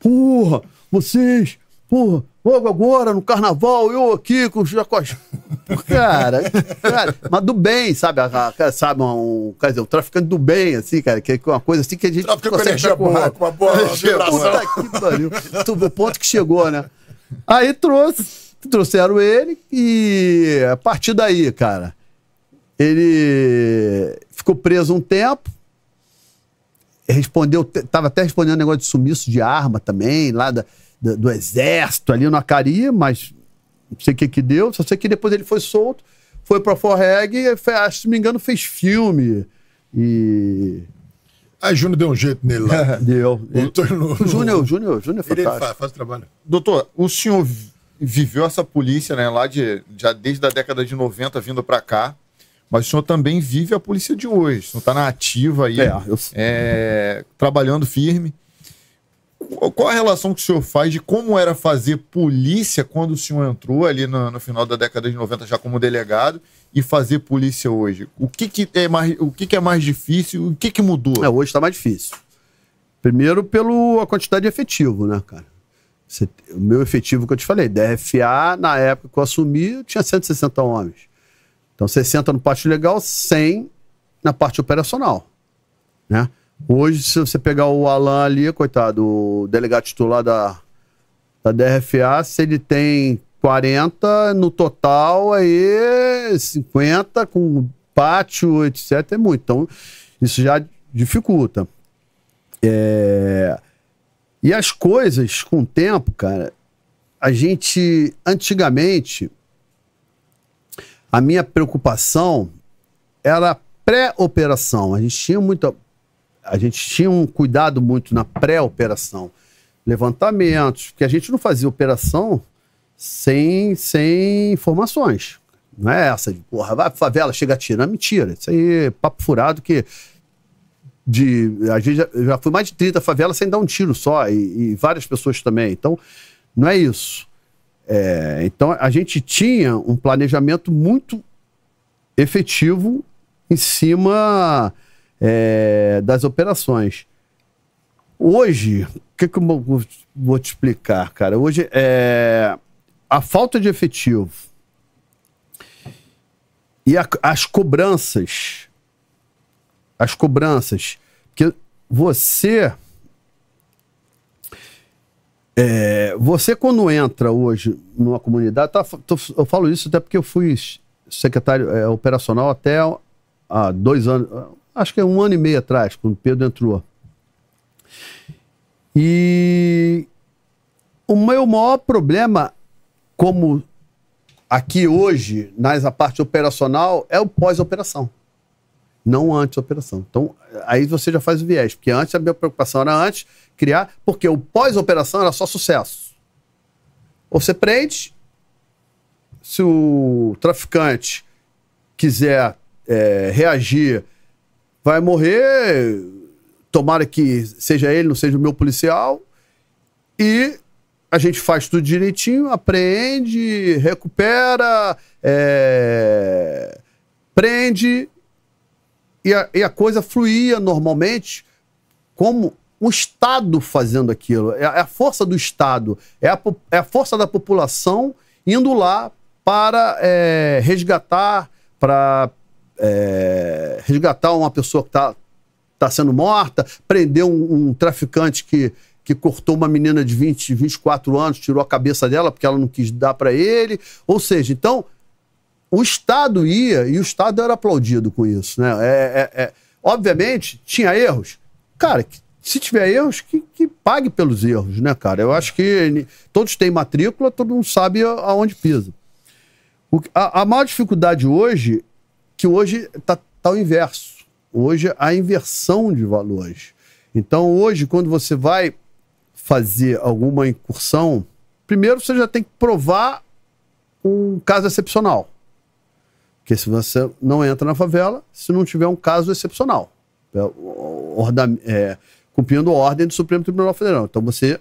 porra vocês porra logo agora no carnaval eu aqui com os jacos cara, cara mas do bem sabe a, a, sabe um quer dizer, o traficante do bem assim cara que é uma coisa assim que a gente traficante consegue com uma boa [LAUGHS] vibração. Puta que pariu. o ponto que chegou né Aí trouxe, trouxeram ele e a partir daí, cara, ele ficou preso um tempo, respondeu, estava até respondendo negócio de sumiço de arma também, lá da, da, do exército ali no Acaria, mas não sei o que que deu, só sei que depois ele foi solto, foi pra Forreg e, se não me engano, fez filme e Aí Júnior deu um jeito nele lá. [LAUGHS] deu. Júnior, Júnior, Júnior é Ele faz, trabalho. Doutor, o senhor viveu essa polícia, né, lá de, já desde a década de 90 vindo para cá, mas o senhor também vive a polícia de hoje. O senhor tá na ativa aí, é, eu... é, trabalhando firme. Qual a relação que o senhor faz de como era fazer polícia quando o senhor entrou ali no, no final da década de 90 já como delegado e fazer polícia hoje? O que, que, é, mais, o que, que é mais difícil? O que, que mudou? É, hoje está mais difícil. Primeiro, pela quantidade de efetivo, né, cara? Você, o meu efetivo que eu te falei, DFA, na época que eu assumi, eu tinha 160 homens. Então, 60 no parte legal, 100 na parte operacional, né? Hoje, se você pegar o Alan ali, coitado, o delegado titular da, da DRFA, se ele tem 40 no total, aí 50 com pátio, etc. É muito. Então, isso já dificulta. É... E as coisas, com o tempo, cara, a gente, antigamente, a minha preocupação era pré-operação. A gente tinha muita. A gente tinha um cuidado muito na pré-operação. Levantamentos, porque a gente não fazia operação sem, sem informações. Não é essa de, porra, vai pra favela, chega a tirar. É mentira. Isso aí é papo furado que. De, a gente já, já fui mais de 30 favelas sem dar um tiro só, e, e várias pessoas também. Então, não é isso. É, então, a gente tinha um planejamento muito efetivo em cima é, das operações. Hoje, o que, que eu vou te explicar, cara? Hoje é a falta de efetivo e a, as cobranças, as cobranças, que você é, você quando entra hoje numa comunidade, tá, tô, eu falo isso até porque eu fui secretário é, operacional até há dois anos, acho que é um ano e meio atrás, quando Pedro entrou. E o meu maior problema como aqui hoje, nas a parte operacional, é o pós-operação, não antes-operação. Então, aí você já faz o viés, porque antes a minha preocupação era antes criar, porque o pós-operação era só sucesso. Ou você prende, se o traficante quiser é, reagir, vai morrer, tomara que seja ele, não seja o meu policial, e a gente faz tudo direitinho, apreende, recupera, é, prende e a, e a coisa fluía normalmente como o Estado fazendo aquilo. É, é a força do Estado, é a, é a força da população indo lá para é, resgatar, para é, resgatar uma pessoa que está tá sendo morta, prender um, um traficante que que cortou uma menina de 20, 24 anos, tirou a cabeça dela porque ela não quis dar para ele. Ou seja, então, o Estado ia e o Estado era aplaudido com isso. Né? É, é, é. Obviamente, tinha erros. Cara, que, se tiver erros, que, que, pague pelos erros, né, cara? Eu acho que todos têm matrícula, todo mundo sabe aonde pisa. O, a, a, maior dificuldade hoje, que hoje está tá o inverso. Hoje, é a inversão de valores. Então, hoje, quando você vai fazer alguma incursão, primeiro você já tem que provar um caso excepcional. Porque se você não entra na favela, se não tiver um caso excepcional, é, é cumprindo a ordem do Supremo Tribunal Federal. Então você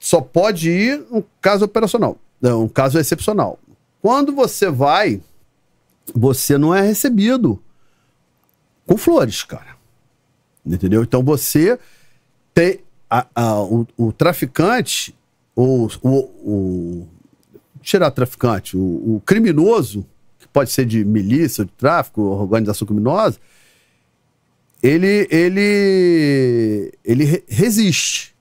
só pode ir um caso operacional, né, um caso excepcional. Quando você vai, você não é recebido com flores, cara. Entendeu? Então você tem, a, a, o, o, traficante, ou o, o tirar traficante, o, o, criminoso, que pode ser de milícia, de tráfico, organização criminosa, ele, ele, ele resiste.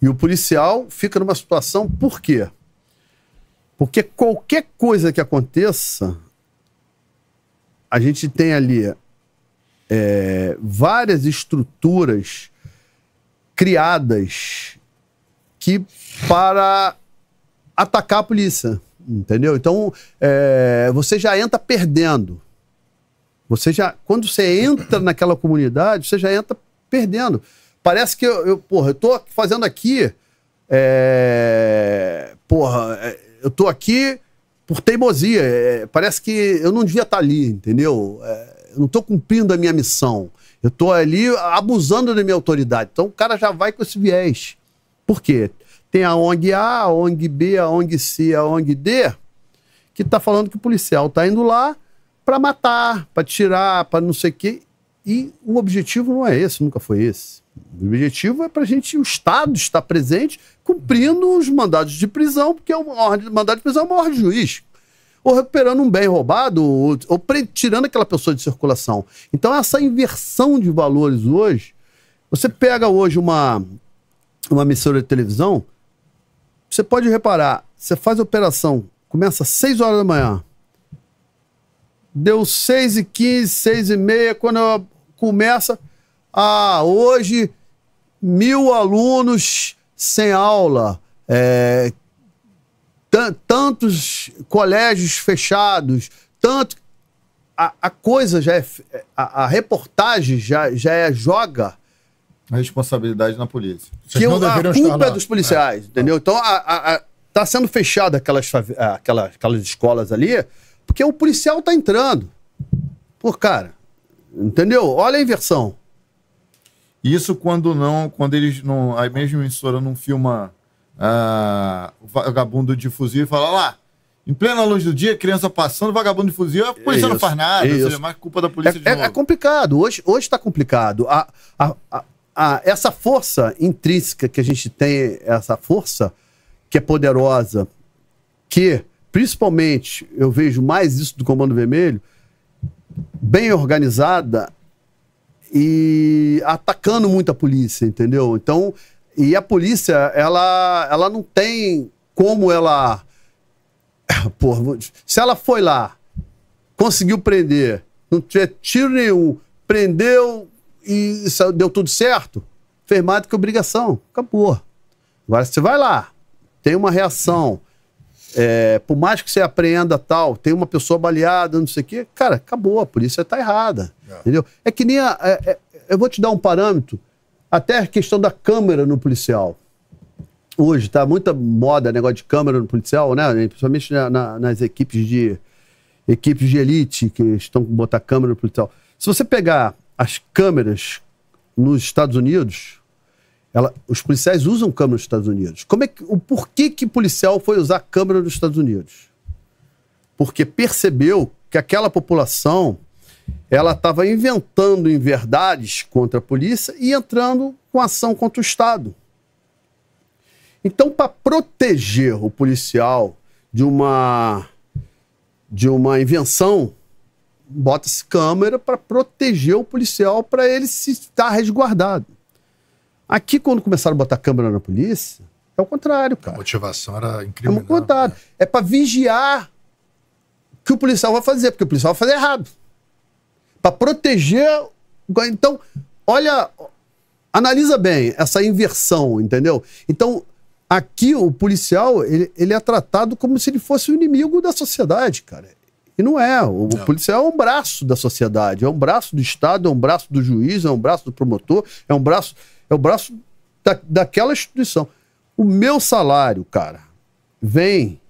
E o policial fica numa situação, por quê? Porque qualquer coisa que aconteça, a gente tem ali é, várias estruturas criadas que para atacar a polícia, entendeu? Então, é, você já entra perdendo. Você já, quando você entra naquela comunidade, você já entra perdendo. Parece que eu, eu porra, eu tô fazendo aqui, é, porra, é, eu tô aqui por teimosia. É, parece que eu não devia estar tá ali, entendeu? É, eu não tô cumprindo a minha missão. Eu estou ali abusando da minha autoridade. Então o cara já vai com esse viés. Por quê? Tem a ONG A, a ONG B, a ONG C, a ONG D, que está falando que o policial está indo lá para matar, para tirar, para não sei o quê. E o objetivo não é esse, nunca foi esse. O objetivo é para a gente, o Estado estar presente, cumprindo os mandados de prisão, porque é uma ordem, mandado de prisão é uma ordem de juiz ou recuperando um bem roubado, ou, ou tirando aquela pessoa de circulação. Então, essa inversão de valores hoje, você pega hoje uma, uma emissora de televisão, você pode reparar, você faz a operação, começa às 6 horas da manhã, deu 6 e 15, 6 e meia, quando começa, ah, hoje mil alunos sem aula, é, tantos colégios fechados, tanto. A, a coisa já é, é. A, a, reportagem já, já é joga. A responsabilidade na polícia. Vocês que não a culpa é dos policiais, é. entendeu? Então, a, a, tá sendo fechada aquelas, aquelas, aquelas escolas ali, porque o policial tá entrando. Pô, cara, entendeu? Olha a inversão. Isso quando não, quando eles não, a mesma emissora não filma ah, o vagabundo de fuzil e fala lá. Em plena luz do dia, criança passando, vagabundo de fuzil, a polícia isso, não faz nada, isso. seja, mais culpa da polícia é, é, é, complicado, hoje está complicado. A, a, a, a, essa força intrínseca que a gente tem, essa força que é poderosa, que principalmente eu vejo mais isso do Comando Vermelho, bem organizada e atacando muito a polícia, entendeu? Então, e a polícia, ela, ela não tem como ela. [COUGHS] porra, se ela foi lá, conseguiu prender, não tiver tiro nenhum, prendeu e deu tudo certo, fez mais do que obrigação, acabou. Agora você vai lá, tem uma reação, é, por mais que você apreenda tal, tem uma pessoa baleada, não sei o quê, cara, acabou, a polícia está errada. É. Entendeu? É que nem a, é, é eu vou te dar um parâmetro até a questão da câmera no policial. Hoje está muita moda negócio de câmera no policial, né? Principalmente na, na, nas equipes de equipes de elite que estão botar câmera no policial. Se você pegar as câmeras nos Estados Unidos, ela, os policiais usam câmera nos Estados Unidos. Como é que, o porquê que o policial foi usar câmera nos Estados Unidos? Porque percebeu que aquela população ela estava inventando inverdades contra a polícia e entrando com ação contra o Estado. Então, para proteger o policial de uma de uma invenção, bota-se câmera para proteger o policial para ele se estar resguardado. Aqui, quando começaram a botar câmera na polícia, é o contrário, cara. A motivação era é incrível. É o contrário. Né? É para vigiar o que o policial vai fazer, porque o policial vai fazer errado para proteger. Então, olha, analisa bem essa inversão, entendeu? Então, aqui o policial ele, ele é tratado como se ele fosse o inimigo da sociedade, cara. E não é. O não. policial é um braço da sociedade, é um braço do Estado, é um braço do juiz, é um braço do promotor, é um braço, é o um braço da, daquela instituição. O meu salário, cara, vem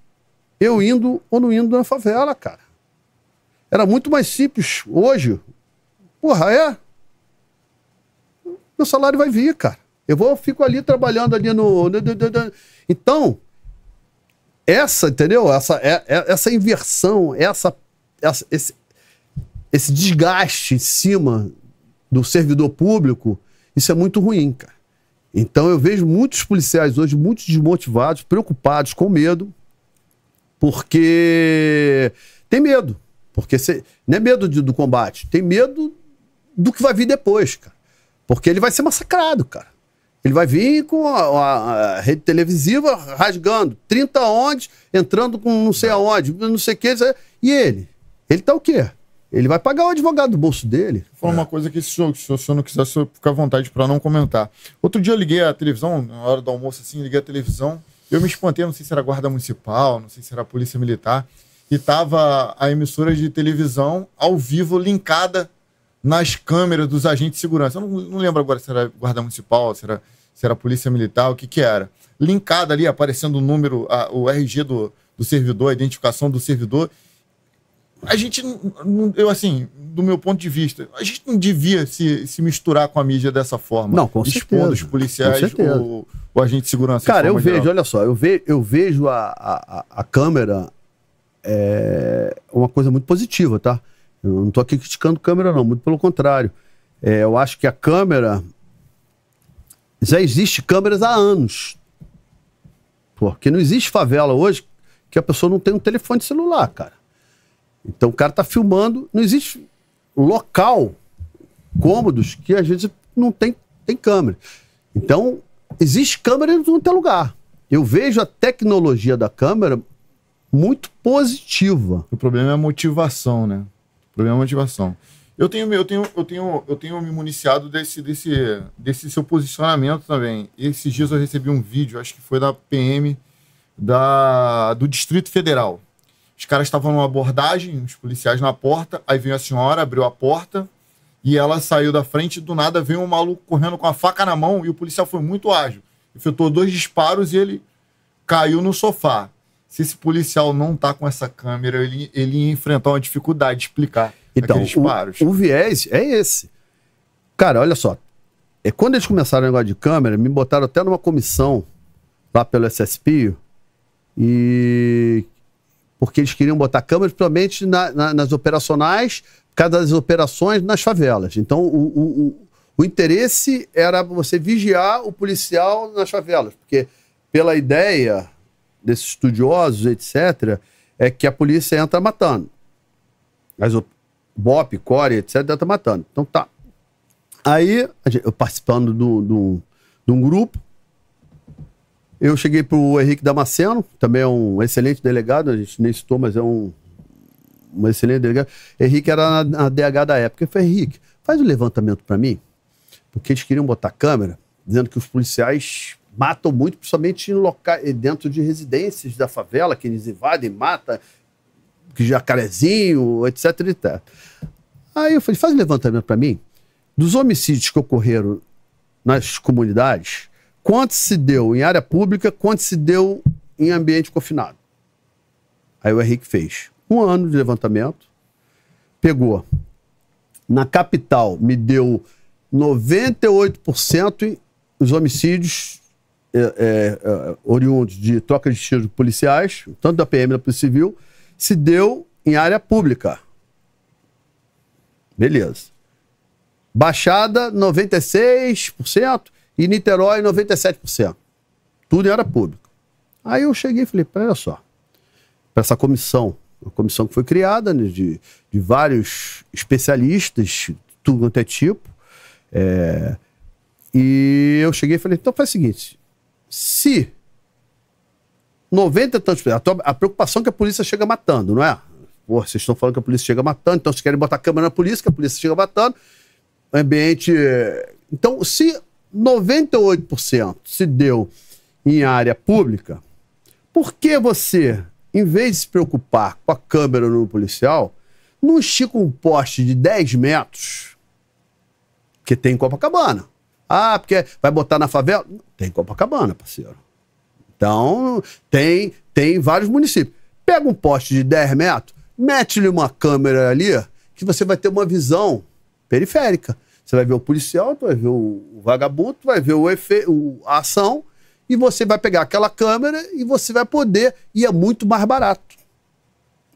eu indo ou não indo na favela, cara. Era muito mais simples hoje. Porra, é? Meu salário vai vir, cara. Eu vou, fico ali trabalhando ali no. Então, essa, entendeu? Essa, é, é, essa inversão, essa, essa esse, esse desgaste em cima do servidor público, isso é muito ruim, cara. Então eu vejo muitos policiais hoje muito desmotivados, preocupados, com medo, porque tem medo. Porque você, não é medo de, do combate, tem medo do que vai vir depois, cara. Porque ele vai ser massacrado, cara. Ele vai vir com a, a, a rede televisiva rasgando 30 ondes, entrando com não sei aonde, não sei o que. E ele? Ele tá o quê? Ele vai pagar o advogado do bolso dele. fala falar uma é. coisa que se o, senhor não quiser, o fica à vontade para não comentar. Outro dia eu liguei a televisão, na hora do almoço, assim, liguei a televisão. Eu me espantei, não sei se era guarda municipal, não sei se era polícia militar que tava a emissora de televisão ao vivo linkada nas câmeras dos agentes de segurança. Eu não, não lembro agora se era guarda municipal, se era, se era polícia militar, o que que era. Linkada ali, aparecendo o número, a, o RG do, do servidor, a identificação do servidor. A gente, eu assim, do meu ponto de vista, a gente não devia se, se misturar com a mídia dessa forma. Não, com Expondo certeza. os policiais, o, o, agente de segurança. Cara, de eu vejo, geral. olha só, eu, ve, eu vejo a, a, a câmera é uma coisa muito positiva, tá? Eu não estou aqui criticando câmera, não, muito pelo contrário. É, eu acho que a câmera. Já existe câmeras há anos. Porque não existe favela hoje que a pessoa não tem um telefone celular, cara. Então o cara tá filmando, não existe local, cômodos, que a gente não tem, tem câmera. Então, existe câmera em todo é lugar. Eu vejo a tecnologia da câmera muito positiva. O problema é a motivação, né? O problema é a motivação. Eu tenho, eu tenho, eu tenho, eu tenho me municiado desse, desse, desse seu posicionamento também. Esses dias eu recebi um vídeo, acho que foi da PM da, do Distrito Federal. Os caras estavam numa abordagem, os policiais na porta, aí veio a senhora, abriu a porta e ela saiu da frente, do nada veio um maluco correndo com a faca na mão e o policial foi muito ágil. Efetuou dois disparos e ele caiu no sofá se esse policial não tá com essa câmera, ele, ele ia enfrentar uma dificuldade de explicar então, aqueles disparos. O, o viés é esse. Cara, olha só. É, quando eles começaram o negócio de câmera, me botaram até numa comissão lá pelo SSP e porque eles queriam botar câmeras, principalmente na, na, nas operacionais, cada das operações nas favelas. Então, o, o, o, o interesse era você vigiar o policial nas favelas, porque pela ideia desses estudiosos, etc., é que a polícia entra matando. Mas o BOP, CORE, etc., entra matando. Então tá. Aí, eu participando do, do, de um grupo, eu cheguei para o Henrique Damasceno, também é um excelente delegado, a gente nem citou, mas é um, um excelente delegado. Henrique era na, na DH da época. Eu falei, Henrique, faz o um levantamento para mim, porque eles queriam botar câmera, dizendo que os policiais matam muito, principalmente loca... Eh, dentro de residências da favela, que eles invadem, matam, jacarezinho, etc, etc. Aí eu falei, faz um levantamento para mim. Dos homicídios que ocorreram nas comunidades, quanto se deu em área pública, quanto se deu em ambiente confinado? Aí o Henrique fez um ano de levantamento, pegou. Na capital, me deu 98% os homicídios é, é, é, oriundos de troca de tiros policiais, tanto da PM da Polícia Civil, se deu em área pública. Beleza. Baixada, 96%, e Niterói, 97%. Tudo em área pública. Aí eu cheguei e falei, olha só, para essa comissão, uma comissão que foi criada né, de, de vários especialistas, tudo até tipo, é, e eu cheguei e falei, então faz o seguinte, se 90 e tantos. A, tua, a preocupação é que a polícia chega matando, não é? Pô, vocês estão falando que a polícia chega matando, então vocês querem botar a câmera na polícia, que a polícia chega matando. Ambiente. Eh, então, se 98% se deu em área pública, por que você, em vez de se preocupar com a câmera no policial, não estica um poste de 10 metros que tem em Copacabana? Ah, porque vai botar na favela? Tem Copacabana, parceiro. Então, tem, tem vários municípios. Pega um poste de 10 metros, mete-lhe uma câmera ali, que você vai ter uma visão periférica. Você vai ver o policial, tu vai ver o vagabundo, tu vai ver o efe, o, a ação, e você vai pegar aquela câmera e você vai poder, e é muito mais barato.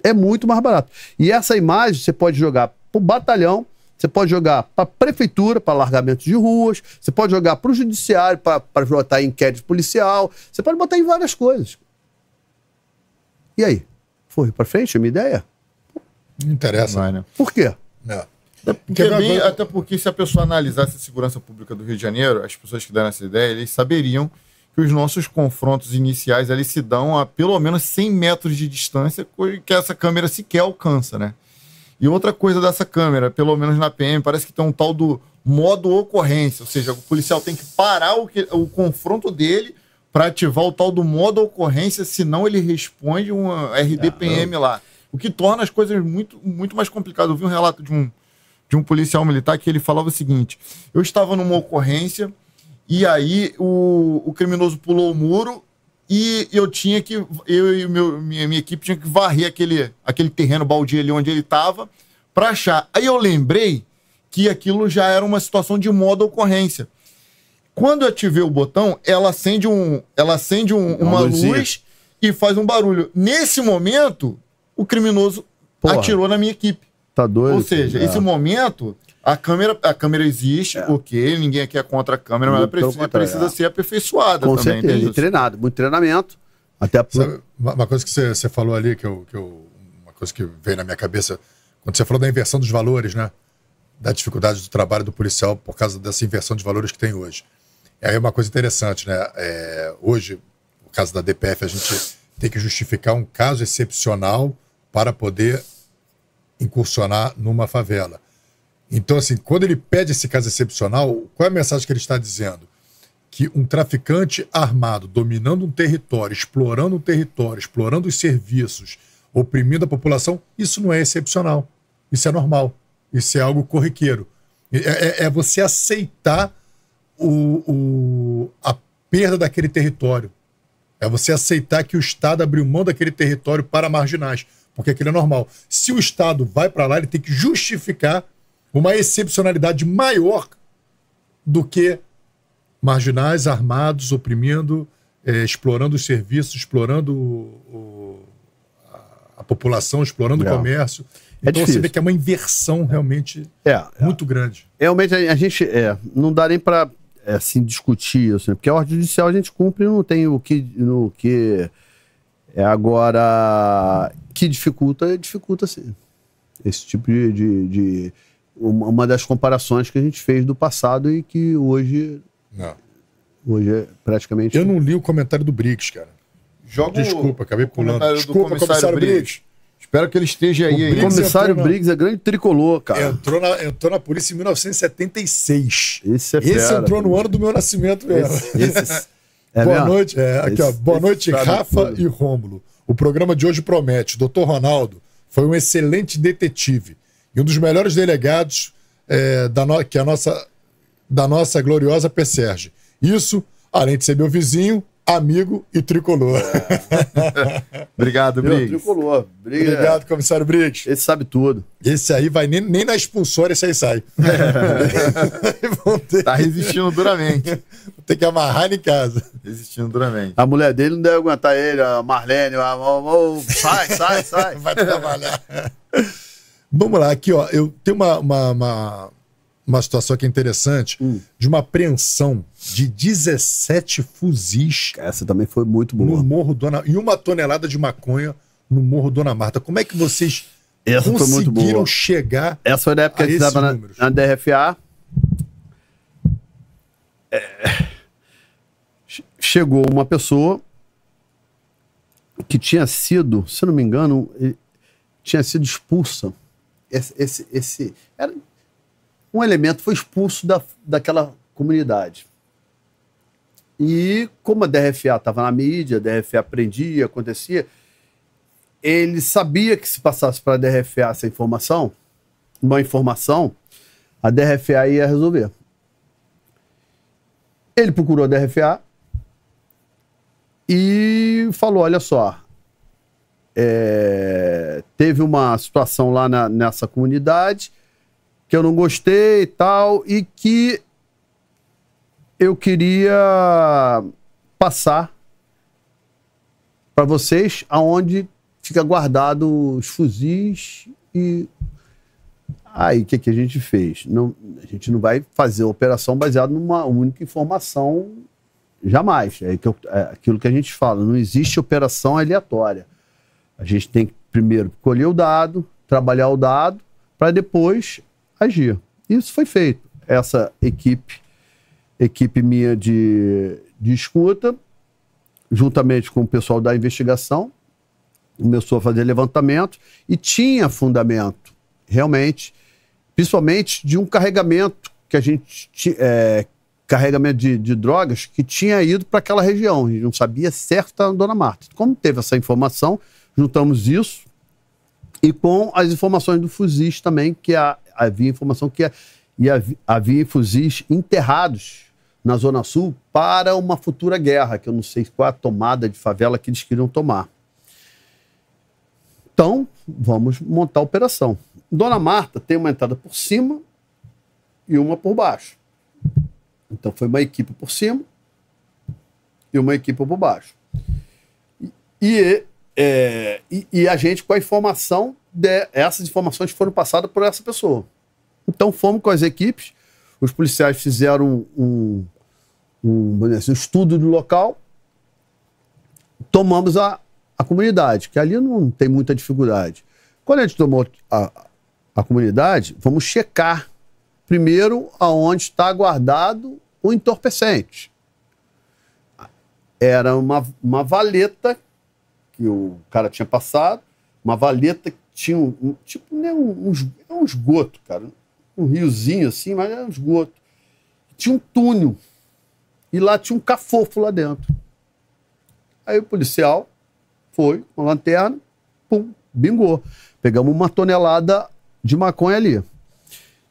É muito mais barato. E essa imagem você pode jogar pro batalhão, você pode jogar para a prefeitura, para largamento de ruas, você pode jogar para o judiciário, para botar inquérito policial, você pode botar em várias coisas. E aí? Foi para frente a minha ideia? Não interessa. vai, né? Por quê? É. Até porque, bem, até porque, se a pessoa analisasse a segurança pública do Rio de Janeiro, as pessoas que deram essa ideia, eles saberiam que os nossos confrontos iniciais ali se dão a pelo menos 100 metros de distância que essa câmera sequer alcança, né? E outra coisa dessa câmera, pelo menos na PM, parece que tem um tal do modo ocorrência, ou seja, o policial tem que parar o, que, o confronto dele para ativar o tal do modo ocorrência, senão ele responde um RDPM ah, lá. O que torna as coisas muito, muito mais complicadas. Eu vi um relato de um, de um policial militar que ele falava o seguinte: eu estava numa ocorrência e aí o, o criminoso pulou o muro e eu tinha que. Eu e meu, minha, minha equipe tinha que varrer aquele, aquele terreno baldio ali onde ele estava para achar. Aí eu lembrei que aquilo já era uma situação de modo ocorrência. Quando eu ativei o botão, ela acende, um, ela acende um, uma, luz e faz um barulho. Nesse momento, o criminoso Porra, atirou na minha equipe. Tá doido? Ou seja, cara. esse ah. momento a câmera, a câmera existe, é. ok, ninguém aqui é contra a câmera, muito mas ela precisa, precisa é. ser aperfeiçoada Com também. Certeza. E treinado, muito treinamento. Até Sabe, uma coisa que você, você falou ali, que eu, que eu, uma coisa que veio na minha cabeça, quando você falou da inversão dos valores, né? Da dificuldade do trabalho do policial por causa dessa inversão de valores que tem hoje. E aí é uma coisa interessante, né? É, hoje, no caso da DPF, a gente tem que justificar um caso excepcional para poder incursionar numa favela. Então, assim, quando ele pede esse caso excepcional, qual é a mensagem que ele está dizendo? Que um traficante armado dominando um território, explorando um território, explorando os serviços, oprimindo a população, isso não é excepcional. Isso é normal. Isso é algo corriqueiro. É, é, é você aceitar o, o, a perda daquele território. É você aceitar que o Estado abriu mão daquele território para marginais, porque aquilo é normal. Se o Estado vai para lá, ele tem que justificar uma excepcionalidade maior do que marginais armados oprimindo, é, explorando os serviços, explorando o, o, a, a, população, explorando o é. comércio. É então você vê que é uma inversão realmente é, muito grande. Realmente a, gente não dá nem para assim, discutir isso, né? porque a ordem judicial a gente cumpre não tem o que. No que é agora que dificulta, dificulta sim. Esse tipo de, de, de uma das comparações que a gente fez do passado e que hoje. Não. É. Hoje é praticamente. Eu não li o comentário do Briggs, cara. Joga Desculpa, acabei pulando. Desculpa, comissário, comissário Briggs. Briggs. Espero que ele esteja aí. O aí. comissário na... Briggs é grande tricolor, cara. Entrou na, entrou na polícia em 1976. Esse é fera, Esse entrou no ano do meu nascimento mesmo. Esse, esse... [LAUGHS] É boa mesmo? noite. É, aqui, ó. Boa noite, é Rafa e Rômulo. O programa de hoje promete. Doutor Ronaldo foi um excelente detetive e um dos melhores delegados é, da, no, que é a nossa, da nossa gloriosa Peserge. Isso, além de ser meu vizinho, amigo e tricolor. É. [LAUGHS] Obrigado, Briggs. Meu, tricolor. Briga. Obrigado, comissário Briggs. Esse sabe tudo. Esse aí vai nem, nem na expulsória, esse aí sai. [LAUGHS] ter... Tá resistindo duramente. Vou ter que amarrar ele em casa. Resistindo duramente. A mulher dele não deve aguentar ele, a Marlene. A... Sai, sai, sai. [LAUGHS] Vai trabalhar. Vamos lá, aqui, ó. Eu tenho uma, uma, uma, uma situação aqui é interessante hum. de uma apreensão de 17 fuzis. Essa também foi muito boa. No Morro Dona. E uma tonelada de maconha no Morro Dona Marta. Como é que vocês Essa conseguiram chegar. Essa foi na época que estava na, na DRFA. É... Chegou uma pessoa que tinha sido, se não me engano, tinha sido expulsa esse, esse, esse era, um elemento foi expulso da, daquela comunidade. E como a DRFA estava na mídia, a DRFA aprendia, acontecia, ele sabia que se passasse para a DRFA essa informação, uma informação, a DRFA ia resolver. Ele procurou a DRFA e falou: olha só, é, teve uma situação lá na, nessa comunidade que eu não gostei e tal, e que eu queria passar para vocês aonde fica guardado os fuzis e aí o que, que a gente fez? Não, a gente não vai fazer operação baseada numa única informação jamais. É, é aquilo que a gente fala, não existe operação aleatória. A gente tem que primeiro colher o dado, trabalhar o dado, para depois agir. Isso foi feito. Essa equipe, equipe minha de, de escuta, juntamente com o pessoal da investigação, começou a fazer levantamento e tinha fundamento, realmente, principalmente de um carregamento que a gente é, carregamento de, de, drogas que tinha ido para aquela região. A gente não sabia certo a dona Marta. Como teve essa informação, juntamos isso e com as informações do fuzis também, que a, havia informação que a, e havia, havia fuzis enterrados na Zona Sul para uma futura guerra, que eu não sei qual a tomada de favela que eles queriam tomar. Então, vamos montar a operação. Dona Marta tem uma entrada por cima e uma por baixo. Então, foi uma equipe por cima e uma equipe por baixo. E é, e, e, a gente com a informação, de, essas informações foram passadas por essa pessoa. Então fomos com as equipes, os policiais fizeram um, um, um, assim, um estudo do local, tomamos a, a comunidade, que ali não tem muita dificuldade. Quando a gente tomou a, a comunidade, vamos checar primeiro aonde está guardado o entorpecente. Era uma, uma valeta que o cara tinha passado, uma valeta que tinha um, um tipo, né, um, é um, esgoto, cara. Um riozinho assim, mas era um esgoto. Tinha um túnel. E lá tinha um cafofo lá dentro. Aí o policial foi com a lanterna, pum, bingou. Pegamos uma tonelada de maconha ali.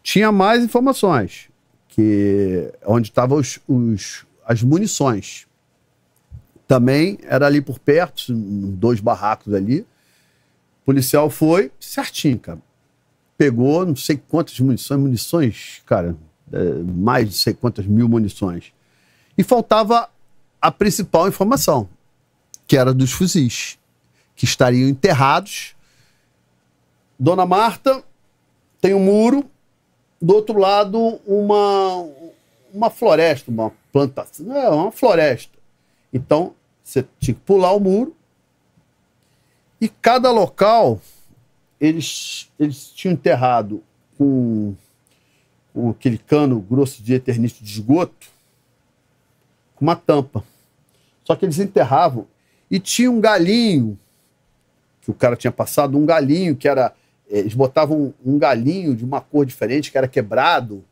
Tinha mais informações, que é onde estavam os, os, as munições também era ali por perto, dois barracos ali. O policial foi certinho, cara. Pegou não sei quantas munições, munições, cara, é, mais de sei quantas mil munições. E faltava a principal informação, que era dos fuzis, que estariam enterrados. Dona Marta tem um muro, do outro lado uma, uma floresta, uma plantação, é uma floresta. Então você tinha que pular o muro. E cada local, eles, eles tinham enterrado com, com aquele cano grosso de eternite de esgoto, com uma tampa. Só que eles enterravam e tinha um galinho, que o cara tinha passado, um galinho que era. Eh, eles botavam um, um galinho de uma cor diferente, que era quebrado,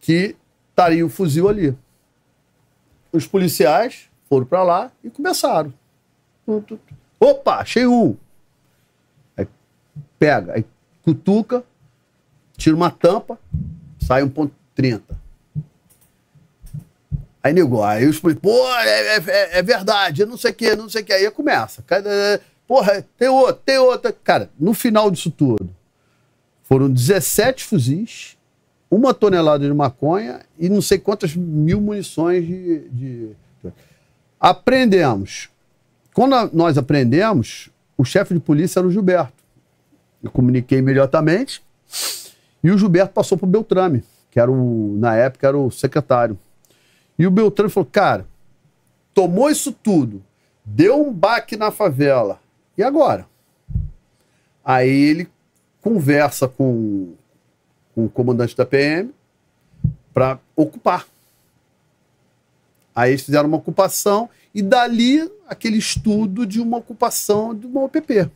que estaria tá o fuzil ali. Os policiais foram para lá e começaram. Opa, achei um. Aí pega, aí cutuca, tira uma tampa, sai 1.30. Aí negou, aí eu explico, pô, é, é, é, é verdade, não sei o que, não sei o que. Aí começa. É, é, porra, tem outro, tem outra. Cara, no final disso tudo, foram 17 fuzis, uma tonelada de maconha e não sei quantas mil munições de, de Aprendemos. Quando nós aprendemos, o chefe de polícia era o Gilberto. Eu comuniquei imediatamente. E o Gilberto passou para o Beltrame, que era o, na época era o secretário. E o Beltrame falou: cara, tomou isso tudo, deu um baque na favela. E agora? Aí ele conversa com, com o comandante da PM para ocupar. Aí eles fizeram uma ocupação e dali aquele estudo de uma ocupação de uma OPP.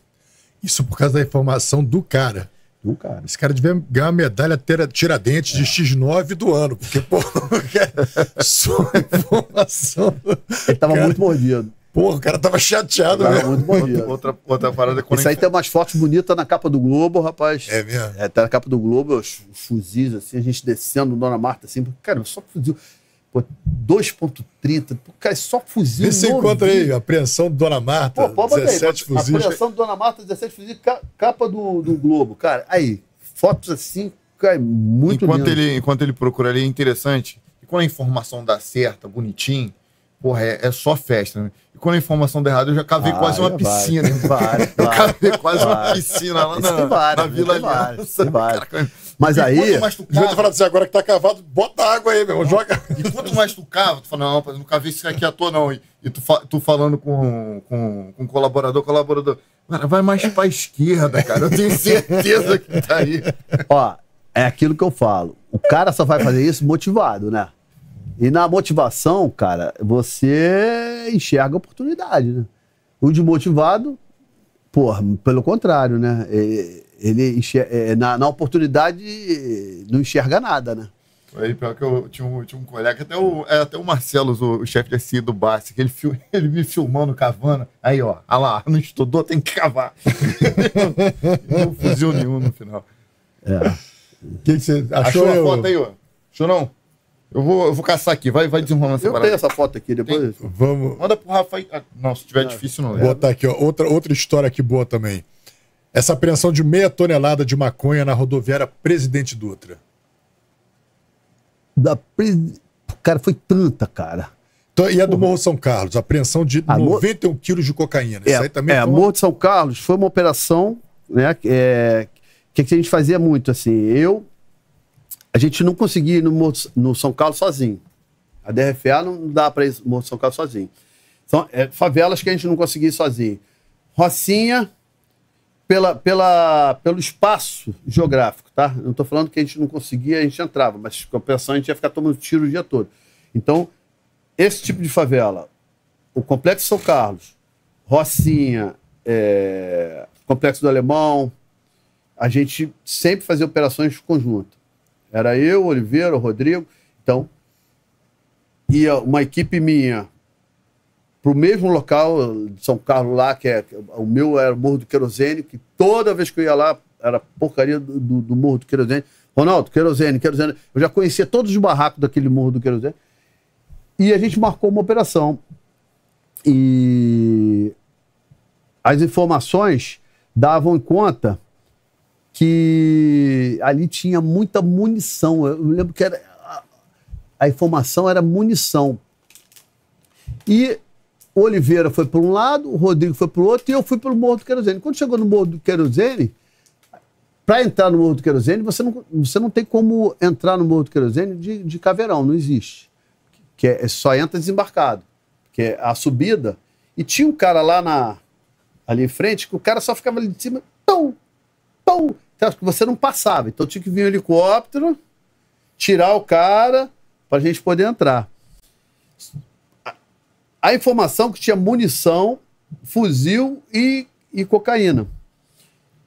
Isso por causa da informação do cara. Do cara. Esse cara devia ganhar uma medalha Tiradentes é. de X9 do ano, porque, pô, [LAUGHS] é só informação. Ele tava cara. muito mordido. Porra, o cara tava chateado cara, Muito mordido. Outra, outra parada é quando Isso aí tem umas fotos bonitas na capa do Globo, rapaz. É mesmo? É, tá na capa do Globo, os, os fuzis, assim, a gente descendo, Dona Marta, assim, cara, só fuzil. 2.30, cai só fuzil. Isso encontra aí, apreensão do Dona Marta, Pô, 17 aí, fuzis. Apreensão do Dona Marta, 17 fuzis, capa do, do Globo. Cara, aí, fotos assim, cai é muito enquanto lindo. ele Enquanto ele procura ali, é interessante. E quando a informação dá certa, bonitinho, porra, é, é, só festa. Né? E quando a informação dá errada, eu já [LAUGHS] cavei quase uma vai, piscina. Vai, eu cavei quase uma piscina lá na, na Vila Aliança. Mas e aí. Mais tu cava, falando assim, agora que tá cavado, bota água aí, meu. Não. Joga. E quanto mais tu cava, tu fala, não, rapaz, nunca vi isso aqui à toa, não. E, e tu, fa tu falando com, com, com um colaborador, colaborador. Cara, vai mais pra esquerda, cara. Eu tenho [LAUGHS] certeza que tá aí. Ó, é aquilo que eu falo. O cara só vai fazer isso motivado, né? E na motivação, cara, você enxerga a oportunidade, né? O desmotivado, porra, pelo contrário, né? ele é, é, na, na, oportunidade não enxerga nada, né? Aí, pior que eu tinha um, tinha um colega, até o, é, até o Marcelo, o, o chefe de SI do Bassi, que ele, [LAUGHS] ele me filmando cavando. Aí, ó, ah lá, não estudou, tem que cavar. [LAUGHS] não fuzil nenhum no final. É. O que, você achou? Achou a eu... foto aí, ó? Achou não? Eu vou, eu vou caçar aqui, vai, vai desenrolando essa Eu parada. tenho essa foto aqui, depois... Tem... Vamos... Manda pro Rafa aí. Ah, não, se tiver é. difícil não. Botar aqui, ó, outra, outra história aqui boa também. Essa apreensão de meia tonelada de maconha na rodoviária Presidente Dutra. Da Cara, foi tanta, cara. Então, e a do Morro São Carlos, apreensão de a 91 Mor... quilos de cocaína. É, Isso aí também é, foi... Morro de São Carlos foi uma operação, né? É, que, que a gente fazia muito, assim, eu... A gente não conseguia ir no, Morro, no São Carlos sozinho. A DRFA não dá para ir no Morro São Carlos sozinho. São é, favelas que a gente não conseguia ir sozinho. Rocinha, pela, pela, pelo espaço geográfico, tá? Não estou falando que a gente não conseguia, a gente entrava, mas com a a gente ia ficar tomando tiro o dia todo. Então, esse tipo de favela, o Complexo São Carlos, Rocinha, é, Complexo do Alemão, a gente sempre fazia operações conjunto. Era eu, Oliveira, Rodrigo, então, ia uma equipe minha pro mesmo local, de São Carlos lá, que é o meu era o Morro do Querosene, que toda vez que eu ia lá, era porcaria do, do, do Morro do Querosene. Ronaldo, querosene, querosene. Eu já conhecia todos os barracos daquele Morro do Querosene. E a gente marcou uma operação. E as informações davam conta que ali tinha muita munição. Eu lembro que era, a, a informação era munição. E o Oliveira foi para um lado, o Rodrigo foi para o outro e eu fui pelo Morro do Querosene. Quando chegou no Morro do Querosene, para entrar no Morro do Querosene, você não, você não tem como entrar no Morro do Querosene de, de caveirão, não existe. Que é, é, só entra desembarcado, que é a subida. E tinha um cara lá na, ali em frente que o cara só ficava ali de cima, tão, tão. Então, você não passava. Então tinha que vir um helicóptero, tirar o cara, para a gente poder entrar a informação que tinha munição, fuzil e, e cocaína.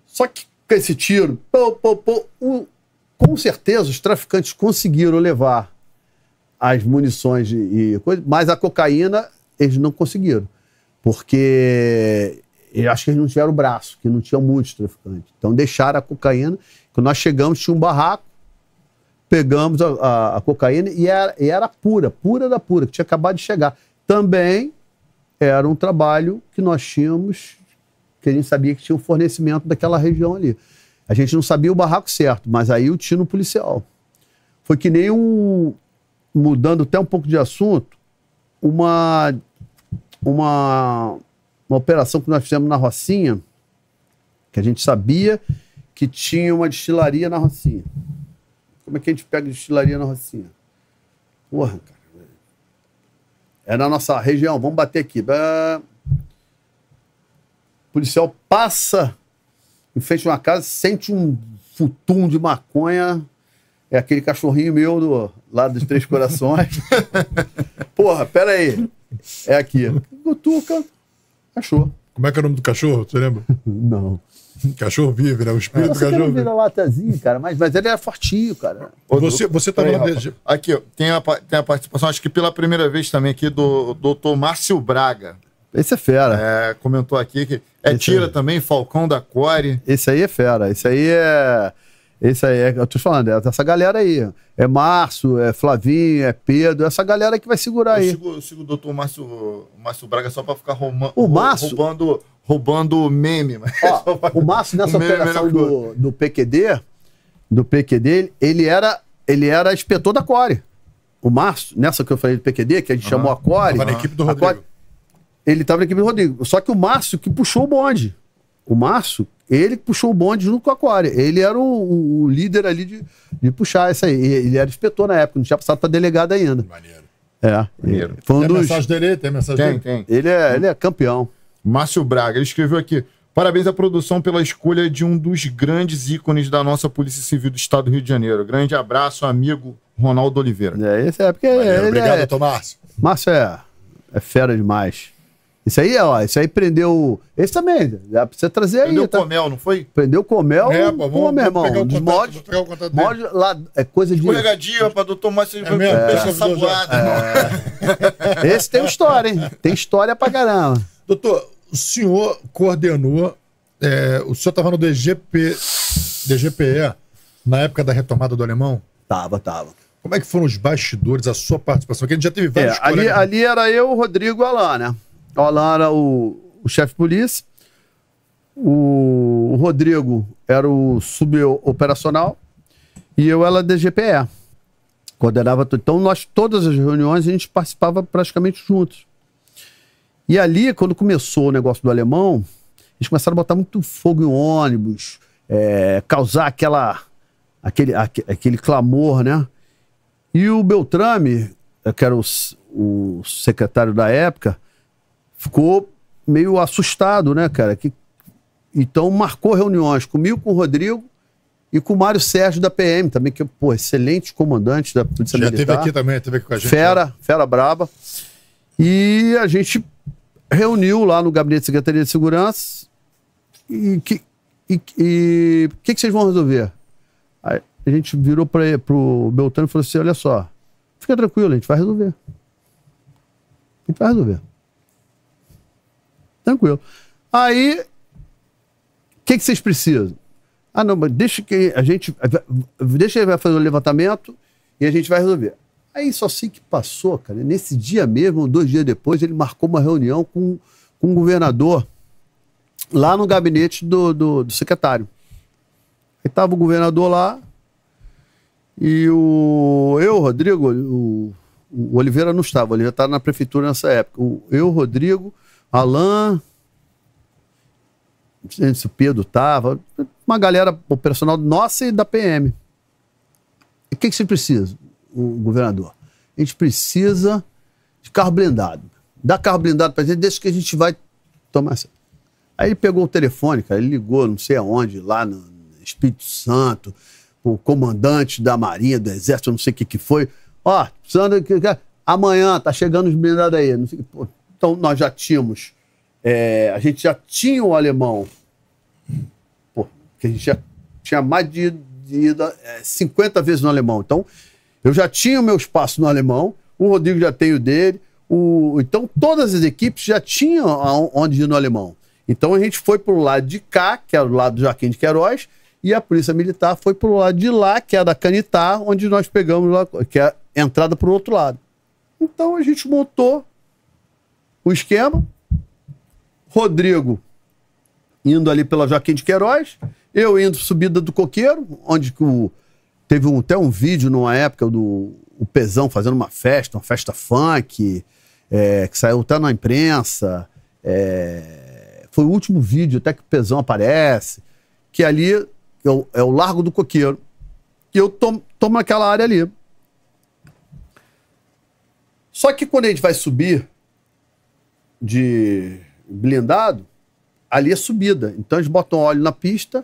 Só que com esse tiro, pô, pô, pô, o, com certeza os traficantes conseguiram levar as munições e, e coisa, mas a cocaína eles não conseguiram, porque eu acho que eles não tiveram o braço, que não tinha muitos traficantes. Então deixaram a cocaína. Quando nós chegamos, tinha um barraco, pegamos a, a, a cocaína e era, e era pura, pura da pura, que tinha acabado de chegar. Também era um trabalho que nós tínhamos, que a gente sabia que tinha um fornecimento daquela região ali. A gente não sabia o barraco certo, mas aí o tino policial. Foi que nem um. Mudando até um pouco de assunto, uma. Uma, uma operação que nós fizemos na Rocinha, que a gente sabia que tinha uma destilaria na Rocinha. Como é que a gente pega destilaria na Rocinha? Porra, cara. É na nossa região, vamos bater aqui. o policial passa em frente a uma casa, sente um futum de maconha. É aquele cachorrinho meu do lado dos Três Corações. [LAUGHS] Porra, pera aí. É aqui. Gutuca. cachorro. Como é que é o nome do cachorro? Você lembra? Não. [LAUGHS] Cachorro vive, né? O é, espírito do cachorro vive. latazinho, cara, mas, mas ele era é fortinho, cara. Você, você tava tá Aqui, tem a, tem a participação, acho que pela primeira vez também aqui, do doutor Márcio Braga. Esse é fera. É, comentou aqui que é esse tira aí. também, Falcão da Core. Esse aí é fera. Esse aí é... Esse aí é... Eu tô falando, é essa galera aí. É Márcio, é Flavinho, é Pedro, essa galera que vai segurar eu aí. Sigo, eu sigo o doutor Márcio, Márcio Braga só pra ficar roubando... O Márcio... Roubando roubando meme. Mas Ó, [LAUGHS] o Márcio, nessa o é operação do, do PQD, do PQD, ele era, ele era inspetor da Core. O Márcio, nessa que eu falei do PQD, que a gente ah, chamou a Core. Estava na equipe do Rodrigo. Core, ele estava na equipe do Rodrigo. Só que o Márcio que puxou o bonde. O Márcio, ele que puxou o bonde junto com a Core. Ele era o, o líder ali de, de puxar essa, aí. Ele era inspetor na época, não tinha passado para delegado ainda. Maneiro. É. Maneiro. Foi um tem dos... mensagem dele? Tem mensagem tem, dele? Tem. Ele é, ele é campeão. Márcio Braga, ele escreveu aqui: Parabéns à produção pela escolha de um dos grandes ícones da nossa Polícia Civil do Estado do Rio de Janeiro. Grande abraço, amigo Ronaldo Oliveira. É, esse é porque. Valeu, ele obrigado, é, doutor Márcio. Márcio é, é fera demais. Isso aí, ó, isso aí prendeu. Esse também, já precisa trazer prendeu aí. Prendeu o tá? Comel, tá... não foi? Prendeu o Comel. É, pô, vamos, pô meu irmão. Pegar o contato, pegar o contato dele. Mod, lá, é coisa de. Escorregadia pra doutor Márcio. É mesmo, é, é, é... Esse tem história, hein? Tem história pra caramba. Doutor, o senhor coordenou, é, o senhor estava no DGP, DGPE na época da retomada do alemão? Tava, tava. Como é que foram os bastidores, a sua participação? Porque a gente já teve vários. É, ali, ali, era eu, o Rodrigo e o Alain, né? O Alain era o, o chefe de polícia, o, o Rodrigo era o suboperacional e eu era DGPE. Coordenava tudo. Então, nós, todas as reuniões, a gente participava praticamente juntos. E ali, quando começou o negócio do alemão, eles começaram a botar muito fogo em ônibus, é, causar aquela, aquele, aquele, aquele clamor, né? E o Beltrame, eh, que era o, o secretário da época, ficou meio assustado, né, cara? Que, então marcou reuniões comigo, com o Rodrigo e com o Mário Sérgio da PM também, que é pô, excelente comandante da Polícia Já Militar. Já teve aqui também, teve aqui com a gente. Fera, né? fera braba. E a gente reuniu lá no gabinete de Secretaria de Segurança e que e, e que, que vocês vão resolver? Aí a gente virou para o Beltrano e falou assim, olha só, fica tranquilo, a gente vai resolver. A gente vai resolver. Tranquilo. Aí, o que, que vocês precisam? Ah, não, mas deixa que a gente. Deixa ele fazer o levantamento e a gente vai resolver. Aí só sei que passou, cara. Nesse dia mesmo, dois dias depois, ele marcou uma reunião com, com o governador lá no gabinete do, do, do secretário. Aí tava o governador lá e o eu, Rodrigo, o, o Oliveira não estava, o Oliveira estava na prefeitura nessa época. O, eu, Rodrigo, Alain, não sei se o Pedro estava, uma galera, o personal nossa e da PM. O que, que você precisa? o governador. A gente precisa de carro blindado. Dá carro blindado para gente, deixa que a gente vai tomar. Aí ele pegou o telefone, cara, ele ligou, não sei aonde, lá no Espírito Santo, o comandante da Marinha, do Exército, não sei o que, que foi. Ó, precisando. amanhã tá chegando os blindados aí. Pô, então nós já tínhamos. É, a gente já tinha o alemão, que a gente já tinha mais de, de, de é, 50 vezes no alemão. Então, eu já tinha o meu espaço no alemão, o Rodrigo já tem o dele, o... então todas as equipes já tinham onde ir no alemão. Então a gente foi para o lado de cá, que era o lado do Joaquim de Queiroz, e a Polícia Militar foi para o lado de lá, que é da Canitá, onde nós pegamos, lá, que é a entrada para o outro lado. Então a gente montou o esquema, Rodrigo indo ali pela Joaquim de Queiroz, eu indo subida do Coqueiro, onde o Teve um, até um vídeo numa época do o Pesão fazendo uma festa, uma festa funk, é, que saiu até na imprensa. É, foi o último vídeo até que o Pesão aparece, que ali é o, é o Largo do Coqueiro. E eu tomo, tomo área ali. Só que quando a gente vai subir de blindado, ali é subida. Então eles botam óleo na pista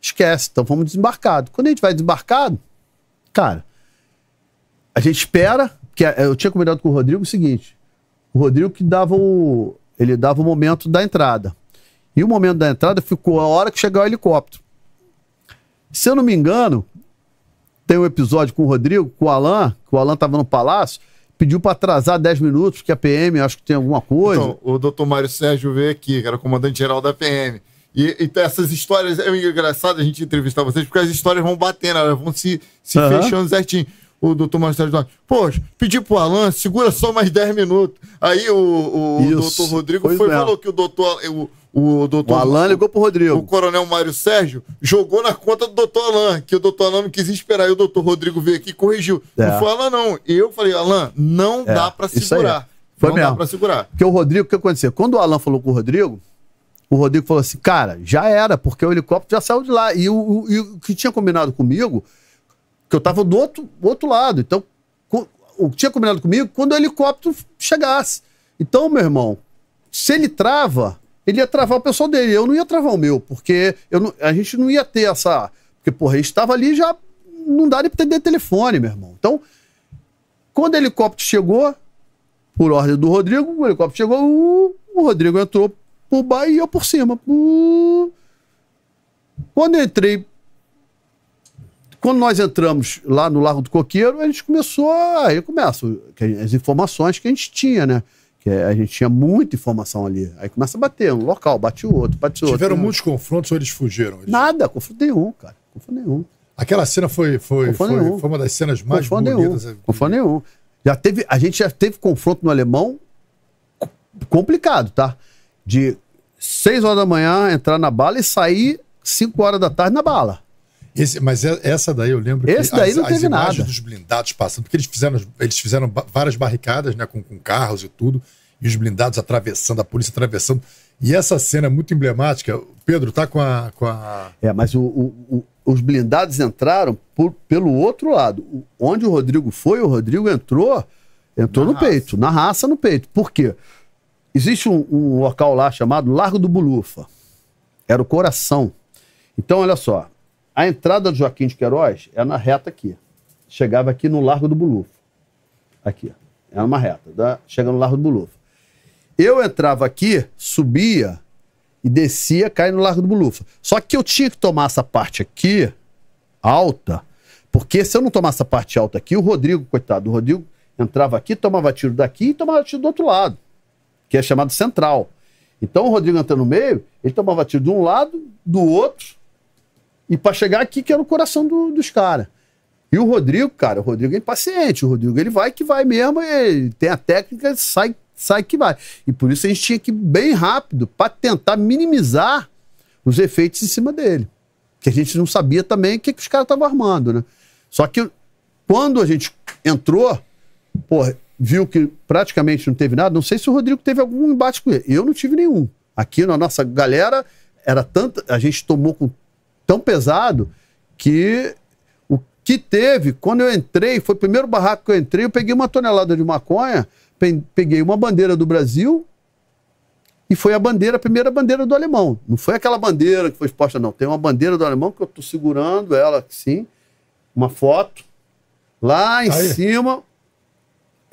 esquece, então vamos desembarcado. Quando a gente vai desembarcado, cara, a gente espera, que eu tinha combinado com o Rodrigo o seguinte, o Rodrigo que dava o, ele dava o momento da entrada. E o momento da entrada ficou a hora que chegar o helicóptero. Se eu não me engano, tem um episódio com o Rodrigo, com o Alan, que o Alan estava no palácio, pediu para atrasar 10 minutos, porque a PM acho que tem alguma coisa. Então, o doutor Mário Sérgio veio aqui, que era comandante-geral da PM. E, então essas histórias, é engraçado a gente entrevistar vocês, porque as histórias vão batendo, elas vão se, se uhum. fechando certinho. O doutor Marcelo Jorge, pô, pedi pro Alan, segura só mais 10 minutos. Aí o, o, doutor Rodrigo pois foi, e é. falou que o doutor. O, o doutor. O Alan ligou pro Rodrigo. O coronel Mário Sérgio jogou na conta do doutor Alan, que o doutor Alan não quis esperar. E o doutor Rodrigo veio aqui e corrigiu. É. Não foi Alan, não. Eu falei, Alan, não é. dá para segurar. Foi não mesmo. dá pra segurar. Porque o Rodrigo, o que aconteceu? Quando o Alan falou com o Rodrigo, o Rodrigo falou assim, cara, já era, porque o helicóptero já saiu de lá. E o, e o que tinha combinado comigo, que eu estava do outro, outro lado. Então, o que tinha combinado comigo, quando o helicóptero chegasse. Então, meu irmão, se ele trava, ele ia travar o pessoal dele. Eu não ia travar o meu, porque eu não, a gente não ia ter essa. Porque, porra, a gente estava ali já. Não dá nem para entender telefone, meu irmão. Então, quando o helicóptero chegou, por ordem do Rodrigo, o helicóptero chegou, o, o Rodrigo entrou por baixo e eu por cima. Hum. Quando eu entrei, quando nós entramos lá no Largo do Coqueiro, a gente começou, a... aí começa é as informações que a gente tinha, né? Que a gente tinha muita informação ali. Aí começa a bater um local, bate o outro, bate o outro. Tiveram muitos confrontos ou eles fugiram? Eles... Nada, confronto nenhum, cara. Confronto nenhum. Aquela cena foi, foi, foi, foi uma das cenas mais confronto bonitas. Nenhum. Assim. Confronto nenhum. Já teve, a gente já teve confronto no alemão complicado, tá? de 6 horas da manhã entrar na bala e sair 5 horas da tarde na bala. Esse, mas é, essa daí eu lembro Esse daí as, não teve as imagens nada. dos blindados passando, porque eles fizeram, eles fizeram várias barricadas né, com, com carros e tudo, e os blindados atravessando, a polícia atravessando. E essa cena é muito emblemática. Pedro, tá com a. Com a... É, mas o, o, o, os blindados entraram por, pelo outro lado. Onde o Rodrigo foi, o Rodrigo entrou, entrou na no raça. peito, na raça no peito. Por quê? Existe um, um local lá chamado Largo do Bulufa. Era o coração. Então, olha só. A entrada do Joaquim de Queiroz é na reta aqui. Chegava aqui no Largo do Bulufa. Aqui. Era é uma reta. Da, chega no Largo do Bulufa. Eu entrava aqui, subia e descia, caía no Largo do Bulufa. Só que eu tinha que tomar essa parte aqui, alta, porque se eu não tomasse essa parte alta aqui, o Rodrigo, coitado, o Rodrigo entrava aqui, tomava tiro daqui e tomava tiro do outro lado que é chamado central. Então o Rodrigo entrando no meio, ele tomava tiro de um lado, do outro, e para chegar aqui, que era o coração do, dos caras. E o Rodrigo, cara, o Rodrigo é impaciente, o Rodrigo ele vai que vai mesmo, ele tem a técnica, sai, sai que vai. E por isso a gente tinha que ir bem rápido para tentar minimizar os efeitos em cima dele. Que a gente não sabia também o que, que os caras estavam armando, né? Só que quando a gente entrou, porra, viu que praticamente não teve nada, não sei se o Rodrigo teve algum embate com ele. Eu não tive nenhum. Aqui na nossa galera era tanta, a gente tomou com tão pesado que o que teve quando eu entrei, foi o primeiro barraco que eu entrei, eu peguei uma tonelada de maconha, peguei uma bandeira do Brasil e foi a bandeira, a primeira bandeira do alemão. Não foi aquela bandeira que foi exposta não, tem uma bandeira do alemão que eu estou segurando ela sim uma foto lá em Aí. cima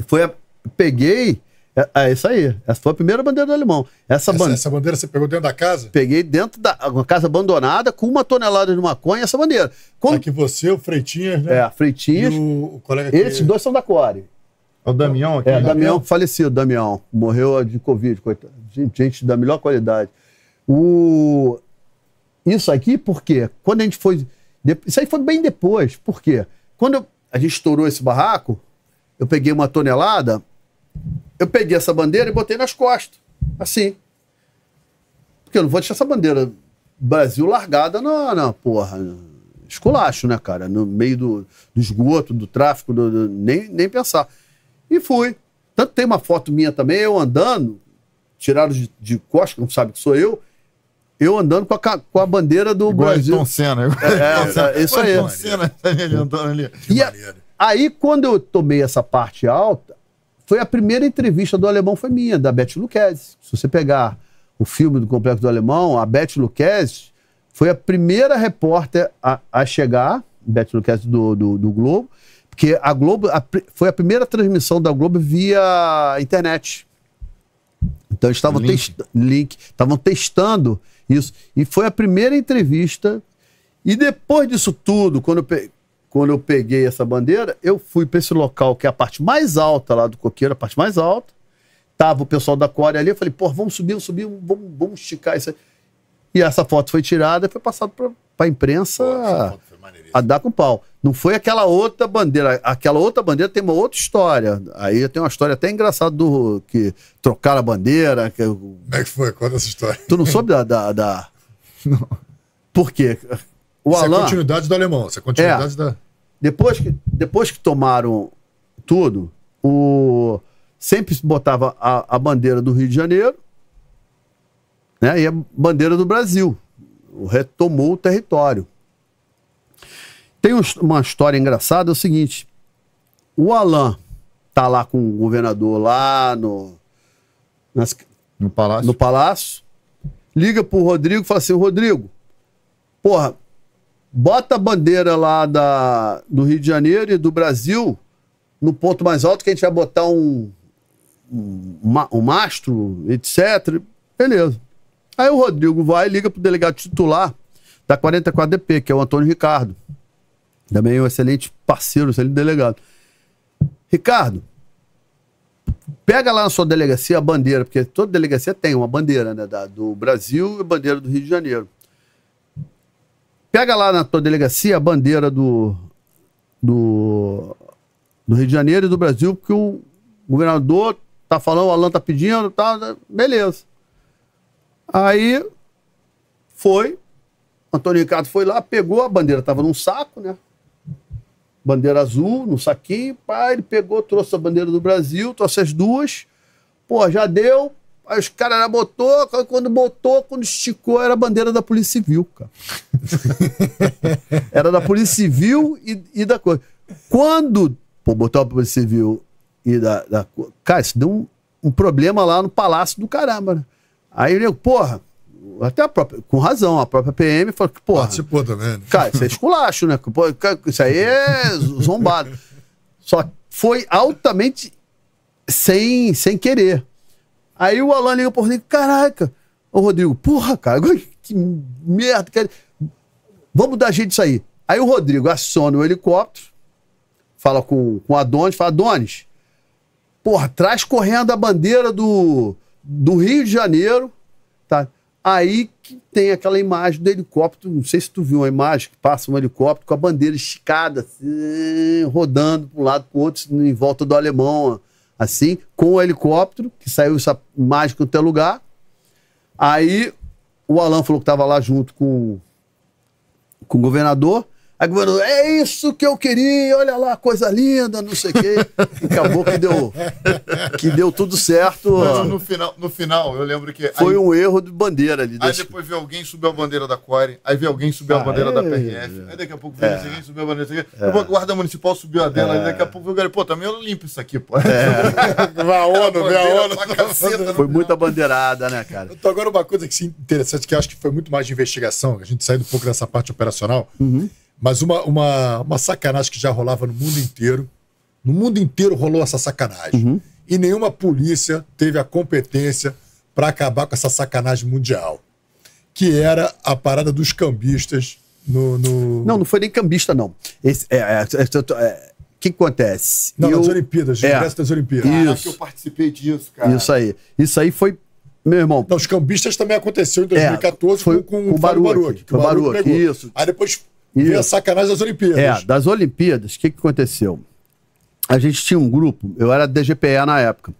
foi a, peguei. É, é, isso aí. Essa foi a primeira bandeira do alemão. Essa, essa, essa bandeira você pegou dentro da casa? Peguei dentro da uma casa abandonada com uma tonelada de maconha essa bandeira. Quando... Aqui você, o Freitinhas, né? É, Freitinhas. E o, o colega aqui. Esses dois são da Core. É o Damião aqui? É, Damião, né? Damião falecido, Damião. Morreu de Covid, coitado. Gente, da melhor qualidade. O... Isso aqui, por quê? Quando a gente foi. Isso aí foi bem depois. Por quê? Quando a gente estourou esse barraco, eu peguei uma tonelada, eu peguei essa bandeira e botei nas costas, assim. Porque eu não vou deixar essa bandeira Brasil largada na, na porra, esculacho, né, cara? No meio do, do esgoto, do tráfico, do, do, nem, nem pensar. E fui. Tanto tem uma foto minha também, eu andando, tiraram de, de costas, não sabe que sou eu, eu andando com a, com a bandeira do igual Brasil. Ayrton Senna. é, é, é, isso aí. Senna, tá ele andando ali. E, a, Aí, quando eu tomei essa parte alta, foi a primeira entrevista do alemão, foi minha, da Beth Luquezzi. Se você pegar o filme do Complexo do Alemão, a Beth Luquezzi foi a primeira repórter a, a chegar, Beth Luquezzi do, do, do, Globo, porque a Globo a, foi a primeira transmissão da Globo via internet. Então eles estavam testando link, estavam testando isso e foi a primeira entrevista. E depois disso tudo, quando eu, quando eu peguei essa bandeira, eu fui para esse local que é a parte mais alta lá do coqueiro, a parte mais alta. Tava o pessoal da Core ali, eu falei, pô, vamos subir, vamos subir, vamos, vamos esticar isso aí. E essa foto foi tirada e foi passada para a imprensa a, a dar com pau. Não foi aquela outra bandeira. Aquela outra bandeira tem uma outra história. Aí tem uma história até engraçada do que trocaram a bandeira. Que... Como é que foi? Conta essa história. Tu não soube da. da, da... [LAUGHS] Não. Por quê? O isso é Alan... é continuidade do alemão, isso é continuidade é, da. Depois que, depois que tomaram tudo, o, sempre botava a, a bandeira do Rio de Janeiro né, e a bandeira do Brasil. retomou o território. Tem uma história engraçada, é o seguinte. O Alain tá lá com o governador lá no... Nas, no palácio. No palácio. Liga pro Rodrigo e fala assim, Rodrigo, porra, bota a bandeira lá da, do Rio de Janeiro e do Brasil no ponto mais alto que a gente vai botar um, um, um mastro, etc. Beleza. Aí o Rodrigo vai e liga pro delegado titular da 44DP, que é o Antônio Ricardo. Também é um excelente parceiro, excelente delegado. Ricardo, pega lá na sua delegacia a bandeira, porque toda delegacia tem uma bandeira, né? Da, do Brasil e bandeira do Rio de Janeiro. Pega lá na tua delegacia a bandeira do, do, do Rio de Janeiro e do Brasil, porque o governador tá falando, o Alan tá pedindo, tá, né, beleza. Aí foi, Antônio Ricardo foi lá, pegou a bandeira, tava num saco, né? Bandeira azul, no saquinho, pá, ele pegou, trouxe a bandeira do Brasil, trouxe as duas, pô, já deu, Aí os caras botou, quando botou, quando esticou, era a bandeira da Polícia Civil, cara. [LAUGHS] era da Polícia Civil e, e da coisa. Quando pô, botou a Polícia Civil e da, da Cara, isso deu um, um problema lá no Palácio do Caramba, né? Aí eu digo, porra, até a própria, com razão, a própria PM falou que, porra. Participou também. Né? Cara, isso é esculacho, né? Isso aí é zombado. Só foi altamente sem, sem querer. Aí o Alan liga pro Rodrigo, caraca. Ô, Rodrigo, porra, cara, que merda. Cara. Vamos dar jeito disso aí. Aí o Rodrigo aciona o helicóptero, fala com, com o Adonis, fala, Adonis, porra, traz correndo a bandeira do, do Rio de Janeiro, tá? Aí que tem aquela imagem do helicóptero, não sei se tu viu uma imagem que passa um helicóptero com a bandeira esticada, assim, rodando para um lado para o outro, em volta do alemão, assim, com o helicóptero, que saiu essa mágica no teu lugar. Aí o Alan falou que estava lá junto com, com o governador. A governadora, é isso que eu queria, olha lá, coisa linda, não sei o quê. acabou que deu, que deu tudo certo. Mas no final, no final, eu lembro que. Foi aí, um erro de bandeira ali. Aí depois que... alguém subir a bandeira da Core, aí vê alguém subir a ah, bandeira da é, PRF, é. aí daqui a pouco vê é. alguém subir a bandeira. Daqui, é. a guarda municipal subiu a dela, aí é. daqui a pouco o vê pô, também eu limpo isso aqui, pô. É. [LAUGHS] vê a ONU, a ONU. Caceta, foi né? muita bandeirada, né, cara? Então, agora uma coisa que, sim, interessante, que acho que foi muito mais de investigação, a gente saindo um pouco dessa parte operacional. Uhum mas uma, uma, uma sacanagem que já rolava no mundo inteiro. No mundo inteiro rolou essa sacanagem. Uhum. E nenhuma polícia teve a competência para acabar com essa sacanagem mundial. Que era a parada dos cambistas no. no... Não, não foi nem cambista, não. Esse, é, é, é, o é, é, que acontece? Não, eu... nas Olimpíadas, no é. das Olimpíadas. Isso. eu participei disso, cara. Isso aí. Isso aí foi. Meu irmão. Não, os cambistas também aconteceu em 2014 é, foi, com, com, com o Baruch. isso. Aí depois e a sacanagem das Olimpíadas. É, das Olimpíadas, o que, que aconteceu? A gente tinha um grupo, eu era DGPE na época.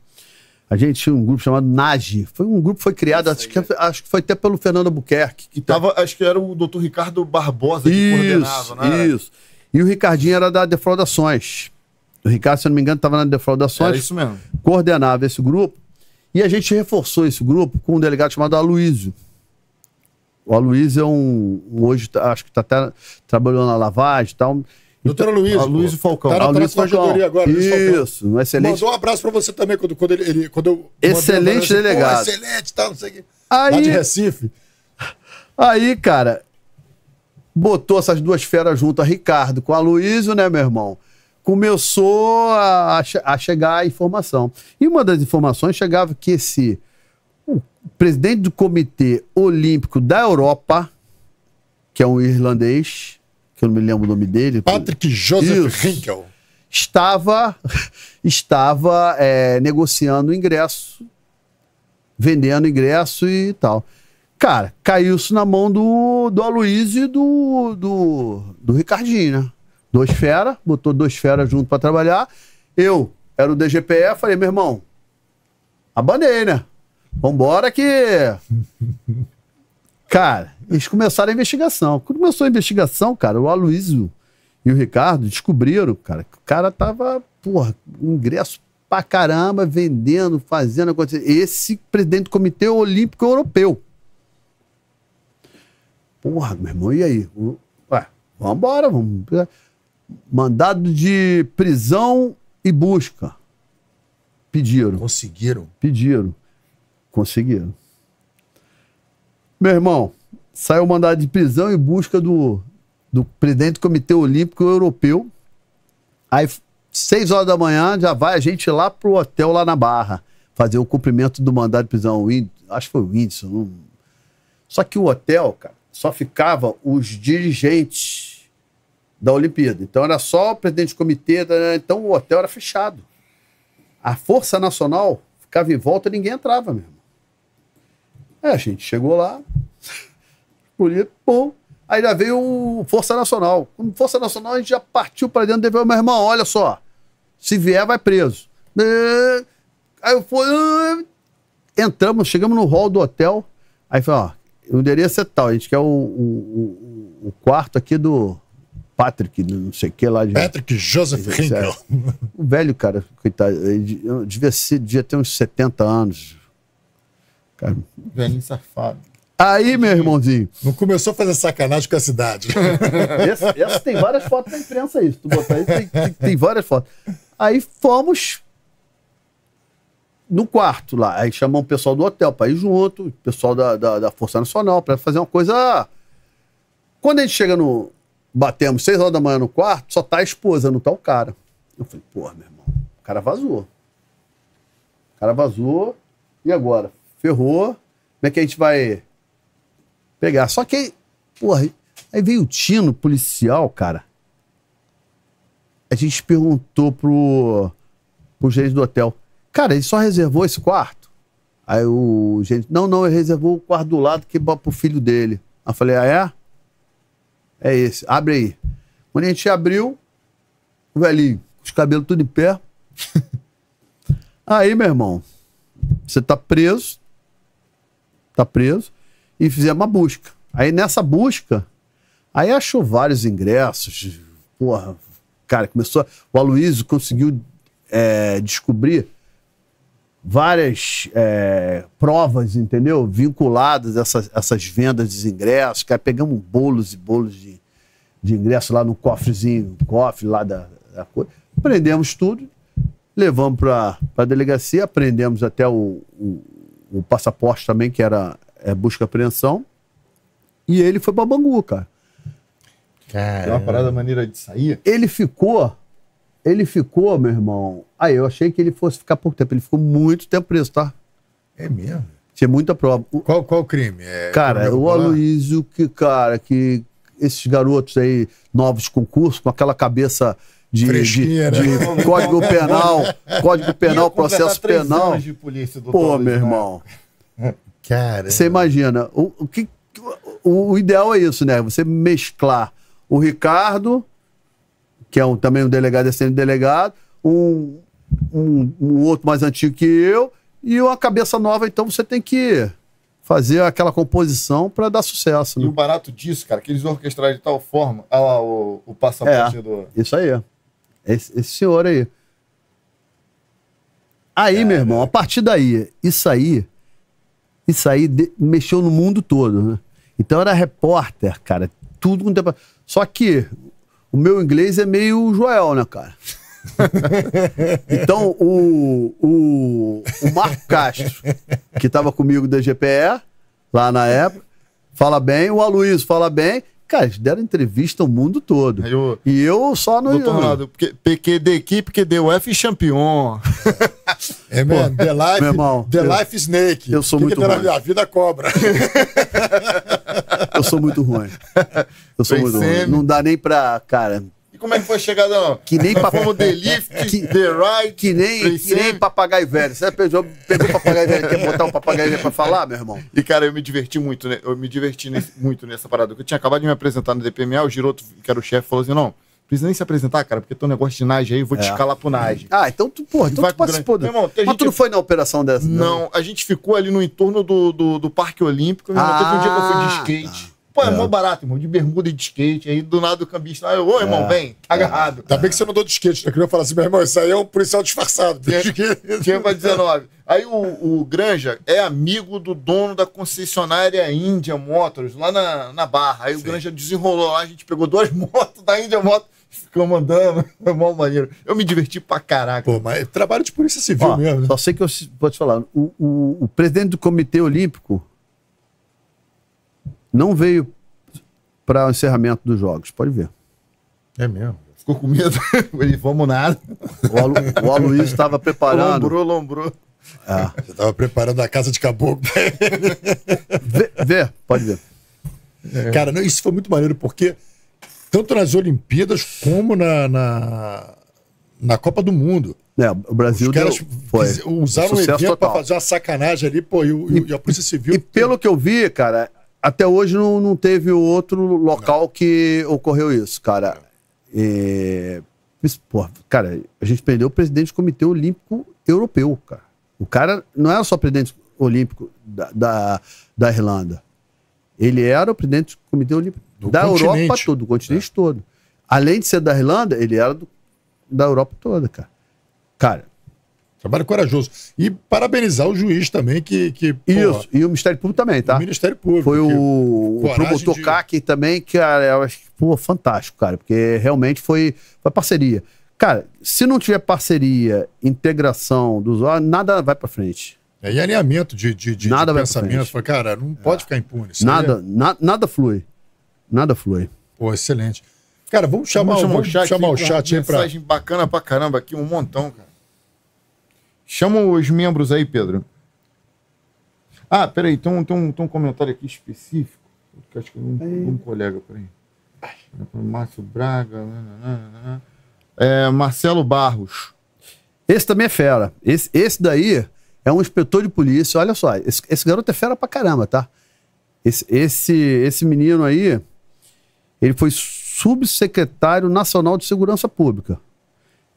A gente tinha um grupo chamado NAGE. Foi um grupo que foi criado, acho que, acho que foi até pelo Fernando Buquerque. Que tava, tá... Acho que era o doutor Ricardo Barbosa que isso, coordenava, né? Isso. E o Ricardinho era da Defraudações. O Ricardo, se eu não me engano, estava na Defraudações. Era isso mesmo. Coordenava esse grupo. E a gente reforçou esse grupo com um delegado chamado Aloysio. O Aloysio é um, um hoje, tá, acho que está até trabalhando na lavagem e tal. Doutor Luiz, Luiz Falcão. Tá na Falcão. agora. Isso, um excelente. Mandou um abraço para você também quando, quando ele, ele quando eu Excelente um delegado. excelente, tá, não sei o quê. Aí, Lá de Recife. Aí, cara, botou essas duas feras junto a Ricardo com a Aloysio, né, meu irmão? Começou a, a, chegar a informação. E uma das informações chegava que esse o presidente do Comitê Olímpico da Europa, que é um irlandês, que eu não me lembro o nome dele. Patrick Joseph Isso, Hinkel. Estava, estava é, negociando ingresso, vendendo ingresso e tal. Cara, caiu isso na mão do, do Aloysio e do, do, do Ricardinho, né? Dois fera, botou dois fera junto para trabalhar. Eu era o DGPE, falei, meu irmão, abandonei, né? Vambora que. Cara, eles começaram a investigação. Quando começou a investigação, cara, o Aloysio e o Ricardo descobriram, cara, que o cara tava, porra, ingresso pra caramba, vendendo, fazendo acontecer. Esse presidente do Comitê Olímpico Europeu. Porra, meu irmão, e aí? Ué, vambora, vamos. É, mandado de prisão e busca. Pediram. Conseguiram. Pediram. Conseguiram. Meu irmão, saiu mandado de prisão em busca do, do presidente do Comitê Olímpico Europeu. Aí, seis horas da manhã, já vai a gente lá pro hotel lá na Barra fazer o cumprimento do mandado de prisão. Acho que foi o Whindersson. Não... Só que o hotel, cara, só ficava os dirigentes da Olimpíada. Então era só o presidente do comitê, tá, né? então o hotel era fechado. A Força Nacional ficava em volta, ninguém entrava mesmo. É, a gente chegou lá, escolhi, [LAUGHS] bom. Aí já veio o Força Nacional. Com Força Nacional a gente já partiu para dentro, deve meu irmão, olha só, se vier vai preso. Né? Aí eu fui, ah. entramos, chegamos no hall do hotel, aí falou, ó, o endereço é tal, a gente quer o, o, o, o quarto aqui do Patrick, não sei o que lá. De, Patrick Joseph Hinkle. É [LAUGHS] o velho cara, coitado, ele devia, ser, devia ter uns 70 anos, Cara. Velhinho safado. Aí, meu irmãozinho. Não começou a fazer sacanagem com a cidade. [LAUGHS] essa, tem várias fotos na imprensa aí. Se tu botar aí tem, tem, tem várias fotos. Aí fomos no quarto lá. Aí chamamos o pessoal do hotel para ir junto, o pessoal da, da, da Força Nacional, para fazer uma coisa. Quando a gente chega no. Batemos seis horas da manhã no quarto, só tá a esposa, não tá o cara. Eu falei, porra, meu irmão, o cara vazou. O cara vazou, e agora? ferrou. Como é que a gente vai pegar? Só que, porra, aí veio o Tino, policial, cara. A gente perguntou pro, pro gerente do hotel. Cara, ele só reservou esse quarto? Aí o gente, não, não, ele reservou o quarto do lado que é pro filho dele. Aí eu falei, ah, é? É esse, abre aí. Quando a gente abriu, o velhinho, os cabelos tudo em pé. [LAUGHS] aí, meu irmão, você tá preso, está preso, e fizemos uma busca. Aí nessa busca, aí achou vários ingressos. Porra, cara, começou. O Aloysio conseguiu é, descobrir várias é, provas, entendeu? Vinculadas a essas, essas vendas de ingressos. Cara, pegamos bolos e bolos de, de ingressos lá no cofrezinho, cofre lá da, da coisa. Prendemos tudo, levamos para a delegacia, prendemos até o o passaporte também, que era é, busca e apreensão. E ele foi para Bangu, cara. Cara. É uma parada maneira de sair. Ele ficou, ele ficou, meu irmão. Aí ah, eu achei que ele fosse ficar pouco tempo. Ele ficou muito tempo preso, tá? É mesmo? Tinha muita prova. qual, qual crime? É, cara, é o Aloysio, que, cara, que esses garotos aí, novos concursos, com aquela cabeça de, de, de código penal, código penal, processo penal. Pô, meu irmão. Cara. Você imagina, o, o que, o, o, ideal é isso, né? Você mesclar o Ricardo, que é um, também um delegado, é sendo delegado, um, um, um outro mais antigo que eu, e uma cabeça nova, então você tem que fazer aquela composição para dar sucesso. E né? o barato disso, cara, que eles orquestraram de tal forma. olha lá, o, o passaporte é, do. Isso aí. Esse, esse senhor aí. Aí, é, meu irmão, a partir daí, isso aí, isso aí de, mexeu no mundo todo, né? Então era repórter, cara, tudo com tempo. Só que o meu inglês é meio Joel, né, cara? [LAUGHS] então o, o, o Marco Castro, que estava comigo da GPE, lá na época, fala bem, o Aloysio fala bem, Cara, eles deram entrevista ao mundo todo. Eu, e eu só no. Doutor Ronaldo, PQD equipe que deu F champion. É mesmo? The Life, meu irmão, The eu, Life Snake. Eu sou que muito que ruim. A vida cobra. [LAUGHS] eu sou muito ruim. Eu sou muito ruim. Não dá nem pra. Cara, como é que foi a chegada? Não? Que nem papo... The Lift, [LAUGHS] que, The Ride, que nem, que nem papagaio velho. Você pegou, pegou papagaio velho, quer botar um papagaio velho pra falar, meu irmão? E, cara, eu me diverti muito, né? Eu me diverti nesse, muito nessa parada. Eu tinha acabado de me apresentar no DPMA, o Giroto, que era o chefe, falou assim, não, precisa nem se apresentar, cara, porque tem um negócio de Nage aí, eu vou é. te escalar pro Nage. Ah, então tu, porra, então Vai tu participou. Grande... Irmão, Mas tu não foi na operação dessa? Não, né? não, a gente ficou ali no entorno do, do, do Parque Olímpico. Irmão, ah, teve um dia que eu fui de ah, skate. Pô, é, é mó barato, irmão, de bermuda e de skate. Aí do nada o cambista, ah, ô, irmão, é. vem, tá é. agarrado. Ainda tá bem que você não de skate, né? Queria falar assim, meu irmão, isso aí é um policial disfarçado. Tinha [LAUGHS] pra 19. Aí o, o, Granja é amigo do dono da concessionária Índia Motors, lá na, na Barra. Aí Sim. o Granja desenrolou lá, a gente pegou duas [LAUGHS] motos da Índia Motors ficou mandando, [LAUGHS] é mó maneiro. Eu me diverti pra caraca. Pô, mas é trabalho de polícia civil Ó, mesmo. Né? Só sei que eu pode falar. O, o, o presidente do Comitê Olímpico não veio para o encerramento dos jogos. Pode ver. É mesmo. Ficou com medo. [LAUGHS] Ele, vamos nada. O, Alu, o Aloysio estava preparando. Lombrou, lombrou. Ah. estava preparando a casa de caboclo. [LAUGHS] vê, vê, pode ver. É. Cara, não, isso foi muito maneiro, porque tanto nas Olimpíadas como na, na, na Copa do Mundo. É, o Brasil Os caras deu, foi, usaram o evento para fazer uma sacanagem ali, pô, e, e, e a Polícia Civil. E pelo que eu vi, cara, até hoje não, não teve outro local não. que ocorreu isso, cara. É... é porra, cara, a gente perdeu o presidente do Comitê Olímpico Europeu, cara. O cara não era só presidente olímpico da, da, da Irlanda. Ele era o presidente do Comitê Olímpico do da continente. Europa todo, do continente é. todo. Além de ser da Irlanda, ele era do, da Europa toda, cara. Cara, Trabalho corajoso. E parabenizar o juiz também, que. que pô, Isso, e o Ministério Público também, tá? O Ministério Público. Foi o, o promotor de... CAC também, que, eu acho que, pô, fantástico, cara, porque realmente foi, foi parceria. Cara, se não tiver parceria, integração dos órgãos, nada vai para frente. É, e alinhamento de, de, de, nada de pensamento. Fala, cara, não é. pode ficar impune. Nada, é na, nada flui. Nada flui. Pô, excelente. Cara, vamos chamar, vamos chamar, vamos o, chat, chamar o chat aí pra. Mensagem bacana pra caramba aqui, um montão, cara. Chama os membros aí, Pedro. Ah, peraí, tem um, tem um, tem um comentário aqui específico. Acho que um, um colega, peraí. É Márcio Braga. Né, né, né, é, Marcelo Barros. Esse também é fera. Esse, esse daí é um inspetor de polícia. Olha só, esse, esse garoto é fera pra caramba, tá? Esse, esse, esse menino aí, ele foi subsecretário nacional de segurança pública.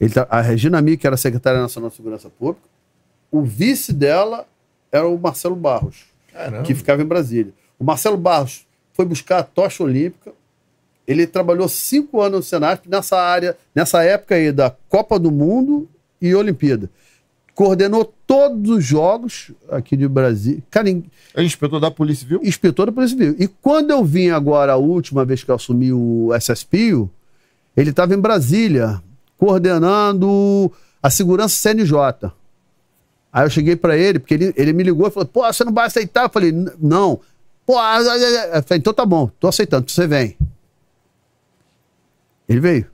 Ele, tá, a Regina Mir, que era secretária nacional de segurança pública, o vice dela era o Marcelo Barros, Caramba. que ficava em Brasília. O Marcelo Barros foi buscar a tocha olímpica. Ele trabalhou cinco anos no Senasp nessa área, nessa época aí da Copa do Mundo e Olimpíada. Coordenou todos os jogos aqui de Brasília. Cara, é inspetor da Polícia Civil? Inspetor da Polícia Civil. E quando eu vim agora, a última vez que eu assumi o SSPIO, ele estava em Brasília, coordenando a segurança CNJ. Aí eu cheguei para ele, porque ele, ele me ligou e falou: pô, você não vai aceitar? Eu falei: não. Pô, falei, então tá bom, tô aceitando, você vem. Ele veio.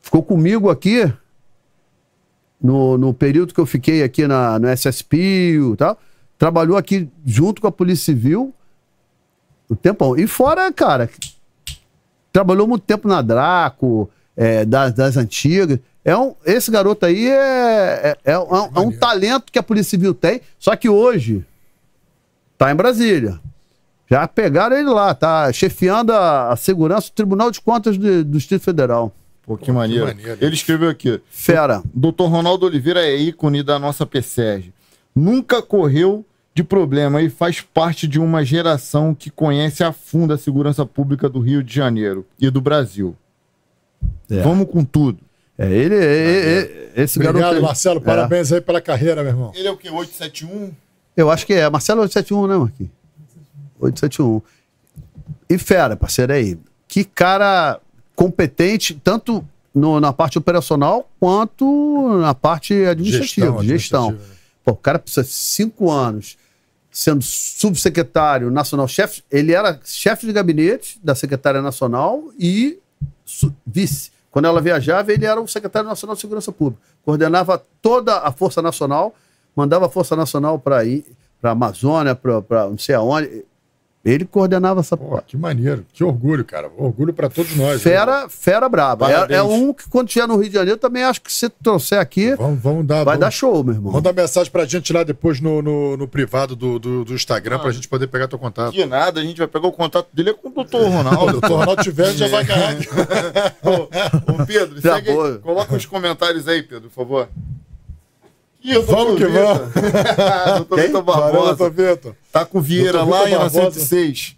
Ficou comigo aqui, no, no período que eu fiquei aqui na, no SSP e tal. Trabalhou aqui junto com a Polícia Civil o um tempão. E fora, cara, trabalhou muito tempo na Draco, é, das, das, antigas. É um, esse garoto aí é, é, é, é um, é um talento que a Polícia Civil tem, só que hoje tá em Brasília. Já pegaram ele lá, tá chefiando a, a segurança do Tribunal de Contas do, do Distrito Federal. Pô, que, Pô, maneiro. que maneiro. Ele escreveu aqui. Fera. Doutor Ronaldo Oliveira é ícone da nossa PSERG. Nunca correu de problema e faz parte de uma geração que conhece a fundo a segurança pública do Rio de Janeiro e do Brasil. É. Vamos com tudo. É, ele é, é, é esse Obrigado, garoto. Marcelo. É. Parabéns aí pela carreira, meu irmão. Ele é o quê? 871? Eu acho que é. Marcelo 871, é né, Marquinhos? 871. E fera, parceiro aí. Que cara competente, tanto no, na parte operacional quanto na parte administrativa. Gestão. gestão. Administrativa. Pô, o cara precisa de cinco anos sendo subsecretário nacional, chefe. Ele era chefe de gabinete da secretária nacional e vice. Quando ela viajava, ele era o secretário nacional de segurança pública. Coordenava toda a Força Nacional, mandava a Força Nacional para ir para a Amazônia, para não sei aonde. Ele coordenava essa porra. Que maneiro, que orgulho, cara. Orgulho para todos nós. Fera, né? fera braba. É, é, um que quando tiver no Rio de Janeiro, também acho que se trouxer aqui, vamos, vamos dar, vai vamos, dar show, meu irmão. Manda mensagem pra gente lá depois no, no, no privado do, do, do Instagram ah, pra gente poder pegar teu contato. Que nada, a gente vai pegar o contato dele é com o doutor Ronaldo. o doutor Ronaldo tiver, já vai ganhar. [LAUGHS] ô, Pedro, segue, aí, coloca os comentários aí, Pedro, por favor. vamos que vamos. doutor [LAUGHS] Vitor Barbosa. Valeu, doutor Vitor. Tá com o Vieira lá em 106.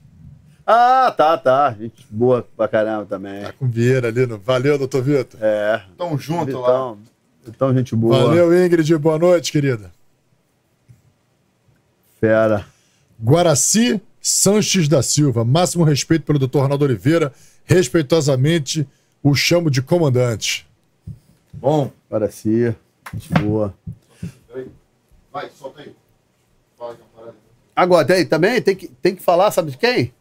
Ah, tá, tá. Gente boa pra caramba também. Tá com o Vieira ali. No... Valeu, doutor Vitor. É. Tamo junto Vitão, lá. Então, gente boa. Valeu, Ingrid. Boa noite, querida. Fera. Guaraci Sanches da Silva. Máximo respeito pelo doutor Ronaldo Oliveira. Respeitosamente o chamo de comandante. Bom. Guaraci. Gente boa. Vai, solta aí. Agora, tem, também tem que, tem que falar, sabe de quem?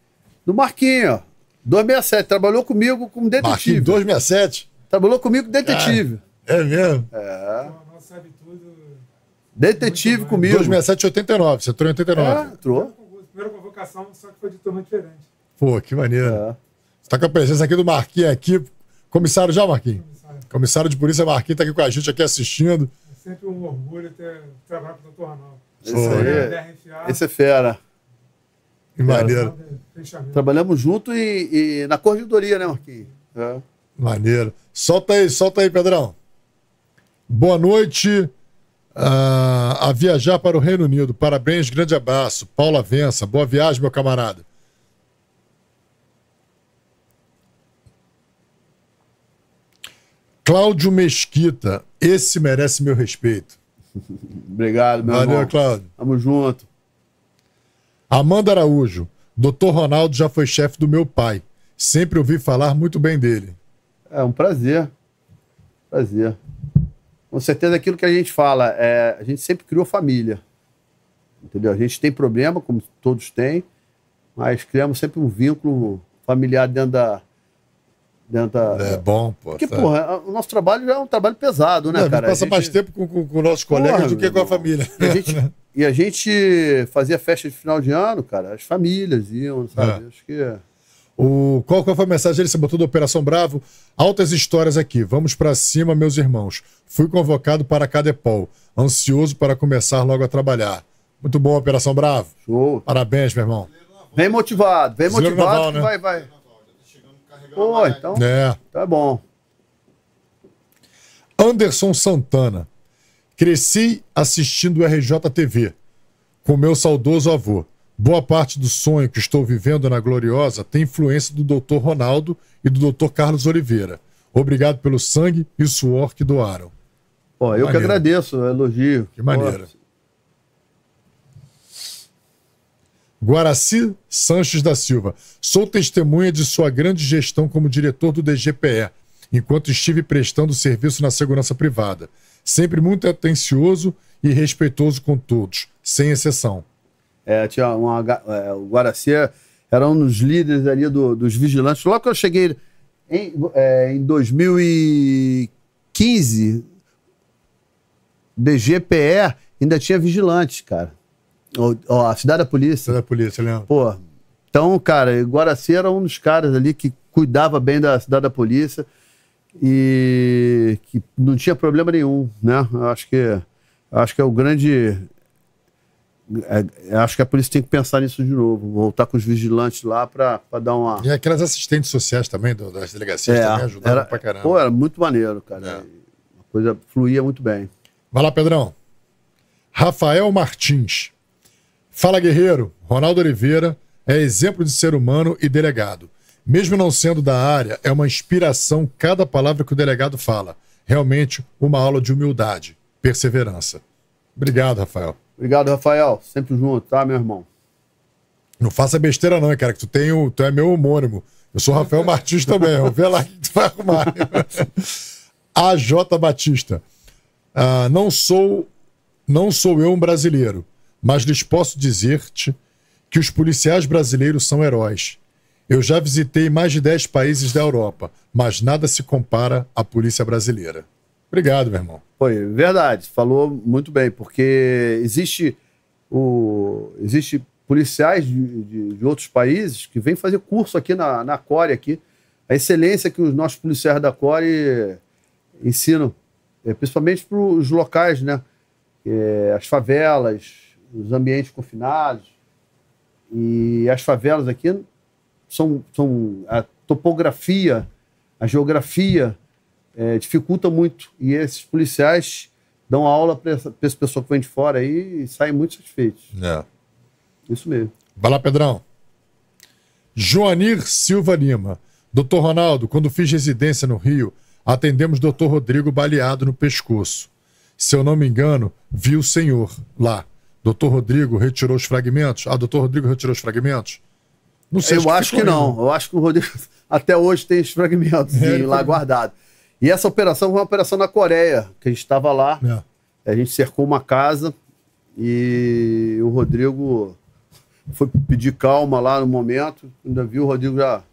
Do Marquinho. 267. Trabalhou comigo como detetive. Marquinho 267? Trabalhou comigo detetive. É, é mesmo? É. Detetive comigo. 267 89. Você entrou em 89. É, entrou. Primeira convocação, só que foi de turma diferente. Pô, que maneiro. É. Você tá com a presença aqui do Marquinho aqui. Comissário já, Marquinho? Comissário. Comissário de polícia Marquinho tá aqui com a gente aqui assistindo. É sempre um orgulho ter trabalho com o doutor Ronaldo. Esse aí, é, esse é fera. Que maneiro. Trabalhamos junto e, e na corredoria, né, Marquinhos? É. Maneiro. Solta aí, solta aí, Pedrão. Boa noite. Uh, a viajar para o Reino Unido. Parabéns, grande abraço. Paula Vença, boa viagem, meu camarada. Cláudio Mesquita, esse merece meu respeito. Obrigado, meu Valeu, irmão. Valeu, Cláudio. Tamo junto. Amanda Araújo. Doutor Ronaldo já foi chefe do meu pai. Sempre ouvi falar muito bem dele. É um prazer. Prazer. Com certeza aquilo que a gente fala, é, a gente sempre criou família. Entendeu? A gente tem problema, como todos têm, mas criamos sempre um vínculo familiar dentro da, dentro da... É bom, pô. Porque, tá. porra, o nosso trabalho é um trabalho pesado, né, cara? Passa gente... mais tempo com, com, com nossos porra, colegas do que com a família. E a, gente, [LAUGHS] e a, gente, fazia festa de final de ano, cara, as famílias iam, sabe? É. Acho que. É. O, qual, qual foi a mensagem ele se botou da Operação Bravo? Altas histórias aqui. Vamos para cima, meus irmãos. Fui convocado para a Cadepol. Ansioso para começar logo a trabalhar. Muito bom, Operação Bravo. Show. Parabéns, meu irmão. Vem motivado, vem motivado. né? vai, vai. Pô, então. É. Tá bom. Anderson Santana. Cresci assistindo o RJTV com meu saudoso avô. Boa parte do sonho que estou vivendo na Gloriosa tem influência do Dr. Ronaldo e do Dr. Carlos Oliveira. Obrigado pelo sangue e suor que doaram. Pô, eu maneiro. que agradeço, elogio. Que maneira. Guaraci Sanches da Silva. Sou testemunha de sua grande gestão como diretor do DGPE, enquanto estive prestando serviço na segurança privada. Sempre muito atencioso e respeitoso com todos, sem exceção. É, tinha uma, é, o Guaraci era um dos líderes ali do, dos vigilantes. Logo que eu cheguei em, é, em 2015, DGPE ainda tinha vigilantes, cara ó, a Cidade da Polícia. Cidade da Polícia, lembra? Pô, então, cara, Guaraci era um dos caras ali que cuidava bem da Cidade da Polícia e que não tinha problema nenhum, né? Eu acho que acho que é o grande é, acho que a polícia tem que pensar nisso de novo, voltar com os vigilantes lá para dar uma. E aquelas assistentes sociais também, do, das delegacias, é, também ajudaram pra caramba. Pô, era muito maneiro, cara. É. A coisa fluía muito bem. Vai lá, Pedrão. Rafael Martins. Fala, guerreiro. Ronaldo Oliveira é exemplo de ser humano e delegado. Mesmo não sendo da área, é uma inspiração cada palavra que o delegado fala. Realmente uma aula de humildade, perseverança. Obrigado, Rafael. Obrigado, Rafael. Sempre junto, tá, meu irmão? Não faça besteira, não, cara, que tu, tem o, tu é meu homônimo. Eu sou Rafael [LAUGHS] Martins também. Vê lá que tu vai arrumar. AJ [LAUGHS] Batista. Ah, não sou não sou eu um brasileiro mas lhes posso dizer-te que os policiais brasileiros são heróis. Eu já visitei mais de 10 países da Europa, mas nada se compara à polícia brasileira. Obrigado, meu irmão. Foi verdade, falou muito bem, porque existe o existe policiais de, de, de outros países que vêm fazer curso aqui na, na Core aqui. A excelência que os nossos policiais da Core ensinam, é, principalmente para os locais, né? É, as favelas, os ambientes confinados e as favelas aqui são, são a topografia, a geografia é, dificulta muito e esses policiais dão aula para esse pessoal que vem de fora aí e saem muito satisfeitos. É. Isso mesmo. Vai lá, Pedrão. Joanir Silva Lima. Doutor Ronaldo, quando fiz residência no Rio, atendemos doutor Rodrigo baleado no pescoço. Se eu não me engano, vi o senhor lá. Doutor Rodrigo retirou os fragmentos? Ah, doutor Rodrigo retirou os fragmentos? Não sei. Eu acho que, que não. Eu acho que o Rodrigo [LAUGHS] até hoje tem os fragmentos [LAUGHS] é, lá foi... guardado. E essa operação foi uma operação na Coreia, que a gente estava lá. É. A gente cercou uma casa e o Rodrigo foi pedir calma lá no momento. Ainda viu o Rodrigo já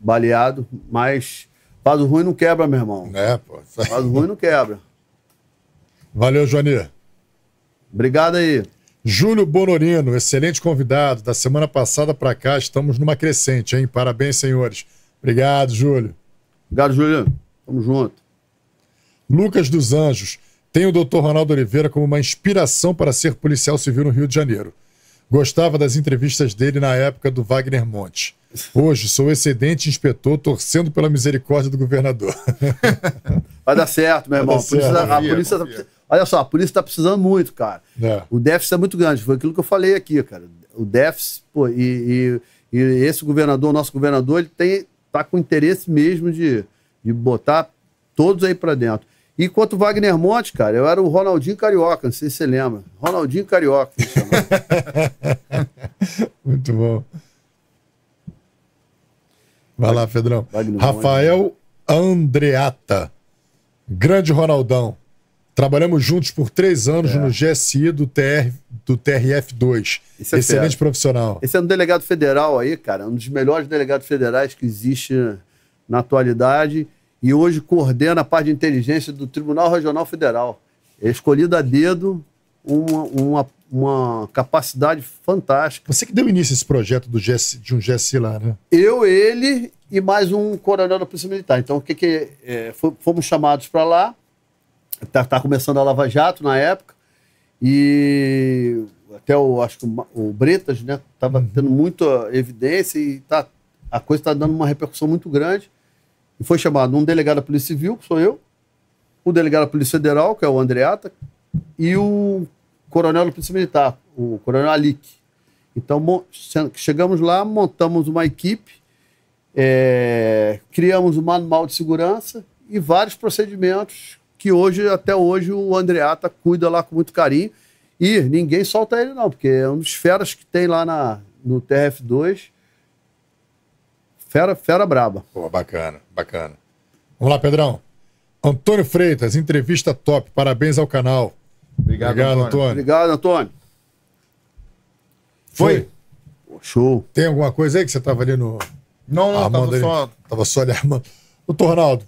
baleado, mas vaso ruim não quebra, meu irmão. É, pô. Vaso ruim não quebra. Valeu, Joanir. Obrigado aí. Júlio Bonorino, excelente convidado. Da semana passada para cá, estamos numa crescente, hein? Parabéns, senhores. Obrigado, Júlio. Obrigado, Júlio. Tamo junto. Lucas dos Anjos. Tem o Dr. Ronaldo Oliveira como uma inspiração para ser policial civil no Rio de Janeiro. Gostava das entrevistas dele na época do Wagner Monte. Hoje sou excedente inspetor, torcendo pela misericórdia do governador. Vai dar certo, meu irmão. Certo. A polícia, a polícia tá Olha só, a polícia está precisando muito, cara. É. O déficit é muito grande. Foi aquilo que eu falei aqui, cara. O déficit, pô, e, e, e esse governador, nosso governador, ele tem, tá com interesse mesmo de, de botar todos aí para dentro. E quanto Wagner Monte, cara, eu era o Ronaldinho Carioca, não sei se você lembra. Ronaldinho Carioca. [LAUGHS] muito bom. Vai lá, Pedrão. Rafael Andreata. Grande Ronaldão. Trabalhamos juntos por três anos é. no GSI do, TR, do TRF2. é Excelente fera. profissional. Esse é um delegado federal aí, cara, um dos melhores delegados federais que existe na atualidade e hoje coordena a parte de inteligência do Tribunal Regional Federal. É escolhido a dedo uma, uma, uma capacidade fantástica. Você que deu início a esse projeto do GSI, de um GSI lá, né? Eu, ele e mais um coronel da Polícia Militar. Então, o que que... É, fomos chamados para lá tá, tá começando a Lava Jato na época e até o acho que o, o Bretas né tava uhum. tendo muita evidência e tá a coisa está dando uma repercussão muito grande e foi chamado um delegado da Polícia Civil que sou eu o delegado da Polícia Federal que é o Andreata e o coronel da Polícia Militar o coronel Alic então chegamos lá montamos uma equipe é, criamos um manual de segurança e vários procedimentos que hoje, até hoje, o Andreata cuida lá com muito carinho. E ninguém solta ele, não, porque é um dos feras que tem lá na, no TRF2. Fera, fera braba. Pô, bacana, bacana. Vamos lá, Pedrão. Antônio Freitas, entrevista top. Parabéns ao canal. Obrigado, Obrigado Antônio. Antônio. Obrigado, Antônio. Foi? Foi. Show. Tem alguma coisa aí que você estava ali no. Não, não, tava ali. só. Tava só ali, Armando. Doutor Ronaldo,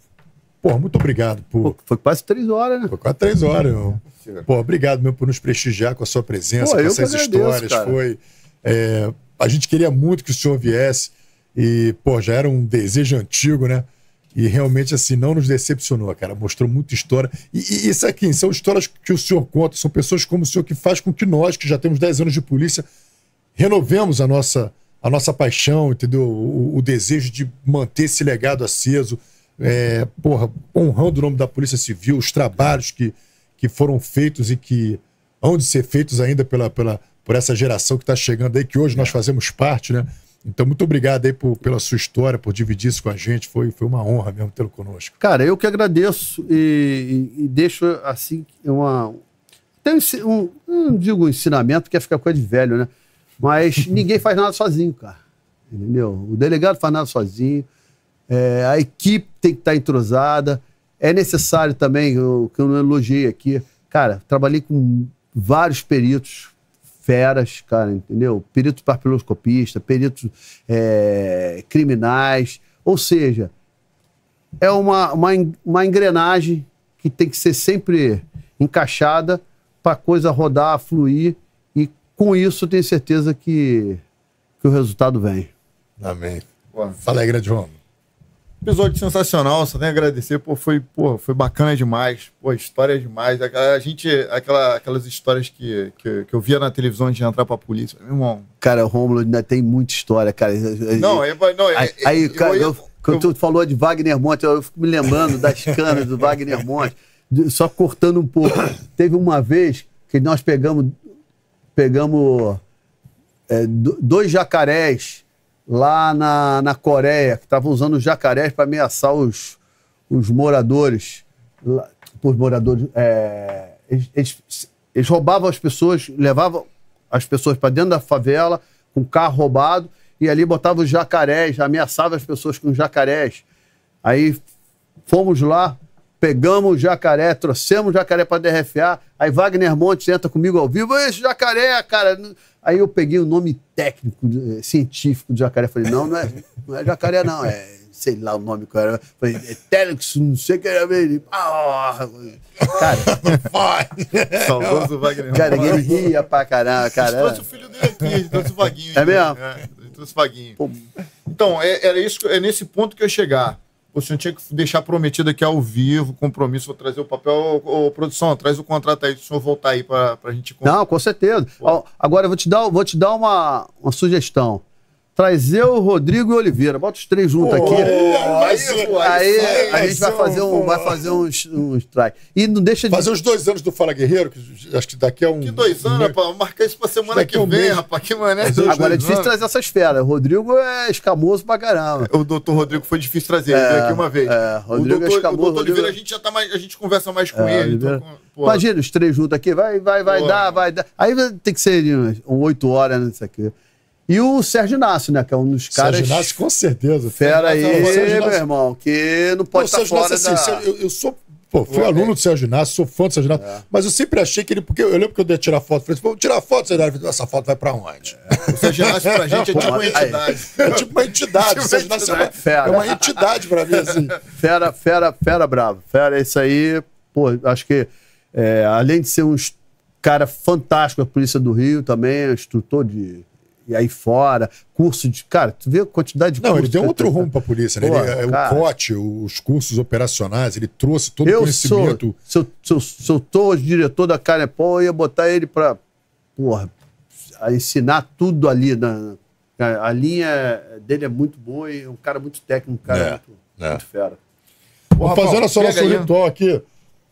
Pô, muito obrigado por. Pô, foi quase três horas, né? Foi quase três horas. Meu. Pô, obrigado mesmo por nos prestigiar com a sua presença, Pô, com essas histórias. Foi. É, a gente queria muito que o senhor viesse e, pô, já era um desejo antigo, né? E realmente, assim, não nos decepcionou, cara. Mostrou muita história. E, e isso aqui, são histórias que o senhor conta, são pessoas como o senhor que faz com que nós, que já temos 10 anos de polícia, renovemos a nossa, a nossa paixão, entendeu? O, o desejo de manter esse legado aceso, é, porra, honrando o nome da Polícia Civil, os trabalhos que, que foram feitos e que hão de ser feitos ainda pela, pela, por essa geração que está chegando aí, que hoje nós fazemos parte, né? Então, muito obrigado aí por, pela sua história, por dividir isso com a gente. Foi, foi uma honra mesmo tê-lo conosco. Cara, eu que agradeço e, e, e deixo assim uma. Tem um, não digo um ensinamento, porque fica coisa de velho, né? Mas ninguém faz nada sozinho, cara. Entendeu? O delegado faz nada sozinho é, a equipe tem que estar tá entrosada. É necessário também, o que eu não elogiei aqui, cara, trabalhei com vários peritos feras, cara, entendeu? peritos papiloscopistas, peritos é, criminais. Ou seja, é uma, uma, uma engrenagem que tem que ser sempre encaixada para a coisa rodar, fluir. E com isso, tenho certeza que, que o resultado vem. Amém. Boa. Fala aí, grande Episódio sensacional, só tenho a agradecer, pô, foi, pô, foi bacana demais, pô, história é demais. A, a gente, aquela, aquelas histórias que, que, que, eu via na televisão antes de entrar pra polícia, meu irmão. Cara, Romulo ainda tem muita história, cara. Não, é, não, é, aí, é, cara, eu, eu, quando eu, tu falou de Wagner Monte, eu fico me lembrando das canas do Wagner Monte, só cortando um pouco. Teve uma vez que nós pegamos, pegamos é, dois jacarés lá na, na Coreia, que estavam usando jacarés para ameaçar os, os moradores. os moradores. É, eles, eles, eles, roubavam as pessoas, levavam as pessoas para dentro da favela, com carro roubado, e ali botavam os jacarés, ameaçavam as pessoas com jacarés. Aí fomos lá, pegamos o jacaré, trouxemos o jacaré para DRFA. Aí Wagner Montes entra comigo ao vivo. Esse jacaré, cara, Aí eu peguei o nome técnico, eh, científico do jacaré. Falei, não, não é, não é jacaré, não. É, sei lá o nome que era. Falei, é Telex, não sei o que era. Ele, ah, ah, ah. cara. Saudoso Wagner. Cara, ele ria pra caramba, cara. Ele trouxe o filho dele aqui, ele trouxe o Vaguinho. É mesmo? É, né? ele trouxe o Vaguinho. Então, é, era isso, é nesse ponto que eu ia chegar o senhor tinha que deixar prometido aqui ao vivo, compromisso, vou trazer o papel. Ô, ô produção, traz o contrato aí, o senhor voltar aí para a gente. Não, com certeza. Pô. Agora eu vou te dar, vou te dar uma, uma sugestão. Traz eu, Rodrigo e Oliveira. Bota os três juntos aqui. aí, aí, a gente vai fazer um, vai fazer uns, uns try. E não deixa de. Fazer os dois anos do Fala Guerreiro, que acho que daqui a um. Que dois anos, rapaz? Marca isso pra semana que vem, rapaz. Que mané. Agora é difícil trazer essas feras. Rodrigo é escamoso pra caramba. O doutor Rodrigo foi difícil trazer. Ele é, veio aqui uma vez. É, Rodrigo o doutor, é escamoso. O doutor Oliveira, é- a gente já tá mais. A gente conversa mais com é, ele. Então, Imagina os três juntos aqui. Vai, vai, vai dar, vai dar. Aí tem que ser um oito horas né, Isso aqui. E o Sérgio Inácio, né? Que é um dos caras. Sérgio Inácio, com certeza. Fera aí, meu irmão, que não pode estar tá fora Inácio, assim, da... assim, eu, eu sou Pô, fui é. aluno do Sérgio Inácio, sou fã do Sérgio Inácio, é. mas eu sempre achei que ele. Porque eu lembro que eu dei tirar foto, falei, vou assim, tirar foto Sérgio Inácio. Essa foto vai pra onde? É. O Sérgio Inácio pra gente é tipo uma entidade. É tipo uma entidade. Tipo o Sérgio Inácio é, fera. é uma entidade pra mim, assim. Fera, fera, fera bravo. Fera, isso aí, pô, acho que é, além de ser um cara fantástico da Polícia do Rio, também é instrutor de e aí fora, curso de. Cara, tu vê a quantidade de Não, ele deu outro rumo pra polícia, né? ele, é, o COT, os cursos operacionais, ele trouxe todo eu o conhecimento. Sou, se, eu, se, eu, se tô hoje diretor da Carepol, eu ia botar ele para porra, ensinar tudo ali. Na, a linha dele é muito boa e é um cara muito técnico, um cara é, muito, é. muito, fera. Vamos fazer olha só nosso ritual aqui.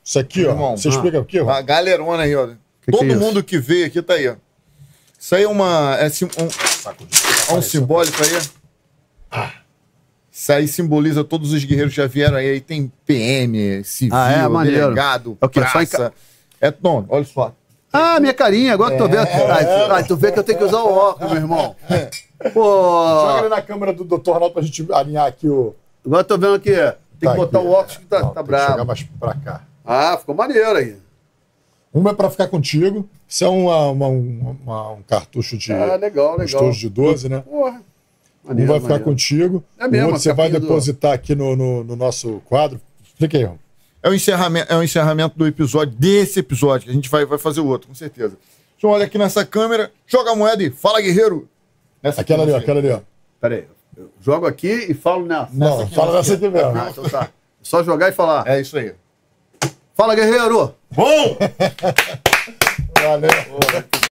Isso aqui, ó. Irmão, você ah, explica aqui, ó. A galerona aí, ó. Que Todo que é mundo que veio aqui tá aí, ó. Isso aí é uma. É sim, um, um simbólico aí. Ah. Isso aí simboliza todos os guerreiros que já vieram aí. tem PM, civil, ah, é, delegado, é okay, praça. É, não, olha só. Ah, minha carinha, agora que é. tu vê. Ah, tu vê que eu tenho que usar o óculos, meu irmão. [LAUGHS] Pô. Joga ele na câmera do Dr. Arnaldo pra gente alinhar aqui o. Agora eu tô vendo aqui. Tem tá que botar aqui. o óculos que tá, não, tá bravo. chegar mais pra cá. Ah, ficou maneiro aí. Uma é pra ficar contigo. Isso é uma, uma, uma, um cartucho de. Ah, legal, legal. estojo de 12, né? Porra. Maneiro, um vai ficar maneiro. contigo. É mesmo, o outro você vai depositar aqui no, no, no, nosso quadro. Fica aí, Romulo. É o, encerramento, é o encerramento do episódio, desse episódio, que a gente vai, vai fazer o outro, com certeza. Então olha aqui nessa câmera, joga a moeda e fala, guerreiro. Nessa aquela ali, ó, aquela ali, ó. Pera aí, eu jogo aqui e falo nessa. Não, nessa fala nessa aqui mesmo. Ah, então tá. É só jogar e falar. É isso aí. Fala, guerreiro! Bom! [LAUGHS] Valeu. Né?